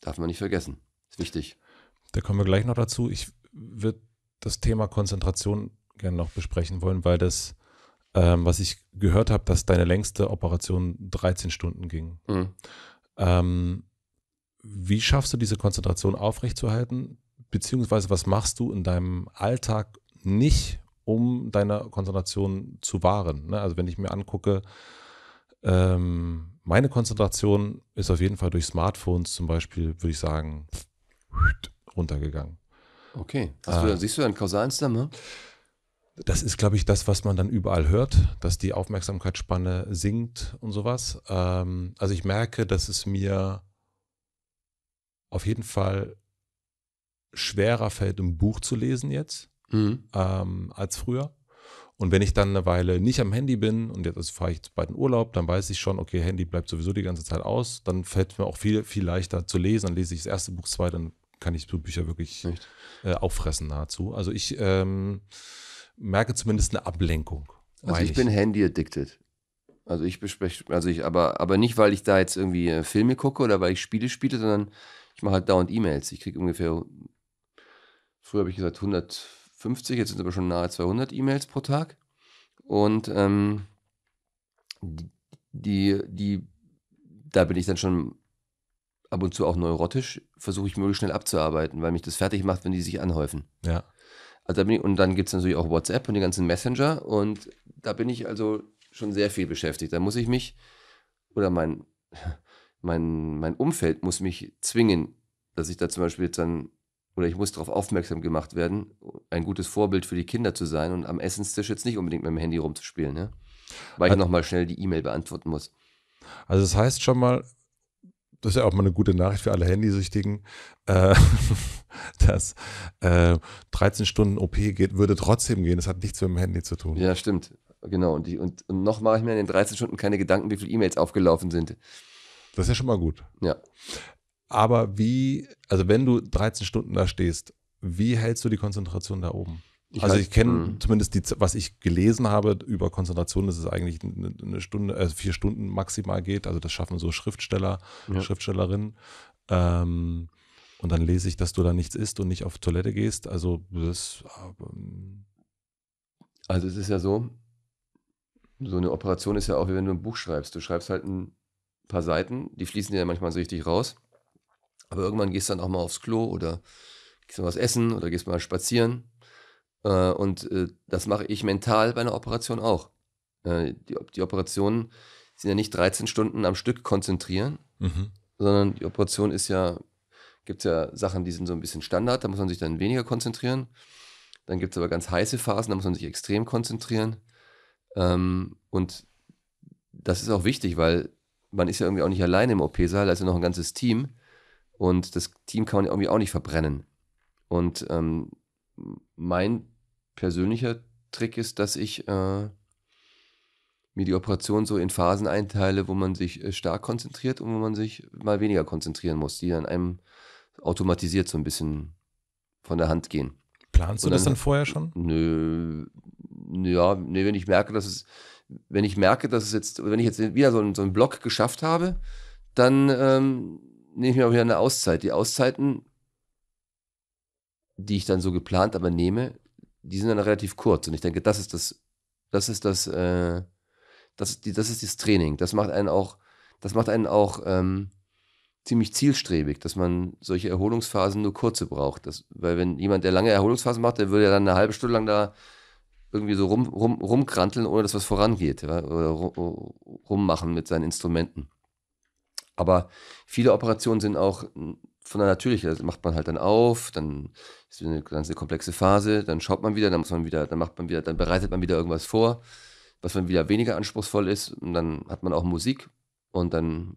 Darf man nicht vergessen. Ist wichtig. Da kommen wir gleich noch dazu. Ich würde das Thema Konzentration gerne noch besprechen wollen, weil das, ähm, was ich gehört habe, dass deine längste Operation 13 Stunden ging. Mhm. Ähm, wie schaffst du diese Konzentration aufrechtzuerhalten? Beziehungsweise was machst du in deinem Alltag nicht, um deine Konzentration zu wahren? Ne, also wenn ich mir angucke, ähm, meine Konzentration ist auf jeden Fall durch Smartphones zum Beispiel, würde ich sagen, runtergegangen. Okay. Hast du, äh, siehst du dann kausalen Zusammenhang? Ne? Das ist, glaube ich, das, was man dann überall hört, dass die Aufmerksamkeitsspanne sinkt und sowas. Ähm, also ich merke, dass es mir auf jeden Fall schwerer fällt, ein Buch zu lesen jetzt mhm. ähm, als früher. Und wenn ich dann eine Weile nicht am Handy bin und jetzt also fahre ich bald in Urlaub, dann weiß ich schon, okay, Handy bleibt sowieso die ganze Zeit aus. Dann fällt mir auch viel, viel leichter zu lesen. Dann lese ich das erste Buch, zwei, dann kann ich so Bücher wirklich äh, auffressen nahezu. Also ich ähm, merke zumindest eine Ablenkung. Also ich, ich bin Handy-addicted. Also ich bespreche, also ich, aber, aber nicht, weil ich da jetzt irgendwie äh, Filme gucke oder weil ich Spiele spiele, sondern ich mache halt dauernd E-Mails. Ich kriege ungefähr, früher habe ich gesagt 150, jetzt sind aber schon nahe 200 E-Mails pro Tag. Und ähm, die, die, da bin ich dann schon ab und zu auch neurotisch, versuche ich möglichst schnell abzuarbeiten, weil mich das fertig macht, wenn die sich anhäufen. Ja. Also da bin ich, und dann gibt es natürlich auch WhatsApp und die ganzen Messenger und da bin ich also schon sehr viel beschäftigt. Da muss ich mich, oder mein, mein, mein Umfeld muss mich zwingen, dass ich da zum Beispiel jetzt dann, oder ich muss darauf aufmerksam gemacht werden, ein gutes Vorbild für die Kinder zu sein und am Essenstisch jetzt nicht unbedingt mit dem Handy rumzuspielen, ne? weil ich nochmal schnell die E-Mail beantworten muss. Also das heißt schon mal, das ist ja auch mal eine gute Nachricht für alle Handysüchtigen, äh, dass äh, 13 Stunden OP geht, würde trotzdem gehen. Das hat nichts mit dem Handy zu tun. Ja, stimmt. Genau. Und, die, und, und noch mache ich mir in den 13 Stunden keine Gedanken, wie viele E-Mails aufgelaufen sind. Das ist ja schon mal gut. Ja. Aber wie, also wenn du 13 Stunden da stehst, wie hältst du die Konzentration da oben? Ich also halt, ich kenne hm. zumindest die, was ich gelesen habe über Konzentration, dass es eigentlich eine Stunde, also vier Stunden maximal geht. Also das schaffen so Schriftsteller, ja. Schriftstellerinnen. Ähm, und dann lese ich, dass du da nichts isst und nicht auf Toilette gehst. Also das. Ähm also es ist ja so, so eine Operation ist ja auch wie wenn du ein Buch schreibst. Du schreibst halt ein paar Seiten, die fließen ja manchmal so richtig raus. Aber irgendwann gehst du dann auch mal aufs Klo oder gehst mal was essen oder gehst mal spazieren. Äh, und äh, das mache ich mental bei einer Operation auch. Äh, die, die Operationen sind ja nicht 13 Stunden am Stück konzentrieren, mhm. sondern die Operation ist ja, gibt es ja Sachen, die sind so ein bisschen Standard, da muss man sich dann weniger konzentrieren. Dann gibt es aber ganz heiße Phasen, da muss man sich extrem konzentrieren. Ähm, und das ist auch wichtig, weil man ist ja irgendwie auch nicht alleine im OP-Saal, da ist ja noch ein ganzes Team. Und das Team kann man ja irgendwie auch nicht verbrennen. Und ähm, mein persönlicher Trick ist, dass ich äh, mir die Operation so in Phasen einteile, wo man sich äh, stark konzentriert und wo man sich mal weniger konzentrieren muss, die dann einem automatisiert so ein bisschen von der Hand gehen. Planst du dann, das dann vorher schon? Nö, ja, nee, wenn ich merke, dass es wenn ich merke, dass es jetzt, wenn ich jetzt wieder so einen, so einen Block geschafft habe, dann ähm, nehme ich mir auch wieder eine Auszeit. Die Auszeiten, die ich dann so geplant aber nehme, die sind dann relativ kurz. Und ich denke, das ist das, das ist das, äh, das, die, das ist das Training. Das macht einen auch, das macht einen auch ähm, ziemlich zielstrebig, dass man solche Erholungsphasen nur kurze braucht. Das, weil wenn jemand, der lange Erholungsphasen macht, der würde ja dann eine halbe Stunde lang da irgendwie so rum, rum, rumkranteln, ohne dass was vorangeht ja? oder rummachen mit seinen Instrumenten. Aber viele Operationen sind auch von der natürlichen, das macht man halt dann auf, dann ist eine ganze komplexe Phase, dann schaut man wieder, dann muss man wieder, dann macht man wieder, dann bereitet man wieder irgendwas vor, was dann wieder weniger anspruchsvoll ist und dann hat man auch Musik und dann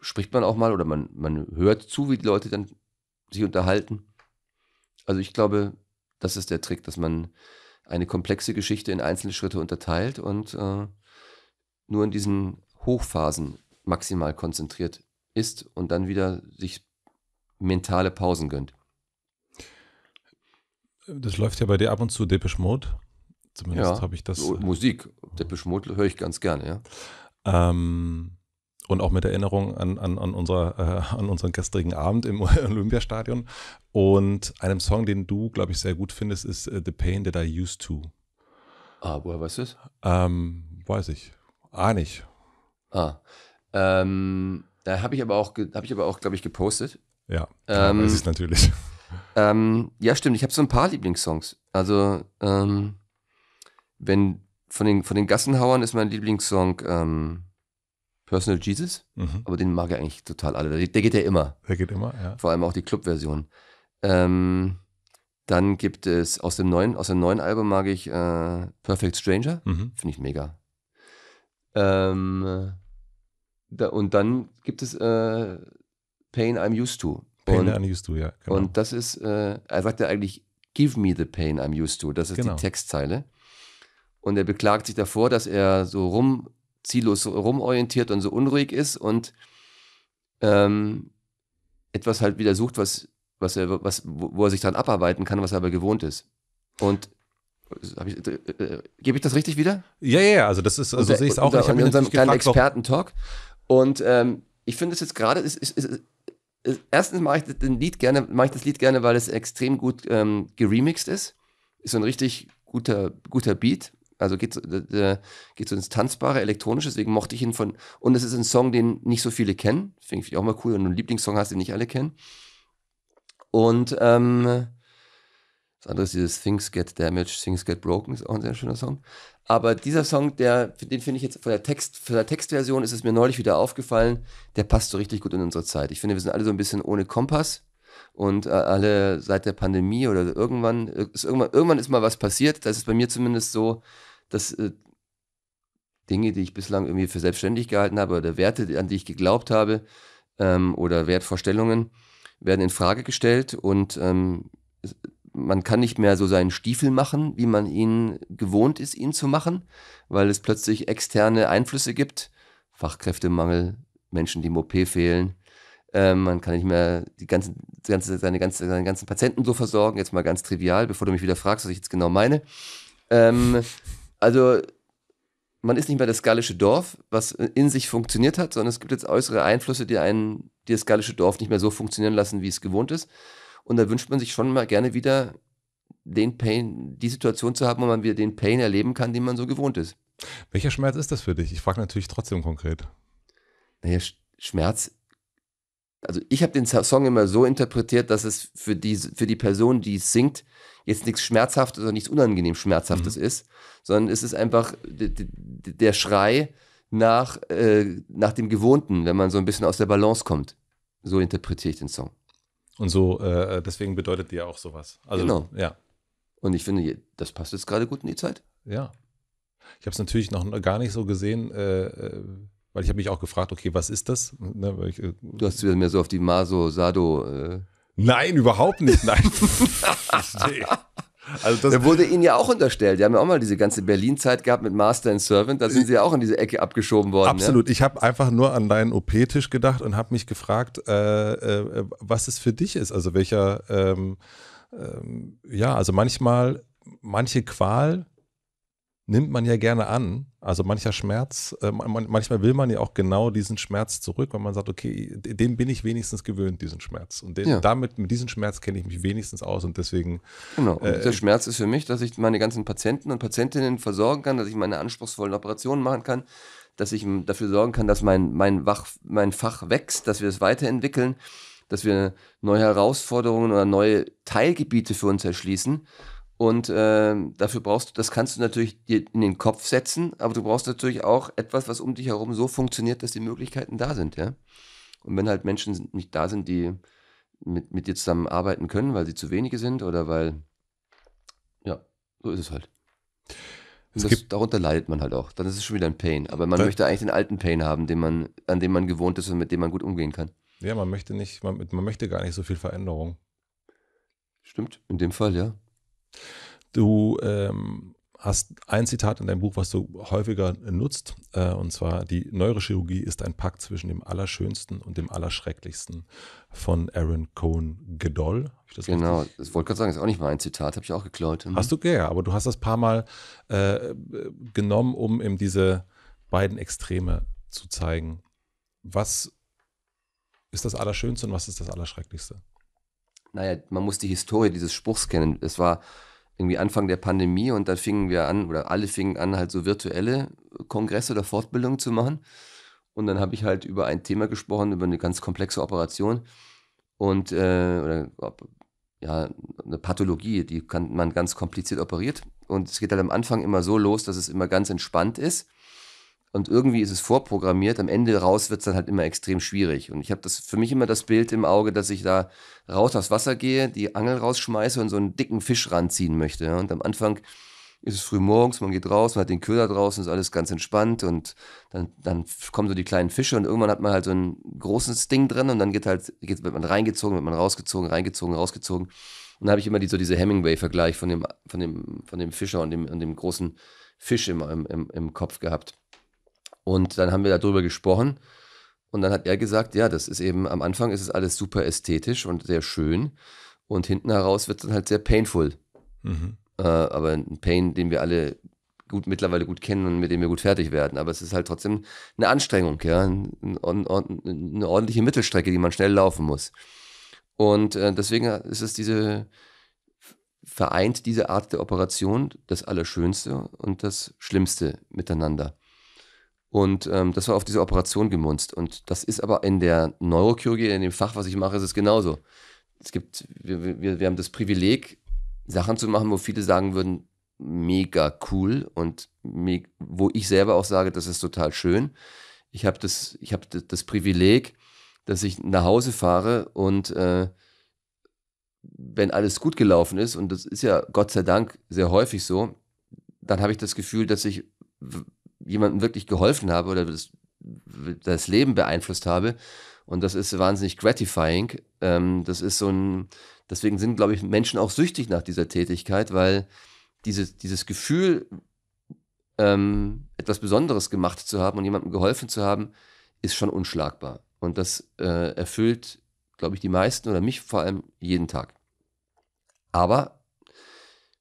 spricht man auch mal oder man, man hört zu, wie die Leute dann sich unterhalten. Also ich glaube, das ist der Trick, dass man eine komplexe Geschichte in einzelne Schritte unterteilt und äh, nur in diesen Hochphasen maximal konzentriert ist und dann wieder sich mentale Pausen gönnt. Das läuft ja bei dir ab und zu Depeche Mode. Zumindest ja, habe ich das. Äh, Musik, Depeche Mode höre ich ganz gerne, ja. Ähm, und auch mit Erinnerung an, an, an, unser, äh, an unseren gestrigen Abend im Olympiastadion. Und einem Song, den du, glaube ich, sehr gut findest, ist äh, The Pain That I Used To. Ah, woher weißt du das? Ähm, weiß ich. Ah, nicht. Ah. Ähm, da habe ich aber auch, auch, glaube ich, gepostet. Ja, ähm, weiß ich natürlich. Ähm, ja, stimmt. Ich habe so ein paar Lieblingssongs. Also, ähm, wenn von den, von den Gassenhauern ist mein Lieblingssong ähm, Personal Jesus, mhm. aber den mag er eigentlich total alle. Der, der, geht ja immer. Der geht immer, ja. Vor allem auch die Club-Version. Ähm, dann gibt es aus dem neuen, aus dem neuen Album mag ich äh, Perfect Stranger. Mhm. Finde ich mega. Ähm, da, und dann gibt es äh, Pain I'm Used to. Pain und, I'm Used to, ja. Genau. Und das ist, äh, er sagt ja eigentlich, Give me the pain I'm used to. Das ist genau. die Textzeile. Und er beklagt sich davor, dass er so rum ziellos rumorientiert und so unruhig ist und ähm, etwas halt wieder sucht, was, was er, was, wo er sich dran abarbeiten kann, was er aber gewohnt ist. Und äh, äh, äh, gebe ich das richtig wieder? Ja, ja, ja, also das ist, also sehe ich es auch. Unser, ich in unserem kleinen Experten-Talk. Und ähm, ich finde es jetzt gerade, ist, ist, ist, erstens mache ich, den Lied gerne, mache ich das Lied gerne, weil es extrem gut ähm, geremixed ist. Ist so ein richtig guter, guter Beat also geht, äh, äh, geht so ins Tanzbare, elektronisch, deswegen mochte ich ihn von. Und es ist ein Song, den nicht so viele kennen. Finde ich auch mal cool, wenn du einen Lieblingssong hast, den nicht alle kennen. Und ähm, das andere ist dieses Things Get Damaged, Things Get Broken, ist auch ein sehr schöner Song. Aber dieser Song, der, den finde ich jetzt von der, Text, von der Textversion ist es mir neulich wieder aufgefallen, der passt so richtig gut in unsere Zeit. Ich finde, wir sind alle so ein bisschen ohne Kompass und äh, alle seit der Pandemie oder irgendwann äh, ist irgendwann, irgendwann ist mal was passiert. Das ist bei mir zumindest so, dass äh, Dinge, die ich bislang irgendwie für selbstständig gehalten habe oder Werte, an die ich geglaubt habe ähm, oder Wertvorstellungen, werden in Frage gestellt und ähm, man kann nicht mehr so seinen Stiefel machen, wie man ihn gewohnt ist, ihn zu machen, weil es plötzlich externe Einflüsse gibt, Fachkräftemangel, Menschen, die im OP fehlen. Ähm, man kann nicht mehr die ganzen, die ganze, seine, ganze, seine ganzen Patienten so versorgen, jetzt mal ganz trivial, bevor du mich wieder fragst, was ich jetzt genau meine. Ähm, also man ist nicht mehr das gallische Dorf, was in sich funktioniert hat, sondern es gibt jetzt äußere Einflüsse, die einen, die das gallische Dorf nicht mehr so funktionieren lassen, wie es gewohnt ist. Und da wünscht man sich schon mal gerne wieder den Pain, die Situation zu haben, wo man wieder den Pain erleben kann, den man so gewohnt ist. Welcher Schmerz ist das für dich? Ich frage natürlich trotzdem konkret. Naja, Schmerz. Also ich habe den Song immer so interpretiert, dass es für die, für die Person, die es singt, jetzt nichts Schmerzhaftes oder nichts unangenehm Schmerzhaftes mhm. ist, sondern es ist einfach der Schrei nach, äh, nach dem Gewohnten, wenn man so ein bisschen aus der Balance kommt. So interpretiere ich den Song. Und so, äh, deswegen bedeutet dir auch sowas. Also, genau. Ja. Und ich finde, das passt jetzt gerade gut in die Zeit. Ja. Ich habe es natürlich noch gar nicht so gesehen, äh, äh weil ich habe mich auch gefragt, okay, was ist das? Ne, ich, äh, du hast mir so auf die Maso-Sado äh, Nein, überhaupt nicht. Nein. Also das da wurde ihnen ja auch unterstellt. Die haben ja auch mal diese ganze Berlin-Zeit gehabt mit Master and Servant. Da sind sie ja auch in diese Ecke abgeschoben worden. Ne? Absolut. Ne? Ich habe einfach nur an deinen OP-Tisch gedacht und habe mich gefragt, äh, äh, was es für dich ist. Also welcher, ähm, ähm, ja, also manchmal, manche Qual nimmt man ja gerne an. Also mancher Schmerz, äh, manchmal will man ja auch genau diesen Schmerz zurück, weil man sagt, okay, dem bin ich wenigstens gewöhnt, diesen Schmerz. Und den, ja. damit, mit diesem Schmerz kenne ich mich wenigstens aus und deswegen. Genau. Und äh, dieser Schmerz ist für mich, dass ich meine ganzen Patienten und Patientinnen versorgen kann, dass ich meine anspruchsvollen Operationen machen kann, dass ich dafür sorgen kann, dass mein, mein, Wach, mein Fach wächst, dass wir es weiterentwickeln, dass wir neue Herausforderungen oder neue Teilgebiete für uns erschließen. Und äh, dafür brauchst du, das kannst du natürlich dir in den Kopf setzen, aber du brauchst natürlich auch etwas, was um dich herum so funktioniert, dass die Möglichkeiten da sind, ja. Und wenn halt Menschen nicht da sind, die mit, mit dir zusammen arbeiten können, weil sie zu wenige sind oder weil, ja, so ist es halt. Es das, gibt, darunter leidet man halt auch. Dann ist es schon wieder ein Pain. Aber man möchte eigentlich den alten Pain haben, den man, an dem man gewohnt ist und mit dem man gut umgehen kann. Ja, man möchte nicht, man, man möchte gar nicht so viel Veränderung. Stimmt, in dem Fall, ja. Du ähm, hast ein Zitat in deinem Buch, was du häufiger nutzt, äh, und zwar die Neurochirurgie ist ein Pakt zwischen dem Allerschönsten und dem Allerschrecklichsten von Aaron Cohn Gedoll. Das genau, richtig? das wollte gerade sagen, ist auch nicht mein Zitat, habe ich auch geklaut. Mhm. Hast du, ja, aber du hast das paar Mal äh, genommen, um eben diese beiden Extreme zu zeigen. Was ist das Allerschönste und was ist das Allerschrecklichste? Naja, man muss die Historie dieses Spruchs kennen. Es war irgendwie Anfang der Pandemie und dann fingen wir an, oder alle fingen an, halt so virtuelle Kongresse oder Fortbildungen zu machen. Und dann habe ich halt über ein Thema gesprochen, über eine ganz komplexe Operation und äh, oder, ja, eine Pathologie, die kann man ganz kompliziert operiert. Und es geht halt am Anfang immer so los, dass es immer ganz entspannt ist und irgendwie ist es vorprogrammiert. Am Ende raus wird es dann halt immer extrem schwierig. Und ich habe das für mich immer das Bild im Auge, dass ich da raus aufs Wasser gehe, die Angel rausschmeiße und so einen dicken Fisch ranziehen möchte. Und am Anfang ist es früh morgens, man geht raus, man hat den Köder draußen, ist alles ganz entspannt und dann, dann kommen so die kleinen Fische und irgendwann hat man halt so ein großes Ding drin und dann geht halt, geht, wird man reingezogen, wird man rausgezogen, reingezogen, rausgezogen. Und da habe ich immer die, so diese Hemingway-Vergleich von dem, von, dem, von dem Fischer und dem, und dem großen Fisch im, im, im Kopf gehabt. Und dann haben wir darüber gesprochen. Und dann hat er gesagt, ja, das ist eben, am Anfang ist es alles super ästhetisch und sehr schön. Und hinten heraus wird es dann halt sehr painful. Mhm. Äh, aber ein Pain, den wir alle gut mittlerweile gut kennen und mit dem wir gut fertig werden. Aber es ist halt trotzdem eine Anstrengung, ja, eine, eine ordentliche Mittelstrecke, die man schnell laufen muss. Und äh, deswegen ist es diese vereint diese Art der Operation das Allerschönste und das Schlimmste miteinander. Und ähm, das war auf diese Operation gemunzt. Und das ist aber in der Neurochirurgie, in dem Fach, was ich mache, ist es genauso. Es gibt, wir, wir, wir haben das Privileg, Sachen zu machen, wo viele sagen würden, mega cool und me wo ich selber auch sage, das ist total schön. Ich habe das, hab das Privileg, dass ich nach Hause fahre und äh, wenn alles gut gelaufen ist, und das ist ja Gott sei Dank sehr häufig so, dann habe ich das Gefühl, dass ich jemandem wirklich geholfen habe oder das, das Leben beeinflusst habe. Und das ist wahnsinnig gratifying. Ähm, das ist so ein, deswegen sind, glaube ich, Menschen auch süchtig nach dieser Tätigkeit, weil dieses, dieses Gefühl, ähm, etwas Besonderes gemacht zu haben und jemandem geholfen zu haben, ist schon unschlagbar. Und das äh, erfüllt, glaube ich, die meisten oder mich vor allem jeden Tag. Aber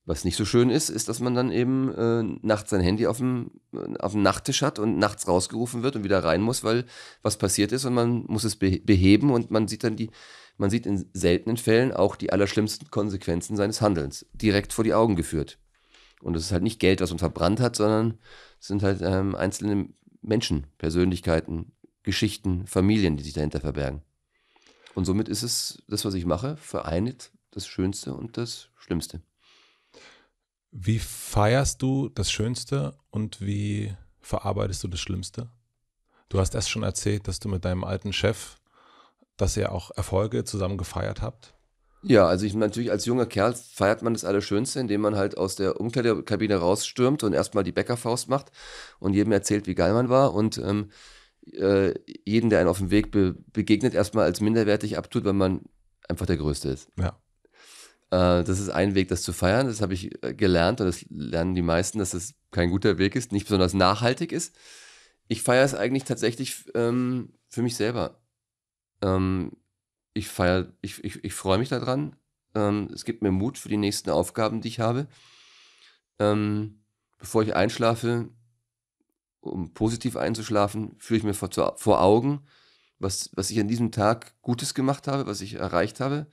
was nicht so schön ist, ist, dass man dann eben äh, nachts sein Handy auf dem, äh, auf dem Nachttisch hat und nachts rausgerufen wird und wieder rein muss, weil was passiert ist und man muss es beheben und man sieht dann die, man sieht in seltenen Fällen auch die allerschlimmsten Konsequenzen seines Handelns direkt vor die Augen geführt. Und es ist halt nicht Geld, was man verbrannt hat, sondern es sind halt ähm, einzelne Menschen, Persönlichkeiten, Geschichten, Familien, die sich dahinter verbergen. Und somit ist es, das, was ich mache, vereinigt das Schönste und das Schlimmste. Wie feierst du das Schönste und wie verarbeitest du das Schlimmste? Du hast erst schon erzählt, dass du mit deinem alten Chef, dass ihr auch Erfolge zusammen gefeiert habt. Ja, also ich natürlich als junger Kerl feiert man das Allerschönste, indem man halt aus der Umkleidekabine rausstürmt und erstmal die Bäckerfaust macht und jedem erzählt, wie geil man war und ähm, äh, jeden, der einen auf dem Weg be begegnet, erstmal als minderwertig abtut, wenn man einfach der Größte ist. Ja. Äh, das ist ein Weg, das zu feiern. Das habe ich äh, gelernt und das lernen die meisten, dass das kein guter Weg ist, nicht besonders nachhaltig ist. Ich feiere es eigentlich tatsächlich ähm, für mich selber. Ähm, ich feiere, ich, ich, ich freue mich daran. Ähm, es gibt mir Mut für die nächsten Aufgaben, die ich habe. Ähm, bevor ich einschlafe, um positiv einzuschlafen, führe ich mir vor, vor Augen, was, was ich an diesem Tag Gutes gemacht habe, was ich erreicht habe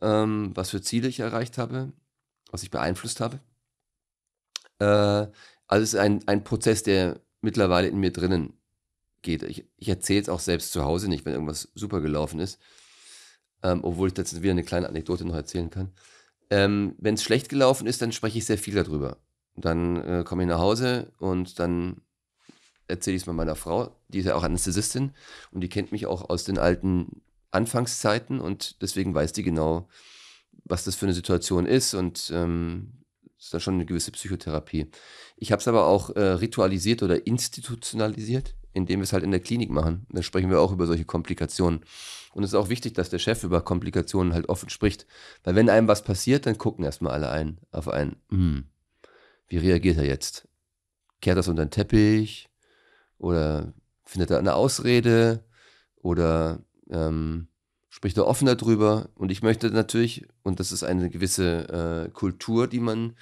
ähm, was für Ziele ich erreicht habe, was ich beeinflusst habe. Äh, also es ist ein, ein Prozess, der mittlerweile in mir drinnen geht. Ich, ich erzähle es auch selbst zu Hause nicht, wenn irgendwas super gelaufen ist. Ähm, obwohl ich jetzt wieder eine kleine Anekdote noch erzählen kann. Ähm, wenn es schlecht gelaufen ist, dann spreche ich sehr viel darüber. Dann äh, komme ich nach Hause und dann erzähle ich es mal meiner Frau, die ist ja auch Anästhesistin und die kennt mich auch aus den alten Anfangszeiten und deswegen weiß die genau, was das für eine Situation ist und ähm, ist dann schon eine gewisse Psychotherapie. Ich habe es aber auch äh, ritualisiert oder institutionalisiert, indem wir es halt in der Klinik machen. Da sprechen wir auch über solche Komplikationen. Und es ist auch wichtig, dass der Chef über Komplikationen halt offen spricht. Weil wenn einem was passiert, dann gucken erstmal alle ein auf einen. Hm, wie reagiert er jetzt? Kehrt das unter den Teppich? Oder findet er eine Ausrede? Oder ähm, spricht da offen darüber. Und ich möchte natürlich, und das ist eine gewisse äh, Kultur, die man,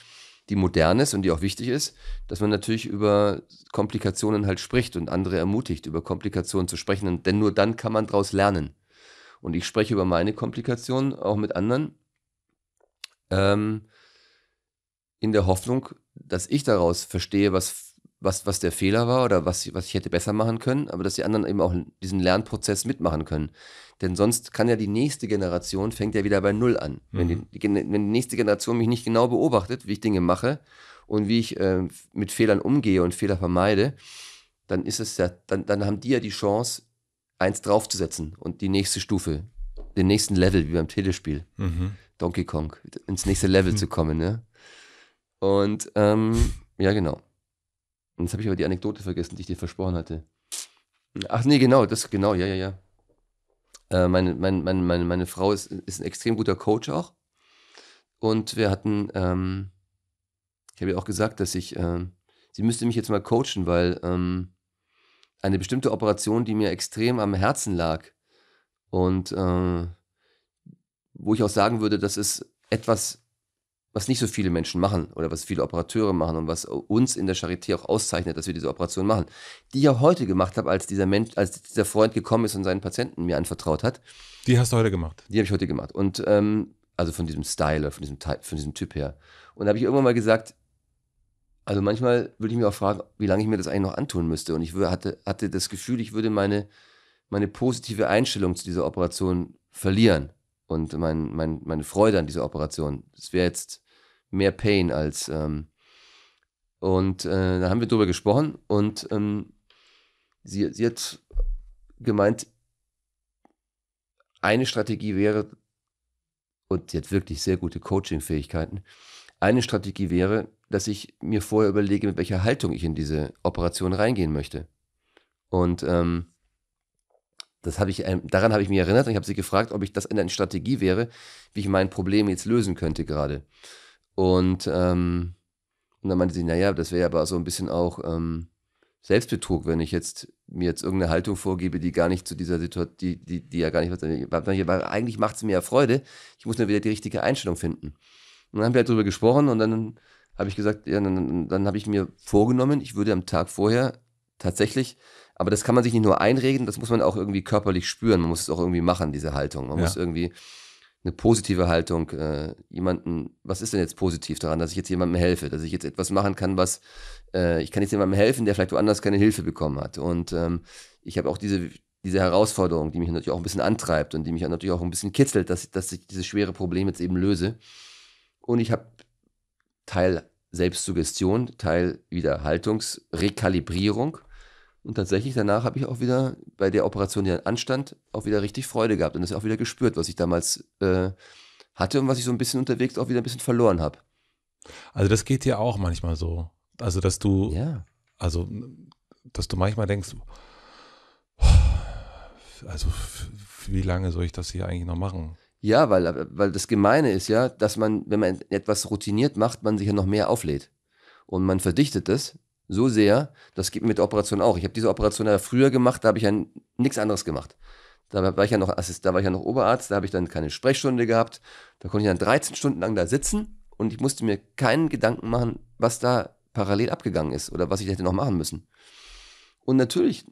die modern ist und die auch wichtig ist, dass man natürlich über Komplikationen halt spricht und andere ermutigt, über Komplikationen zu sprechen. denn nur dann kann man daraus lernen. Und ich spreche über meine Komplikationen auch mit anderen. Ähm, in der Hoffnung, dass ich daraus verstehe, was was, was der Fehler war oder was, was ich hätte besser machen können, aber dass die anderen eben auch diesen Lernprozess mitmachen können. Denn sonst kann ja die nächste Generation, fängt ja wieder bei Null an. Mhm. Wenn, die, wenn die nächste Generation mich nicht genau beobachtet, wie ich Dinge mache und wie ich äh, mit Fehlern umgehe und Fehler vermeide, dann ist es ja, dann, dann haben die ja die Chance, eins draufzusetzen und die nächste Stufe, den nächsten Level, wie beim Telespiel, mhm. Donkey Kong, ins nächste Level mhm. zu kommen. Ne? Und ähm, ja, genau. Und jetzt habe ich aber die Anekdote vergessen, die ich dir versprochen hatte. Ach nee, genau, das, genau, ja, ja, ja. Äh, meine, meine, meine, meine Frau ist, ist ein extrem guter Coach auch. Und wir hatten, ähm, ich habe ihr auch gesagt, dass ich, äh, sie müsste mich jetzt mal coachen, weil ähm, eine bestimmte Operation, die mir extrem am Herzen lag und äh, wo ich auch sagen würde, das ist etwas, was nicht so viele Menschen machen oder was viele Operateure machen und was uns in der Charité auch auszeichnet, dass wir diese Operation machen, die ich auch heute gemacht habe, als dieser Mensch, als dieser Freund gekommen ist und seinen Patienten mir anvertraut hat. Die hast du heute gemacht? Die habe ich heute gemacht. Und ähm, also von diesem Style, von diesem, von diesem Typ her. Und da habe ich irgendwann mal gesagt, also manchmal würde ich mir auch fragen, wie lange ich mir das eigentlich noch antun müsste. Und ich hatte, hatte das Gefühl, ich würde meine, meine positive Einstellung zu dieser Operation verlieren und mein, mein, meine Freude an dieser Operation. Es wäre jetzt mehr Pain als. Ähm, und äh, da haben wir drüber gesprochen und ähm, sie, sie hat gemeint, eine Strategie wäre, und sie hat wirklich sehr gute Coaching-Fähigkeiten, eine Strategie wäre, dass ich mir vorher überlege, mit welcher Haltung ich in diese Operation reingehen möchte. Und ähm, das habe ich, ähm, daran habe ich mich erinnert und ich habe sie gefragt, ob ich das eine Strategie wäre, wie ich mein Problem jetzt lösen könnte gerade. Und, ähm, und dann meinte sie, naja, das wäre aber so ein bisschen auch ähm, Selbstbetrug, wenn ich jetzt mir jetzt irgendeine Haltung vorgebe, die gar nicht zu dieser Situation, die, die, die ja gar nicht was. Weil eigentlich macht es mir ja Freude, ich muss nur wieder die richtige Einstellung finden. Und dann haben wir halt drüber gesprochen und dann habe ich gesagt, ja, dann, dann habe ich mir vorgenommen, ich würde am Tag vorher tatsächlich, aber das kann man sich nicht nur einreden, das muss man auch irgendwie körperlich spüren, man muss es auch irgendwie machen, diese Haltung. Man ja. muss irgendwie eine positive Haltung, äh, jemanden, was ist denn jetzt positiv daran, dass ich jetzt jemandem helfe, dass ich jetzt etwas machen kann, was, äh, ich kann jetzt jemandem helfen, der vielleicht woanders keine Hilfe bekommen hat. Und ähm, ich habe auch diese, diese Herausforderung, die mich natürlich auch ein bisschen antreibt und die mich natürlich auch ein bisschen kitzelt, dass, dass ich dieses schwere Problem jetzt eben löse. Und ich habe Teil Selbstsuggestion, Teil wieder Haltungsrekalibrierung und tatsächlich danach habe ich auch wieder bei der Operation, die dann anstand, auch wieder richtig Freude gehabt und das auch wieder gespürt, was ich damals äh, hatte und was ich so ein bisschen unterwegs auch wieder ein bisschen verloren habe. Also das geht dir auch manchmal so. Also dass du, ja. also dass du manchmal denkst, also wie lange soll ich das hier eigentlich noch machen? Ja, weil, weil das Gemeine ist ja, dass man, wenn man etwas routiniert macht, man sich ja noch mehr auflädt. Und man verdichtet es so sehr, das geht mir mit der Operation auch. Ich habe diese Operation ja früher gemacht, da habe ich ja nichts anderes gemacht. Da war ich ja noch Assist, da war ich ja noch Oberarzt, da habe ich dann keine Sprechstunde gehabt. Da konnte ich dann 13 Stunden lang da sitzen und ich musste mir keinen Gedanken machen, was da parallel abgegangen ist oder was ich hätte noch machen müssen. Und natürlich,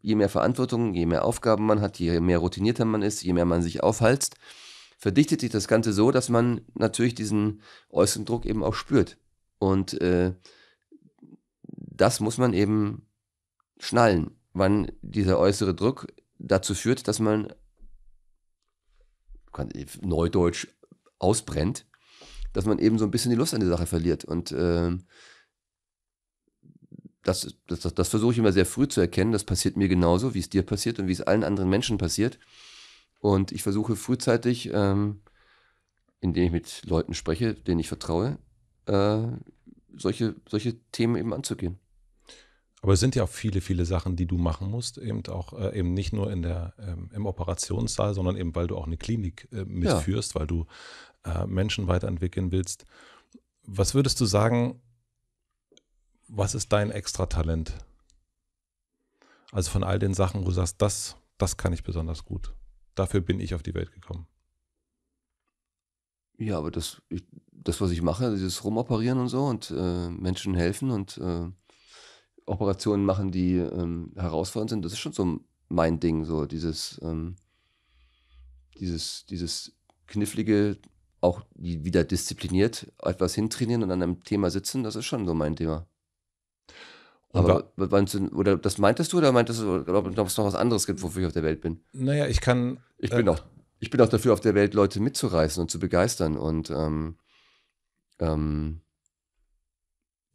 je mehr Verantwortung, je mehr Aufgaben man hat, je mehr routinierter man ist, je mehr man sich aufhalst, verdichtet sich das Ganze so, dass man natürlich diesen äußeren Druck eben auch spürt. Und äh, das muss man eben schnallen, wann dieser äußere Druck dazu führt, dass man neudeutsch ausbrennt, dass man eben so ein bisschen die Lust an die Sache verliert. Und äh, das, das, das, das versuche ich immer sehr früh zu erkennen. Das passiert mir genauso, wie es dir passiert und wie es allen anderen Menschen passiert. Und ich versuche frühzeitig, ähm, indem ich mit Leuten spreche, denen ich vertraue, äh, solche, solche Themen eben anzugehen. Aber es sind ja auch viele, viele Sachen, die du machen musst, eben auch äh, eben nicht nur in der, ähm, im Operationssaal, sondern eben, weil du auch eine Klinik äh, mitführst, ja. weil du äh, Menschen weiterentwickeln willst. Was würdest du sagen, was ist dein Extratalent? Also von all den Sachen, wo du sagst, das, das kann ich besonders gut. Dafür bin ich auf die Welt gekommen. Ja, aber das, ich, das was ich mache, dieses Rumoperieren und so und äh, Menschen helfen und äh, Operationen machen, die ähm, herausfordernd sind. Das ist schon so mein Ding, so dieses, ähm, dieses, dieses knifflige, auch wieder diszipliniert etwas hintrainieren und an einem Thema sitzen, das ist schon so mein Thema. Aber wann, oder das meintest du oder meintest du, ob es noch was anderes gibt, wofür ich auf der Welt bin? Naja, ich kann. Ich äh, bin äh, auch, ich bin auch dafür auf der Welt, Leute mitzureißen und zu begeistern und ähm, ähm,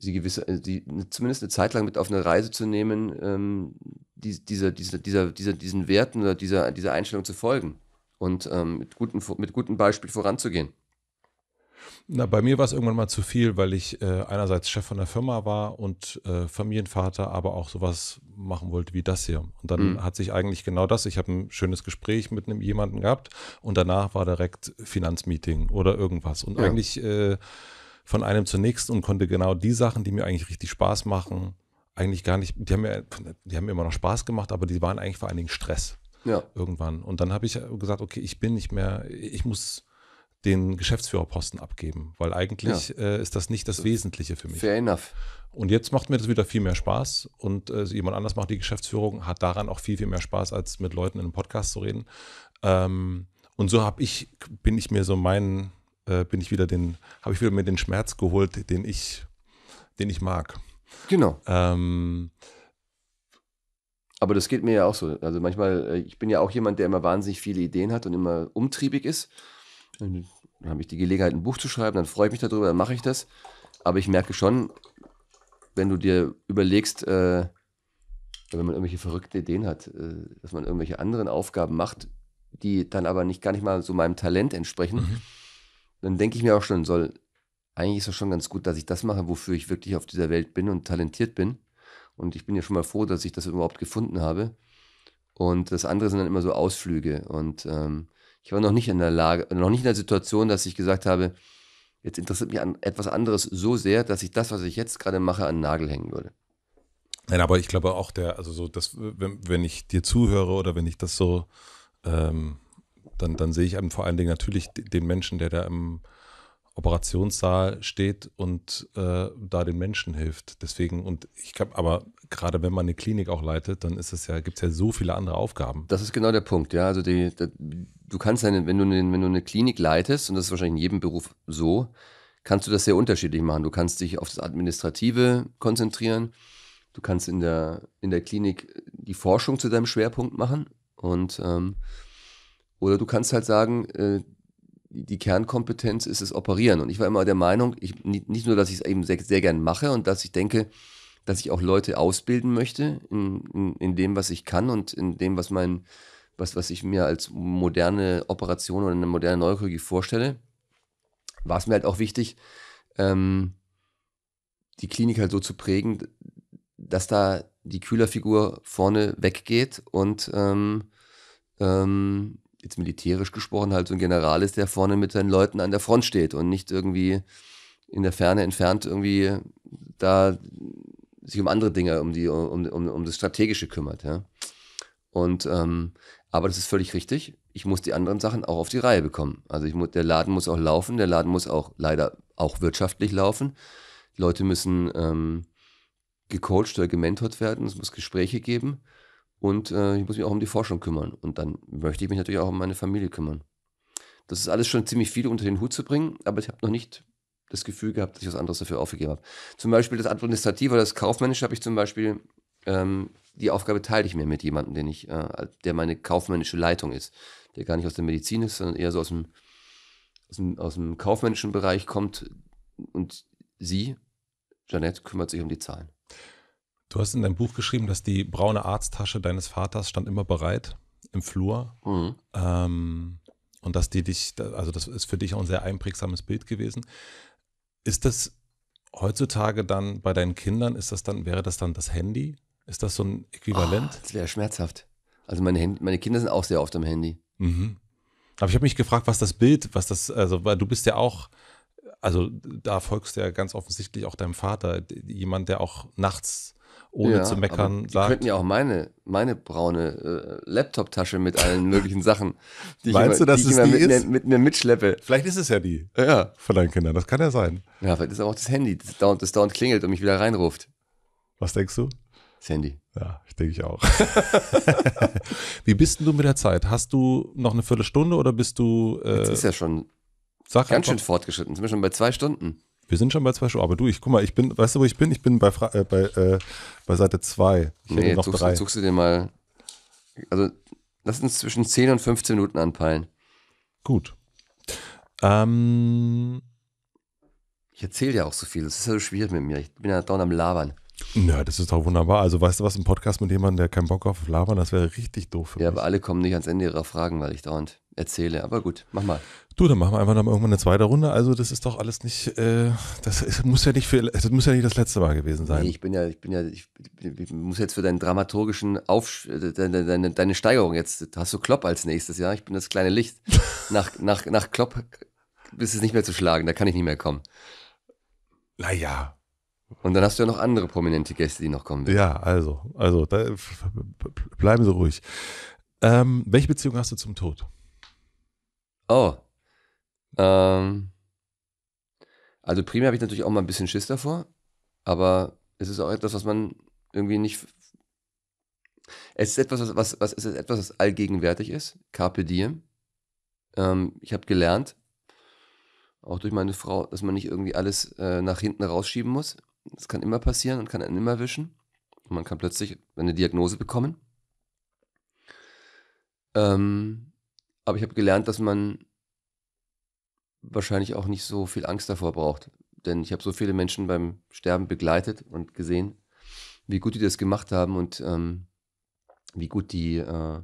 sie gewisse, äh, die, ne, zumindest eine Zeit lang mit auf eine Reise zu nehmen, ähm, die, dieser, dieser, dieser, dieser, diesen Werten oder dieser, dieser Einstellung zu folgen und ähm, mit, guten, mit gutem Beispiel voranzugehen. Na, bei mir war es irgendwann mal zu viel, weil ich äh, einerseits Chef von der Firma war und äh, Familienvater, aber auch sowas machen wollte wie das hier. Und dann mhm. hat sich eigentlich genau das, ich habe ein schönes Gespräch mit einem jemanden gehabt und danach war direkt Finanzmeeting oder irgendwas. Und ja. eigentlich äh, von einem zur nächsten und konnte genau die Sachen, die mir eigentlich richtig Spaß machen, eigentlich gar nicht, die haben mir, die haben mir immer noch Spaß gemacht, aber die waren eigentlich vor allen Dingen Stress. Ja. Irgendwann. Und dann habe ich gesagt, okay, ich bin nicht mehr, ich muss den Geschäftsführerposten abgeben, weil eigentlich ja. äh, ist das nicht das Wesentliche für mich. Fair enough. Und jetzt macht mir das wieder viel mehr Spaß und äh, jemand anders macht die Geschäftsführung, hat daran auch viel, viel mehr Spaß, als mit Leuten in einem Podcast zu reden. Ähm, und so habe ich, bin ich mir so meinen äh, bin ich wieder den, habe ich wieder mir den Schmerz geholt, den ich, den ich mag. Genau. Ähm, aber das geht mir ja auch so. Also manchmal, äh, ich bin ja auch jemand, der immer wahnsinnig viele Ideen hat und immer umtriebig ist. Dann habe ich die Gelegenheit, ein Buch zu schreiben, dann freue ich mich darüber, dann mache ich das. Aber ich merke schon, wenn du dir überlegst, äh, wenn man irgendwelche verrückten Ideen hat, äh, dass man irgendwelche anderen Aufgaben macht, die dann aber nicht gar nicht mal so meinem Talent entsprechen. Mhm dann denke ich mir auch schon, soll, eigentlich ist es schon ganz gut, dass ich das mache, wofür ich wirklich auf dieser Welt bin und talentiert bin. Und ich bin ja schon mal froh, dass ich das überhaupt gefunden habe. Und das andere sind dann immer so Ausflüge. Und ähm, ich war noch nicht in der Lage, noch nicht in der Situation, dass ich gesagt habe, jetzt interessiert mich an etwas anderes so sehr, dass ich das, was ich jetzt gerade mache, an den Nagel hängen würde. Nein, aber ich glaube auch der, also so, dass, wenn, wenn ich dir zuhöre oder wenn ich das so ähm, dann, dann sehe ich eben vor allen Dingen natürlich den Menschen, der da im Operationssaal steht und äh, da den Menschen hilft. Deswegen, und ich glaube, aber gerade wenn man eine Klinik auch leitet, dann ist es ja, gibt es ja so viele andere Aufgaben. Das ist genau der Punkt, ja. Also die, die, du kannst eine, wenn du eine, wenn du eine Klinik leitest, und das ist wahrscheinlich in jedem Beruf so, kannst du das sehr unterschiedlich machen. Du kannst dich auf das Administrative konzentrieren, du kannst in der, in der Klinik die Forschung zu deinem Schwerpunkt machen und ähm, oder du kannst halt sagen, äh, die Kernkompetenz ist das Operieren. Und ich war immer der Meinung, ich, nicht nur, dass ich es eben sehr, sehr gern mache und dass ich denke, dass ich auch Leute ausbilden möchte in, in, in dem, was ich kann und in dem, was mein, was, was ich mir als moderne Operation oder eine moderne Neurochirurgie vorstelle, war es mir halt auch wichtig, ähm, die Klinik halt so zu prägen, dass da die Kühlerfigur vorne weggeht und ähm, ähm, jetzt militärisch gesprochen, halt so ein General ist, der vorne mit seinen Leuten an der Front steht und nicht irgendwie in der Ferne entfernt irgendwie da sich um andere Dinge, um die, um, um, um das Strategische kümmert, ja. Und ähm, aber das ist völlig richtig. Ich muss die anderen Sachen auch auf die Reihe bekommen. Also ich muss, der Laden muss auch laufen, der Laden muss auch leider auch wirtschaftlich laufen. Leute müssen ähm, gecoacht oder gementort werden, es muss Gespräche geben. Und äh, ich muss mich auch um die Forschung kümmern. Und dann möchte ich mich natürlich auch um meine Familie kümmern. Das ist alles schon ziemlich viel unter den Hut zu bringen, aber ich habe noch nicht das Gefühl gehabt, dass ich was anderes dafür aufgegeben habe. Zum Beispiel das Administrative oder das Kaufmännische habe ich zum Beispiel, ähm, die Aufgabe teile ich mir mit jemandem, den ich, äh, der meine kaufmännische Leitung ist, der gar nicht aus der Medizin ist, sondern eher so aus dem, aus dem, aus dem kaufmännischen Bereich kommt und sie, Janette, kümmert sich um die Zahlen. Du hast in deinem Buch geschrieben, dass die braune Arzttasche deines Vaters stand immer bereit im Flur. Mhm. Ähm, und dass die dich, also das ist für dich auch ein sehr einprägsames Bild gewesen. Ist das heutzutage dann bei deinen Kindern, ist das dann, wäre das dann das Handy? Ist das so ein Äquivalent? Oh, das wäre schmerzhaft. Also meine, Hand, meine Kinder sind auch sehr oft am Handy. Mhm. Aber ich habe mich gefragt, was das Bild, was das, also weil du bist ja auch, also da folgst du ja ganz offensichtlich auch deinem Vater, jemand, der auch nachts ohne ja, zu meckern sagt. Die könnten ja auch meine, meine braune äh, Laptop-Tasche mit allen möglichen Sachen, die ich Meinst ich immer, du, dass ich es immer die mit, ist? Mir, mit mir mitschleppe. Vielleicht ist es ja die ja. von deinen Kindern, das kann ja sein. Ja, vielleicht ist aber auch das Handy, das dauernd, das dauernd klingelt und mich wieder reinruft. Was denkst du? Das Handy. Ja, ich denke ich auch. Wie bist denn du mit der Zeit? Hast du noch eine Viertelstunde oder bist du. Äh, Jetzt ist ja schon Sag ganz schön fortgeschritten. Sind wir schon bei zwei Stunden? Wir sind schon bei zwei Schuhe, aber du, ich guck mal, ich bin, weißt du, wo ich bin? Ich bin bei, Fra äh, bei, äh, bei Seite 2. Nee, noch suchst, drei. suchst du dir mal. Also, lass uns zwischen 10 und 15 Minuten anpeilen. Gut. Ähm, ich erzähle ja auch so viel. Das ist ja so schwierig mit mir. Ich bin ja dauernd am Labern. Ja, das ist doch wunderbar. Also, weißt du was, ein Podcast mit jemandem, der keinen Bock auf Labern, das wäre richtig doof für ja, mich. Ja, aber alle kommen nicht ans Ende ihrer Fragen, weil ich dauernd erzähle. Aber gut, mach mal. Du, dann machen wir einfach noch irgendwann eine zweite Runde. Also das ist doch alles nicht, äh, das ist, muss ja nicht für, das muss ja nicht das letzte Mal gewesen sein. Nee, ich bin ja, ich bin ja, ich, ich muss jetzt für deinen dramaturgischen Auf, äh, deine, deine, deine, Steigerung jetzt. Hast du Klopp als nächstes ja? Ich bin das kleine Licht. Nach, nach, nach Klopp ist es nicht mehr zu schlagen. Da kann ich nicht mehr kommen. Naja. Und dann hast du ja noch andere prominente Gäste, die noch kommen. Werden. Ja, also, also da, bleiben Sie ruhig. Ähm, welche Beziehung hast du zum Tod? Oh, ähm, also primär habe ich natürlich auch mal ein bisschen Schiss davor, aber es ist auch etwas, was man irgendwie nicht. Es ist etwas, was, was, was, es ist etwas, was allgegenwärtig ist. Carpe diem. Ähm, ich habe gelernt, auch durch meine Frau, dass man nicht irgendwie alles äh, nach hinten rausschieben muss. Das kann immer passieren und kann einen immer wischen. Und man kann plötzlich eine Diagnose bekommen. Ähm, aber ich habe gelernt, dass man wahrscheinlich auch nicht so viel Angst davor braucht. Denn ich habe so viele Menschen beim Sterben begleitet und gesehen, wie gut die das gemacht haben und ähm, wie gut die äh,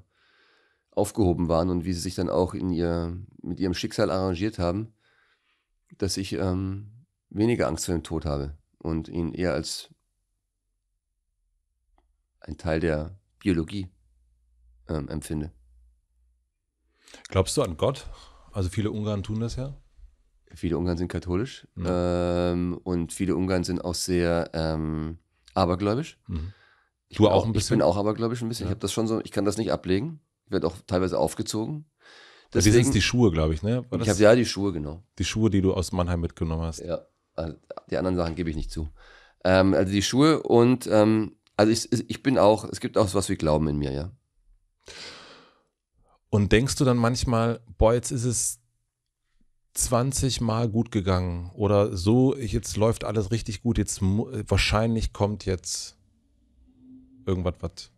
aufgehoben waren und wie sie sich dann auch in ihr, mit ihrem Schicksal arrangiert haben, dass ich ähm, weniger Angst vor dem Tod habe und ihn eher als ein Teil der Biologie ähm, empfinde. Glaubst du an Gott? Also viele Ungarn tun das ja. Viele Ungarn sind katholisch mhm. ähm, und viele Ungarn sind auch sehr ähm, abergläubisch. Mhm. du auch, auch, ein bisschen? Ich bin auch abergläubisch ein bisschen. Ja. Ich habe das schon so, ich kann das nicht ablegen. Ich werde auch teilweise aufgezogen. Also Deswegen, sind es die Schuhe, glaube ich, ne? War ich habe ja die Schuhe, genau. Die Schuhe, die du aus Mannheim mitgenommen hast. Ja, also, die anderen Sachen gebe ich nicht zu. Ähm, also die Schuhe und ähm, also ich, ich bin auch, es gibt auch was wie Glauben in mir, ja. Und denkst du dann manchmal, boah, jetzt ist es 20 Mal gut gegangen oder so, jetzt läuft alles richtig gut, jetzt wahrscheinlich kommt jetzt irgendwas, was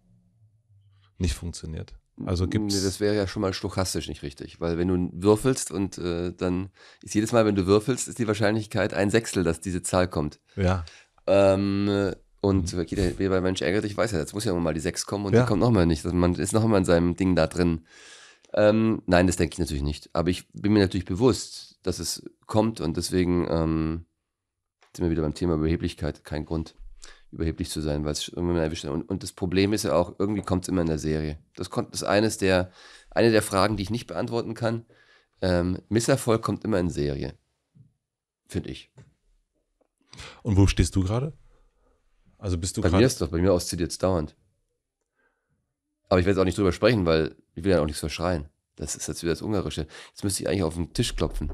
nicht funktioniert. Also hm, gibt's nee, das wäre ja schon mal stochastisch nicht richtig, weil wenn du würfelst und äh, dann ist jedes Mal, wenn du würfelst, ist die Wahrscheinlichkeit ein Sechstel, dass diese Zahl kommt. Ja. Ähm, und mhm. jeder, jeder Mensch ärgert sich, weiß ja, jetzt muss ja immer mal die Sechs kommen und ja. die kommt nochmal nicht. Also man ist noch nochmal in seinem Ding da drin. Ähm, nein, das denke ich natürlich nicht. Aber ich bin mir natürlich bewusst, dass es kommt und deswegen ähm, sind wir wieder beim Thema Überheblichkeit, kein Grund überheblich zu sein, weil es irgendwann erwischt und, und das Problem ist ja auch, irgendwie kommt es immer in der Serie. Das, ist eines der, eine der Fragen, die ich nicht beantworten kann. Ähm, Misserfolg kommt immer in Serie. Finde ich. Und wo stehst du gerade? Also bist du gerade. Bei mir ist doch, bei mir oszilliert jetzt dauernd. Aber ich werde jetzt auch nicht drüber sprechen, weil ich will ja auch nichts verschreien. Das ist jetzt wieder das Ungarische. Jetzt müsste ich eigentlich auf den Tisch klopfen.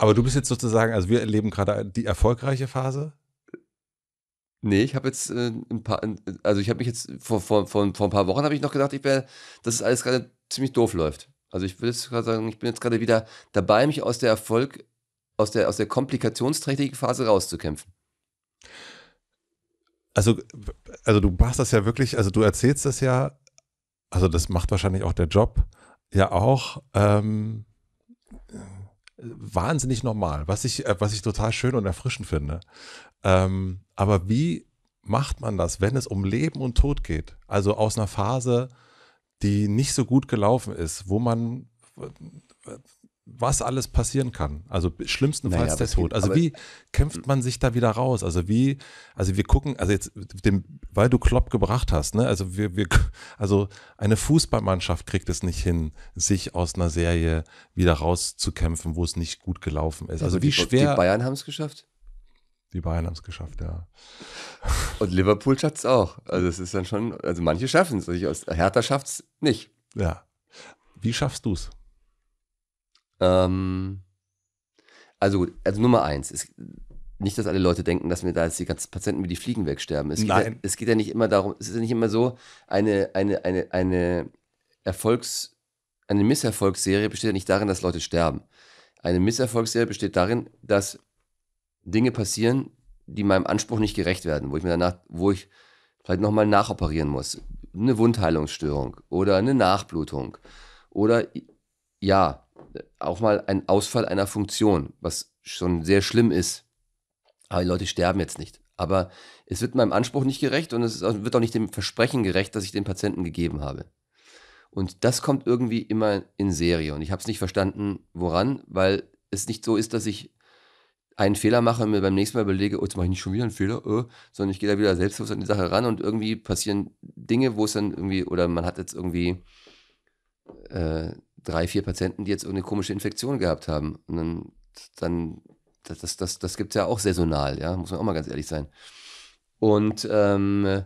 Aber du bist jetzt sozusagen, also wir erleben gerade die erfolgreiche Phase. Nee, ich habe jetzt äh, ein paar, also ich habe mich jetzt vor, vor, vor, vor ein paar Wochen habe ich noch gedacht, ich wäre, dass es alles gerade ziemlich doof läuft. Also ich würde jetzt gerade sagen, ich bin jetzt gerade wieder dabei, mich aus der Erfolg, aus der, aus der komplikationsträchtigen Phase rauszukämpfen. Also, also du machst das ja wirklich, also du erzählst das ja, also das macht wahrscheinlich auch der Job ja auch, ähm, wahnsinnig normal, was ich, äh, was ich total schön und erfrischend finde. Ähm, aber wie macht man das, wenn es um Leben und Tod geht? Also aus einer Phase, die nicht so gut gelaufen ist, wo man was alles passieren kann. Also schlimmstenfalls naja, der Tod. Also wie kämpft man sich da wieder raus? Also wie, also wir gucken, also jetzt, dem, weil du Klopp gebracht hast, ne? Also wir, wir, also eine Fußballmannschaft kriegt es nicht hin, sich aus einer Serie wieder rauszukämpfen, wo es nicht gut gelaufen ist. Also, also wie die, schwer. Die Bayern haben es geschafft. Die Bayern haben es geschafft, ja. Und Liverpool schafft es auch. Also es ist dann schon, also manche schaffen es. Hertha schafft es nicht. Ja. Wie schaffst du es? Ähm, also gut, also Nummer eins ist nicht, dass alle Leute denken, dass mir da jetzt die ganzen Patienten wie die Fliegen wegsterben. Es Nein. Ja, es geht ja nicht immer darum, es ist ja nicht immer so, eine, eine, eine, eine Erfolgs-, eine Misserfolgsserie besteht ja nicht darin, dass Leute sterben. Eine Misserfolgsserie besteht darin, dass Dinge passieren, die meinem Anspruch nicht gerecht werden, wo ich mir danach, wo ich vielleicht nochmal nachoperieren muss. Eine Wundheilungsstörung oder eine Nachblutung oder ja, auch mal ein Ausfall einer Funktion, was schon sehr schlimm ist. Aber die Leute sterben jetzt nicht. Aber es wird meinem Anspruch nicht gerecht und es wird auch nicht dem Versprechen gerecht, das ich den Patienten gegeben habe. Und das kommt irgendwie immer in Serie. Und ich habe es nicht verstanden, woran, weil es nicht so ist, dass ich einen Fehler mache und mir beim nächsten Mal überlege, oh, jetzt mache ich nicht schon wieder einen Fehler, oh, sondern ich gehe da wieder selbstbewusst an die Sache ran und irgendwie passieren Dinge, wo es dann irgendwie, oder man hat jetzt irgendwie äh, drei, vier Patienten, die jetzt irgendeine komische Infektion gehabt haben. Und dann, dann das, das, das, das gibt es ja auch saisonal, ja, muss man auch mal ganz ehrlich sein. Und, ähm,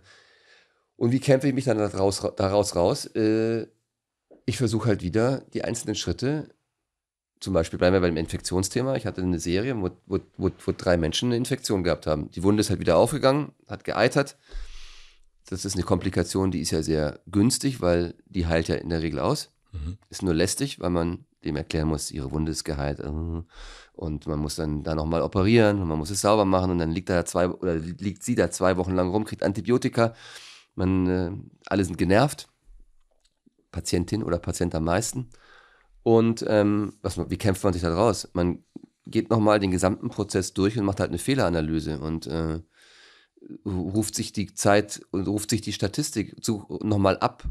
und wie kämpfe ich mich dann daraus, daraus raus? Äh, ich versuche halt wieder die einzelnen Schritte, zum Beispiel bleiben wir beim Infektionsthema. Ich hatte eine Serie, wo, wo, wo, wo drei Menschen eine Infektion gehabt haben. Die Wunde ist halt wieder aufgegangen, hat geeitert. Das ist eine Komplikation, die ist ja sehr günstig, weil die heilt ja in der Regel aus. Mhm. Ist nur lästig, weil man dem erklären muss, ihre Wunde ist geheilt äh, und man muss dann da nochmal operieren und man muss es sauber machen und dann liegt da zwei oder liegt sie da zwei Wochen lang rum, kriegt Antibiotika, man äh, alle sind genervt, Patientin oder Patient am meisten und ähm, was, wie kämpft man sich da raus? Man geht nochmal den gesamten Prozess durch und macht halt eine Fehleranalyse und äh, ruft sich die Zeit und ruft sich die Statistik nochmal ab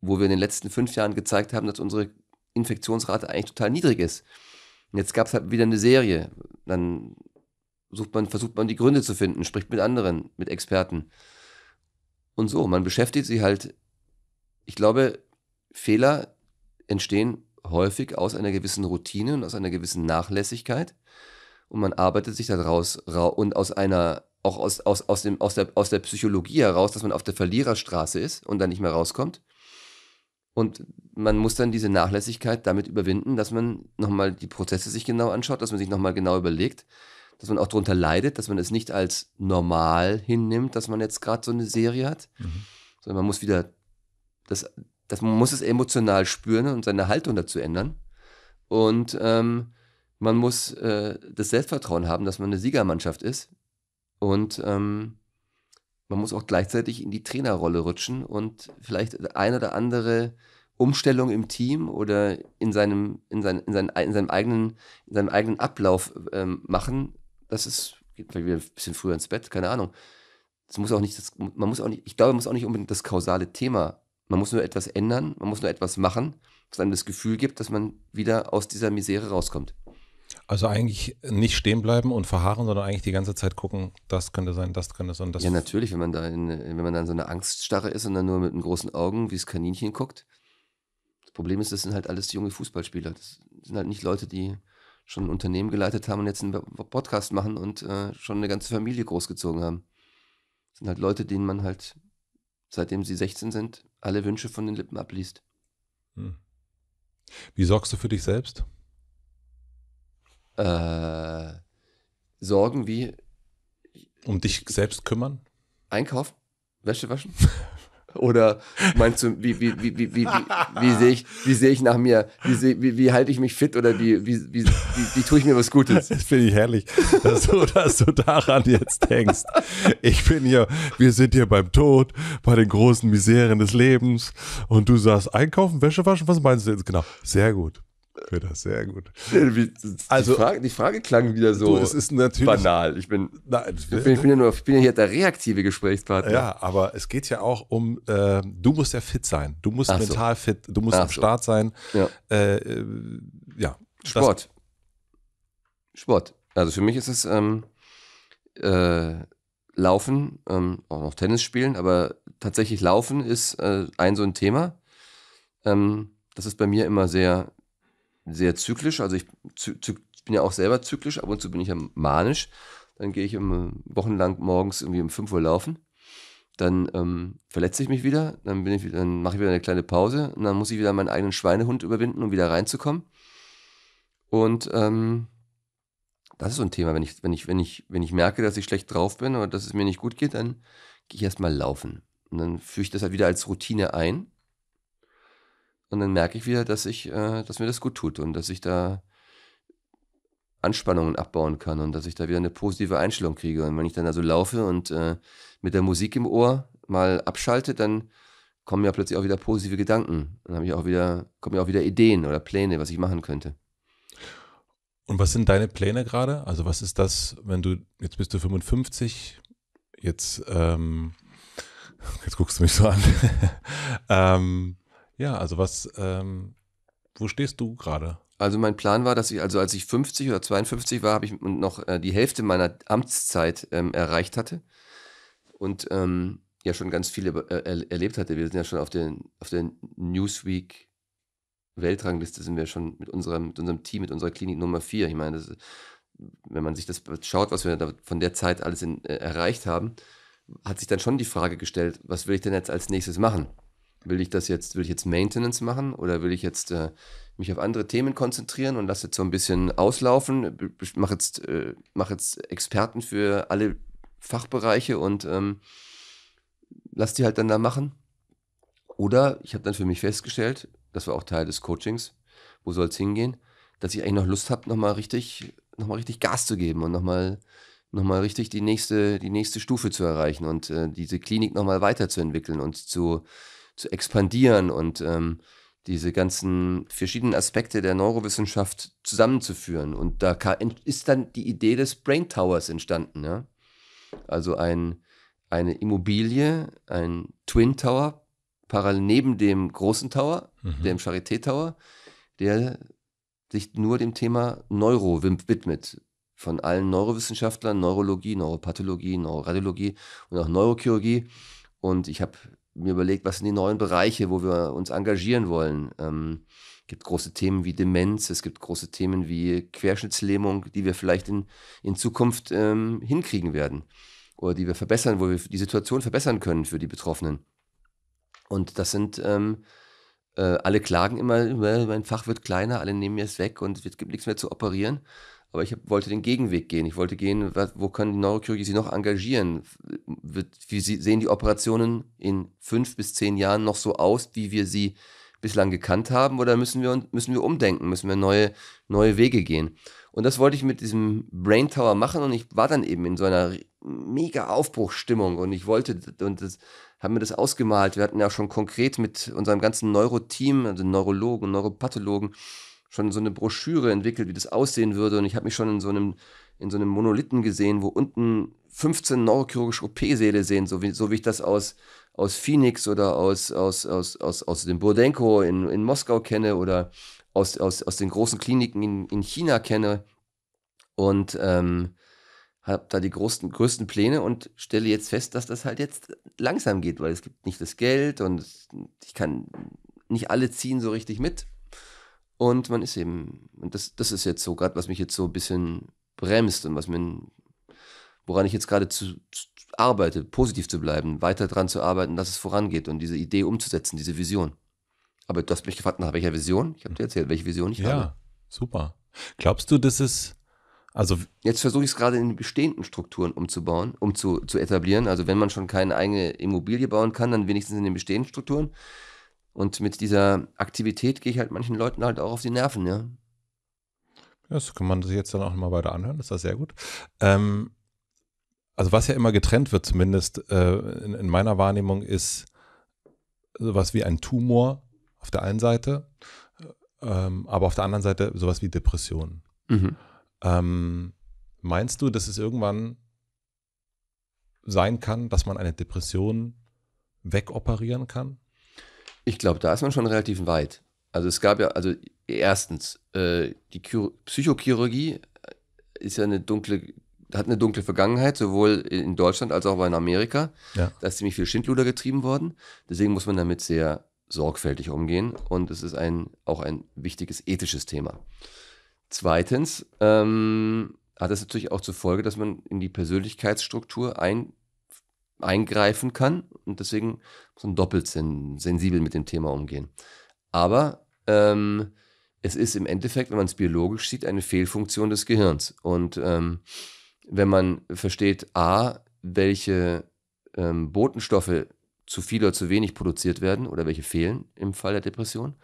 wo wir in den letzten fünf Jahren gezeigt haben, dass unsere Infektionsrate eigentlich total niedrig ist. Und jetzt gab es halt wieder eine Serie. Dann sucht man, versucht man die Gründe zu finden, spricht mit anderen, mit Experten. Und so, man beschäftigt sich halt. Ich glaube, Fehler entstehen häufig aus einer gewissen Routine und aus einer gewissen Nachlässigkeit. Und man arbeitet sich daraus und aus einer, auch aus, aus, aus, dem, aus, der, aus der Psychologie heraus, dass man auf der Verliererstraße ist und dann nicht mehr rauskommt. Und man muss dann diese Nachlässigkeit damit überwinden, dass man nochmal die Prozesse sich genau anschaut, dass man sich nochmal genau überlegt, dass man auch darunter leidet, dass man es nicht als normal hinnimmt, dass man jetzt gerade so eine Serie hat, mhm. sondern man muss wieder, das, das, man muss es emotional spüren und seine Haltung dazu ändern. Und ähm, man muss äh, das Selbstvertrauen haben, dass man eine Siegermannschaft ist. Und ähm, man muss auch gleichzeitig in die Trainerrolle rutschen und vielleicht eine oder andere Umstellung im Team oder in seinem, in sein, in sein, in seinem, eigenen, in seinem eigenen Ablauf ähm, machen. Das ist, geht vielleicht wieder ein bisschen früher ins Bett, keine Ahnung. Das muss auch nicht, das, man muss auch nicht, ich glaube, man muss auch nicht unbedingt das kausale Thema. Man muss nur etwas ändern, man muss nur etwas machen, was einem das Gefühl gibt, dass man wieder aus dieser Misere rauskommt. Also eigentlich nicht stehen bleiben und verharren, sondern eigentlich die ganze Zeit gucken, das könnte sein, das könnte sein, das. Ja, natürlich, wenn man da in, wenn man dann so eine Angststarre ist und dann nur mit den großen Augen wie das Kaninchen guckt. Das Problem ist, das sind halt alles junge Fußballspieler. Das sind halt nicht Leute, die schon ein Unternehmen geleitet haben und jetzt einen Podcast machen und äh, schon eine ganze Familie großgezogen haben. Das sind halt Leute, denen man halt, seitdem sie 16 sind, alle Wünsche von den Lippen abliest. Hm. Wie sorgst du für dich selbst? Äh, Sorgen wie. Um dich selbst kümmern? Einkaufen, Wäsche waschen. Oder meinst du, wie, wie, wie, wie, wie, wie, wie sehe ich, wie ich nach mir? Wie, seh, wie, wie halte ich mich fit oder wie, wie, wie, wie, wie tue ich mir was Gutes? Das finde ich herrlich, dass du, dass du daran jetzt denkst. Ich bin hier, wir sind hier beim Tod, bei den großen Miserien des Lebens und du sagst einkaufen, Wäsche waschen, was meinst du jetzt genau? Sehr gut. Für äh, das, sehr gut. Die, also, Frage, die, Frage, klang wieder so du, es ist natürlich, banal. Ich bin, nein, ich, bin, ich, bin ja nur, ich bin ja hier der reaktive Gesprächspartner. Ja, aber es geht ja auch um, äh, du musst ja fit sein. Du musst Ach mental so. fit, du musst Ach am so. Start sein. Ja. Äh, äh ja Sport. Das, Sport. Also für mich ist es ähm, äh, Laufen, ähm, auch noch Tennis spielen, aber tatsächlich Laufen ist äh, ein so ein Thema. Ähm, das ist bei mir immer sehr sehr zyklisch. Also ich bin ja auch selber zyklisch, ab und zu bin ich ja manisch. Dann gehe ich im, wochenlang morgens irgendwie um 5 Uhr laufen. Dann ähm, verletze ich mich wieder, dann, bin ich, dann mache ich wieder eine kleine Pause und dann muss ich wieder meinen eigenen Schweinehund überwinden, um wieder reinzukommen. Und ähm, das ist so ein Thema, wenn ich, wenn, ich, wenn, ich, wenn ich merke, dass ich schlecht drauf bin oder dass es mir nicht gut geht, dann gehe ich erstmal laufen. Und dann führe ich das halt wieder als Routine ein und dann merke ich wieder, dass ich, äh, dass mir das gut tut und dass ich da Anspannungen abbauen kann und dass ich da wieder eine positive Einstellung kriege. Und wenn ich dann also laufe und äh, mit der Musik im Ohr mal abschalte, dann kommen ja plötzlich auch wieder positive Gedanken. Dann habe ich auch wieder, kommen ja auch wieder Ideen oder Pläne, was ich machen könnte. Und was sind deine Pläne gerade? Also was ist das, wenn du, jetzt bist du 55, jetzt, ähm, jetzt guckst du mich so an. ähm, ja, also was, ähm, wo stehst du gerade? Also mein Plan war, dass ich, also als ich 50 oder 52 war, habe ich noch äh, die Hälfte meiner Amtszeit ähm, erreicht hatte und ähm, ja schon ganz viele äh, erlebt hatte. Wir sind ja schon auf der auf der Newsweek Weltrangliste sind wir schon mit unserem, mit unserem Team, mit unserer Klinik Nummer 4. Ich meine, das, wenn man sich das schaut, was wir da von der Zeit alles in, äh, erreicht haben, hat sich dann schon die Frage gestellt, was will ich denn jetzt als nächstes machen? will ich das jetzt, will ich jetzt Maintenance machen oder will ich jetzt äh, mich auf andere Themen konzentrieren und lasse jetzt so ein bisschen auslaufen, mache jetzt, äh, mach jetzt Experten für alle Fachbereiche und ähm, lass die halt dann da machen. Oder ich habe dann für mich festgestellt, das war auch Teil des Coachings, wo soll es hingehen, dass ich eigentlich noch Lust habe, nochmal richtig, noch richtig Gas zu geben und nochmal noch mal richtig die nächste, die nächste Stufe zu erreichen und äh, diese Klinik nochmal weiterzuentwickeln und zu, zu expandieren und ähm, diese ganzen verschiedenen Aspekte der Neurowissenschaft zusammenzuführen. Und da ist dann die Idee des Brain Towers entstanden. Ja? Also ein, eine Immobilie, ein Twin Tower, parallel neben dem großen Tower, mhm. dem Charité Tower, der sich nur dem Thema Neuro widmet von allen Neurowissenschaftlern, Neurologie, Neuropathologie, Neuroradiologie und auch Neurochirurgie. Und ich habe mir überlegt, was sind die neuen Bereiche, wo wir uns engagieren wollen. Ähm, es gibt große Themen wie Demenz, es gibt große Themen wie Querschnittslähmung, die wir vielleicht in, in Zukunft ähm, hinkriegen werden oder die wir verbessern, wo wir die Situation verbessern können für die Betroffenen. Und das sind, ähm, äh, alle klagen immer, äh, mein Fach wird kleiner, alle nehmen mir es weg und es gibt nichts mehr zu operieren. Aber ich hab, wollte den Gegenweg gehen. Ich wollte gehen, wo können die Neurochirurgie sie noch engagieren? wie sehen die Operationen in fünf bis zehn Jahren noch so aus, wie wir sie bislang gekannt haben? Oder müssen wir, müssen wir umdenken? Müssen wir neue, neue Wege gehen? Und das wollte ich mit diesem Brain Tower machen und ich war dann eben in so einer mega Aufbruchsstimmung und ich wollte und das haben wir das ausgemalt. Wir hatten ja schon konkret mit unserem ganzen Neuroteam, also Neurologen, Neuropathologen, schon so eine Broschüre entwickelt, wie das aussehen würde. Und ich habe mich schon in so einem, in so einem Monolithen gesehen, wo unten 15 neurochirurgische OP-Säle sehen, so wie, so wie ich das aus, aus Phoenix oder aus, aus, aus, aus, aus dem Burdenko in, in Moskau kenne oder aus, aus, aus den großen Kliniken in, in China kenne. Und ähm, habe da die großen, größten Pläne und stelle jetzt fest, dass das halt jetzt langsam geht, weil es gibt nicht das Geld und ich kann nicht alle ziehen so richtig mit. Und man ist eben, und das, das ist jetzt so gerade, was mich jetzt so ein bisschen bremst und was mir, woran ich jetzt gerade zu, zu, arbeite, positiv zu bleiben, weiter daran zu arbeiten, dass es vorangeht und diese Idee umzusetzen, diese Vision. Aber du hast mich gefragt, nach welcher Vision? Ich habe dir erzählt, welche Vision ich ja, habe. Ja, super. Glaubst du, dass es, also. Jetzt versuche ich es gerade in bestehenden Strukturen umzubauen, um zu, zu etablieren. Also, wenn man schon keine eigene Immobilie bauen kann, dann wenigstens in den bestehenden Strukturen. Und mit dieser Aktivität gehe ich halt manchen Leuten halt auch auf die Nerven, ja. Das kann man sich jetzt dann auch nochmal weiter anhören, das ist das sehr gut. Ähm, also was ja immer getrennt wird, zumindest äh, in, in, meiner Wahrnehmung, ist sowas wie ein Tumor auf der einen Seite, ähm, aber auf der anderen Seite sowas wie Depressionen. Mhm. Ähm, meinst du, dass es irgendwann sein kann, dass man eine Depression wegoperieren kann? Ich glaube, da ist man schon relativ weit. Also es gab ja, also erstens, äh, die Chiro Psychochirurgie äh, ist ja eine dunkle, hat eine dunkle Vergangenheit, sowohl in Deutschland als auch in Amerika. Ja. Da ist ziemlich viel Schindluder getrieben worden. Deswegen muss man damit sehr sorgfältig umgehen und es ist ein, auch ein wichtiges ethisches Thema. Zweitens ähm, hat es natürlich auch zur Folge, dass man in die Persönlichkeitsstruktur ein, eingreifen kann. Und deswegen so man doppelt sen sensibel mit dem Thema umgehen. Aber ähm, es ist im Endeffekt, wenn man es biologisch sieht, eine Fehlfunktion des Gehirns. Und ähm, wenn man versteht, a, welche ähm, Botenstoffe zu viel oder zu wenig produziert werden oder welche fehlen im Fall der Depression.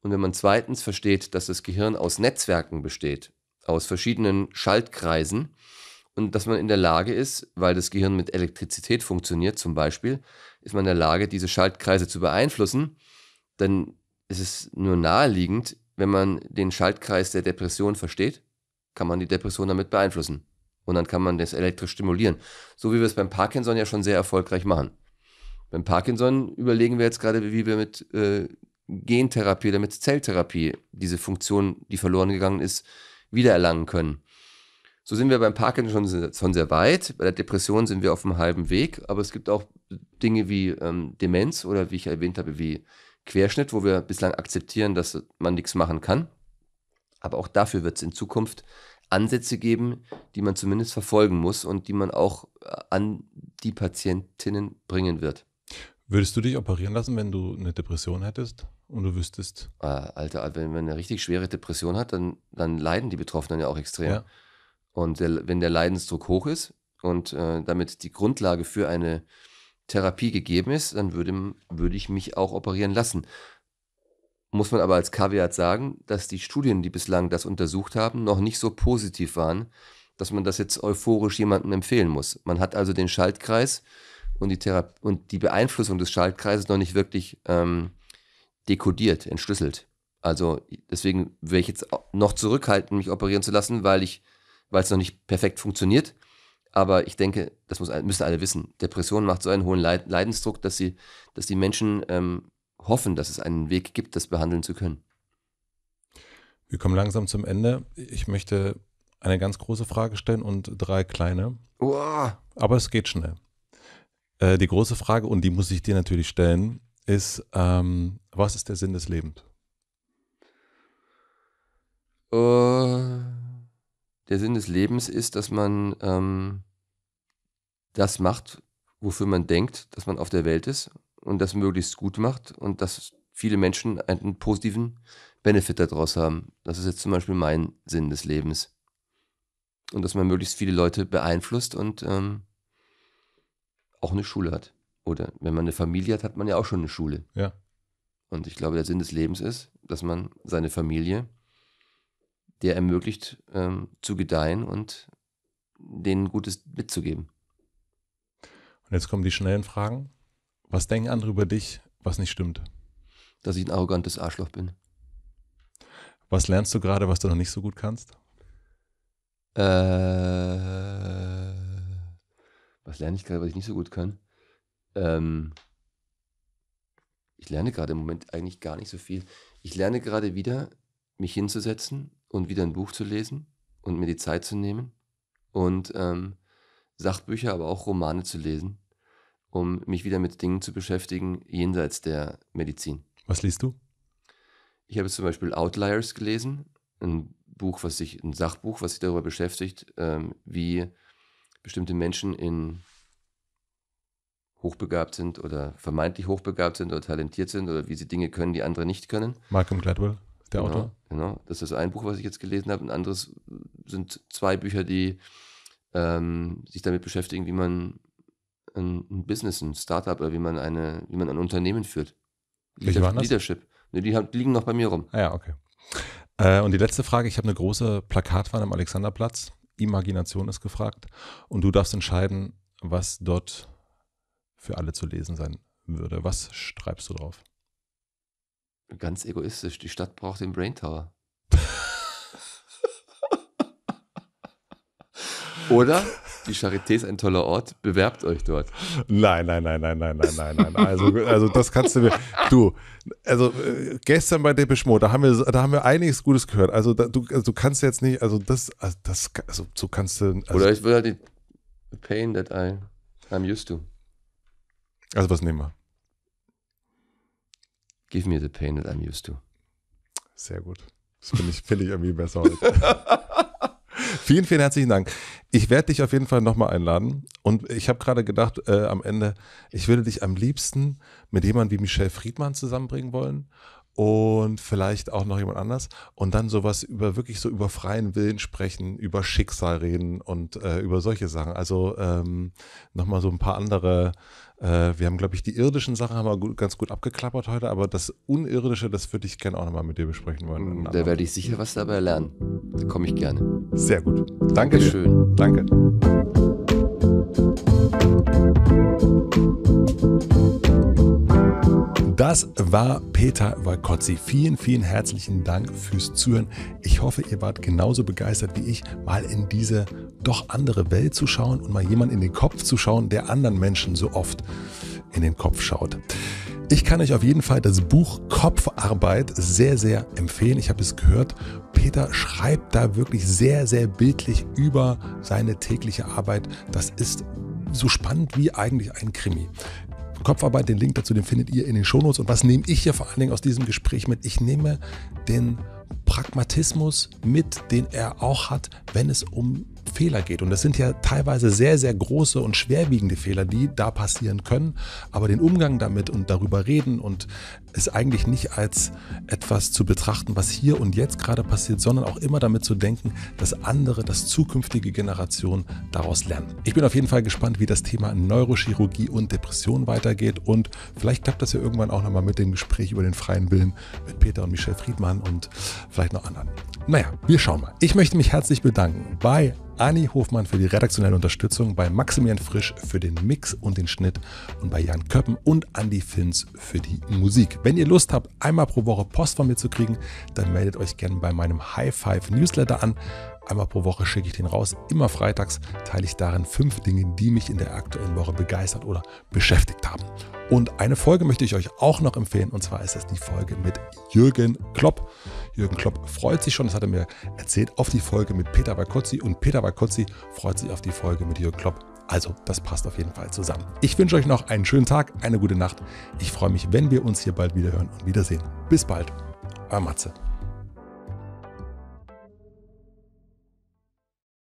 Und wenn man zweitens versteht, dass das Gehirn aus Netzwerken besteht, aus verschiedenen Schaltkreisen, und dass man in der Lage ist, weil das Gehirn mit Elektrizität funktioniert zum Beispiel, ist man in der Lage, diese Schaltkreise zu beeinflussen, dann ist es nur naheliegend, wenn man den Schaltkreis der Depression versteht, kann man die Depression damit beeinflussen. Und dann kann man das elektrisch stimulieren. So wie wir es beim Parkinson ja schon sehr erfolgreich machen. Beim Parkinson überlegen wir jetzt gerade, wie wir mit äh, Gentherapie oder mit Zelltherapie diese Funktion, die verloren gegangen ist, wiedererlangen können. So sind wir beim Parkinson schon sehr weit. Bei der Depression sind wir auf dem halben Weg. Aber es gibt auch Dinge wie ähm, Demenz oder wie ich erwähnt habe, wie Querschnitt, wo wir bislang akzeptieren, dass man nichts machen kann. Aber auch dafür wird es in Zukunft Ansätze geben, die man zumindest verfolgen muss und die man auch äh, an die Patientinnen bringen wird. Würdest du dich operieren lassen, wenn du eine Depression hättest und du wüsstest? Ah, Alter, wenn man eine richtig schwere Depression hat, dann, dann leiden die Betroffenen ja auch extrem. Ja. Und der, wenn der Leidensdruck hoch ist und äh, damit die Grundlage für eine Therapie gegeben ist, dann würde, würde ich mich auch operieren lassen. Muss man aber als Kaviat sagen, dass die Studien, die bislang das untersucht haben, noch nicht so positiv waren, dass man das jetzt euphorisch jemandem empfehlen muss. Man hat also den Schaltkreis und die, Thera und die Beeinflussung des Schaltkreises noch nicht wirklich ähm, dekodiert, entschlüsselt. Also deswegen wäre ich jetzt noch zurückhaltend, mich operieren zu lassen, weil ich weil es noch nicht perfekt funktioniert. Aber ich denke, das muss, müssen alle wissen. Depression macht so einen hohen Leidensdruck, dass, sie, dass die Menschen ähm, hoffen, dass es einen Weg gibt, das behandeln zu können. Wir kommen langsam zum Ende. Ich möchte eine ganz große Frage stellen und drei kleine. Oh. Aber es geht schnell. Äh, die große Frage, und die muss ich dir natürlich stellen, ist, ähm, was ist der Sinn des Lebens? Uh der Sinn des Lebens ist, dass man ähm, das macht, wofür man denkt, dass man auf der Welt ist und das möglichst gut macht und dass viele Menschen einen positiven Benefit daraus haben. Das ist jetzt zum Beispiel mein Sinn des Lebens. Und dass man möglichst viele Leute beeinflusst und ähm, auch eine Schule hat. Oder wenn man eine Familie hat, hat man ja auch schon eine Schule. Ja. Und ich glaube, der Sinn des Lebens ist, dass man seine Familie der ermöglicht, ähm, zu gedeihen und denen Gutes mitzugeben. Und jetzt kommen die schnellen Fragen. Was denken andere über dich, was nicht stimmt? Dass ich ein arrogantes Arschloch bin. Was lernst du gerade, was du noch nicht so gut kannst? Äh, was lerne ich gerade, was ich nicht so gut kann? Ähm, ich lerne gerade im Moment eigentlich gar nicht so viel. Ich lerne gerade wieder, mich hinzusetzen und wieder ein Buch zu lesen und mir die Zeit zu nehmen und ähm, Sachbücher, aber auch Romane zu lesen, um mich wieder mit Dingen zu beschäftigen jenseits der Medizin. Was liest du? Ich habe zum Beispiel Outliers gelesen, ein Buch, was sich, ein Sachbuch, was sich darüber beschäftigt, ähm, wie bestimmte Menschen in hochbegabt sind oder vermeintlich hochbegabt sind oder talentiert sind oder wie sie Dinge können, die andere nicht können. Malcolm Gladwell der genau, Autor. Genau, das ist ein Buch, was ich jetzt gelesen habe. Ein anderes sind zwei Bücher, die ähm, sich damit beschäftigen, wie man ein, ein Business, ein Startup oder wie man eine, wie man ein Unternehmen führt. Welche waren das? Leadership. Nee, die haben, liegen noch bei mir rum. Ah ja, okay. Äh, und die letzte Frage, ich habe eine große Plakatwand am Alexanderplatz. Imagination ist gefragt. Und du darfst entscheiden, was dort für alle zu lesen sein würde. Was schreibst du drauf? ganz egoistisch, die Stadt braucht den Brain Tower. Oder die Charité ist ein toller Ort, bewerbt euch dort. Nein, nein, nein, nein, nein, nein, nein, nein. Also, also das kannst du mir. Du, also äh, gestern bei Depeche da haben wir, da haben wir einiges Gutes gehört. Also da, du, also, kannst jetzt nicht, also das, also, das, also so kannst du. Also, Oder ich würde halt die Pain that I, I'm used to. Also was nehmen wir? Give me the pain that I'm used to. Sehr gut. Das finde ich, find ich irgendwie besser heute. vielen, vielen herzlichen Dank. Ich werde dich auf jeden Fall nochmal einladen. Und ich habe gerade gedacht, äh, am Ende, ich würde dich am liebsten mit jemandem wie Michelle Friedmann zusammenbringen wollen und vielleicht auch noch jemand anders und dann sowas über wirklich so über freien Willen sprechen, über Schicksal reden und äh, über solche Sachen. Also ähm, nochmal so ein paar andere. Äh, wir haben, glaube ich, die irdischen Sachen haben wir gut, ganz gut abgeklappert heute, aber das Unirdische, das würde ich gerne auch nochmal mit dir besprechen wollen. Hm, da werde ich sicher was dabei lernen. Da komme ich gerne. Sehr gut. Danke. Dankeschön. Dir. Danke. Das war Peter Walkotzi. Vielen, vielen herzlichen Dank fürs Zuhören. Ich hoffe, ihr wart genauso begeistert wie ich, mal in diese doch andere Welt zu schauen und mal jemand in den Kopf zu schauen, der anderen Menschen so oft in den Kopf schaut. Ich kann euch auf jeden Fall das Buch Kopfarbeit sehr, sehr empfehlen. Ich habe es gehört. Peter schreibt da wirklich sehr, sehr bildlich über seine tägliche Arbeit. Das ist so spannend wie eigentlich ein Krimi. Kopfarbeit, den Link dazu, den findet ihr in den Shownotes. Und was nehme ich hier vor allen Dingen aus diesem Gespräch mit? Ich nehme den Pragmatismus mit, den er auch hat, wenn es um Fehler geht. Und das sind ja teilweise sehr, sehr große und schwerwiegende Fehler, die da passieren können. Aber den Umgang damit und darüber reden und es eigentlich nicht als etwas zu betrachten, was hier und jetzt gerade passiert, sondern auch immer damit zu denken, dass andere, dass zukünftige Generationen daraus lernen. Ich bin auf jeden Fall gespannt, wie das Thema Neurochirurgie und Depression weitergeht. Und vielleicht klappt das ja irgendwann auch nochmal mit dem Gespräch über den freien Willen mit Peter und Michelle Friedmann und vielleicht noch anderen. Naja, wir schauen mal. Ich möchte mich herzlich bedanken bei Ani Hofmann für die redaktionelle Unterstützung, bei Maximilian Frisch für den Mix und den Schnitt und bei Jan Köppen und Andy Finz für die Musik. Wenn ihr Lust habt, einmal pro Woche Post von mir zu kriegen, dann meldet euch gerne bei meinem High Five Newsletter an. Einmal pro Woche schicke ich den raus. Immer freitags teile ich darin fünf Dinge, die mich in der aktuellen Woche begeistert oder beschäftigt haben. Und eine Folge möchte ich euch auch noch empfehlen, und zwar ist das die Folge mit Jürgen Klopp. Jürgen Klopp freut sich schon, das hat er mir erzählt, auf die Folge mit Peter Bakotzi und Peter Bakotzi freut sich auf die Folge mit Jürgen Klopp. Also, das passt auf jeden Fall zusammen. Ich wünsche euch noch einen schönen Tag, eine gute Nacht. Ich freue mich, wenn wir uns hier bald wieder hören und wiedersehen. Bis bald, euer Matze.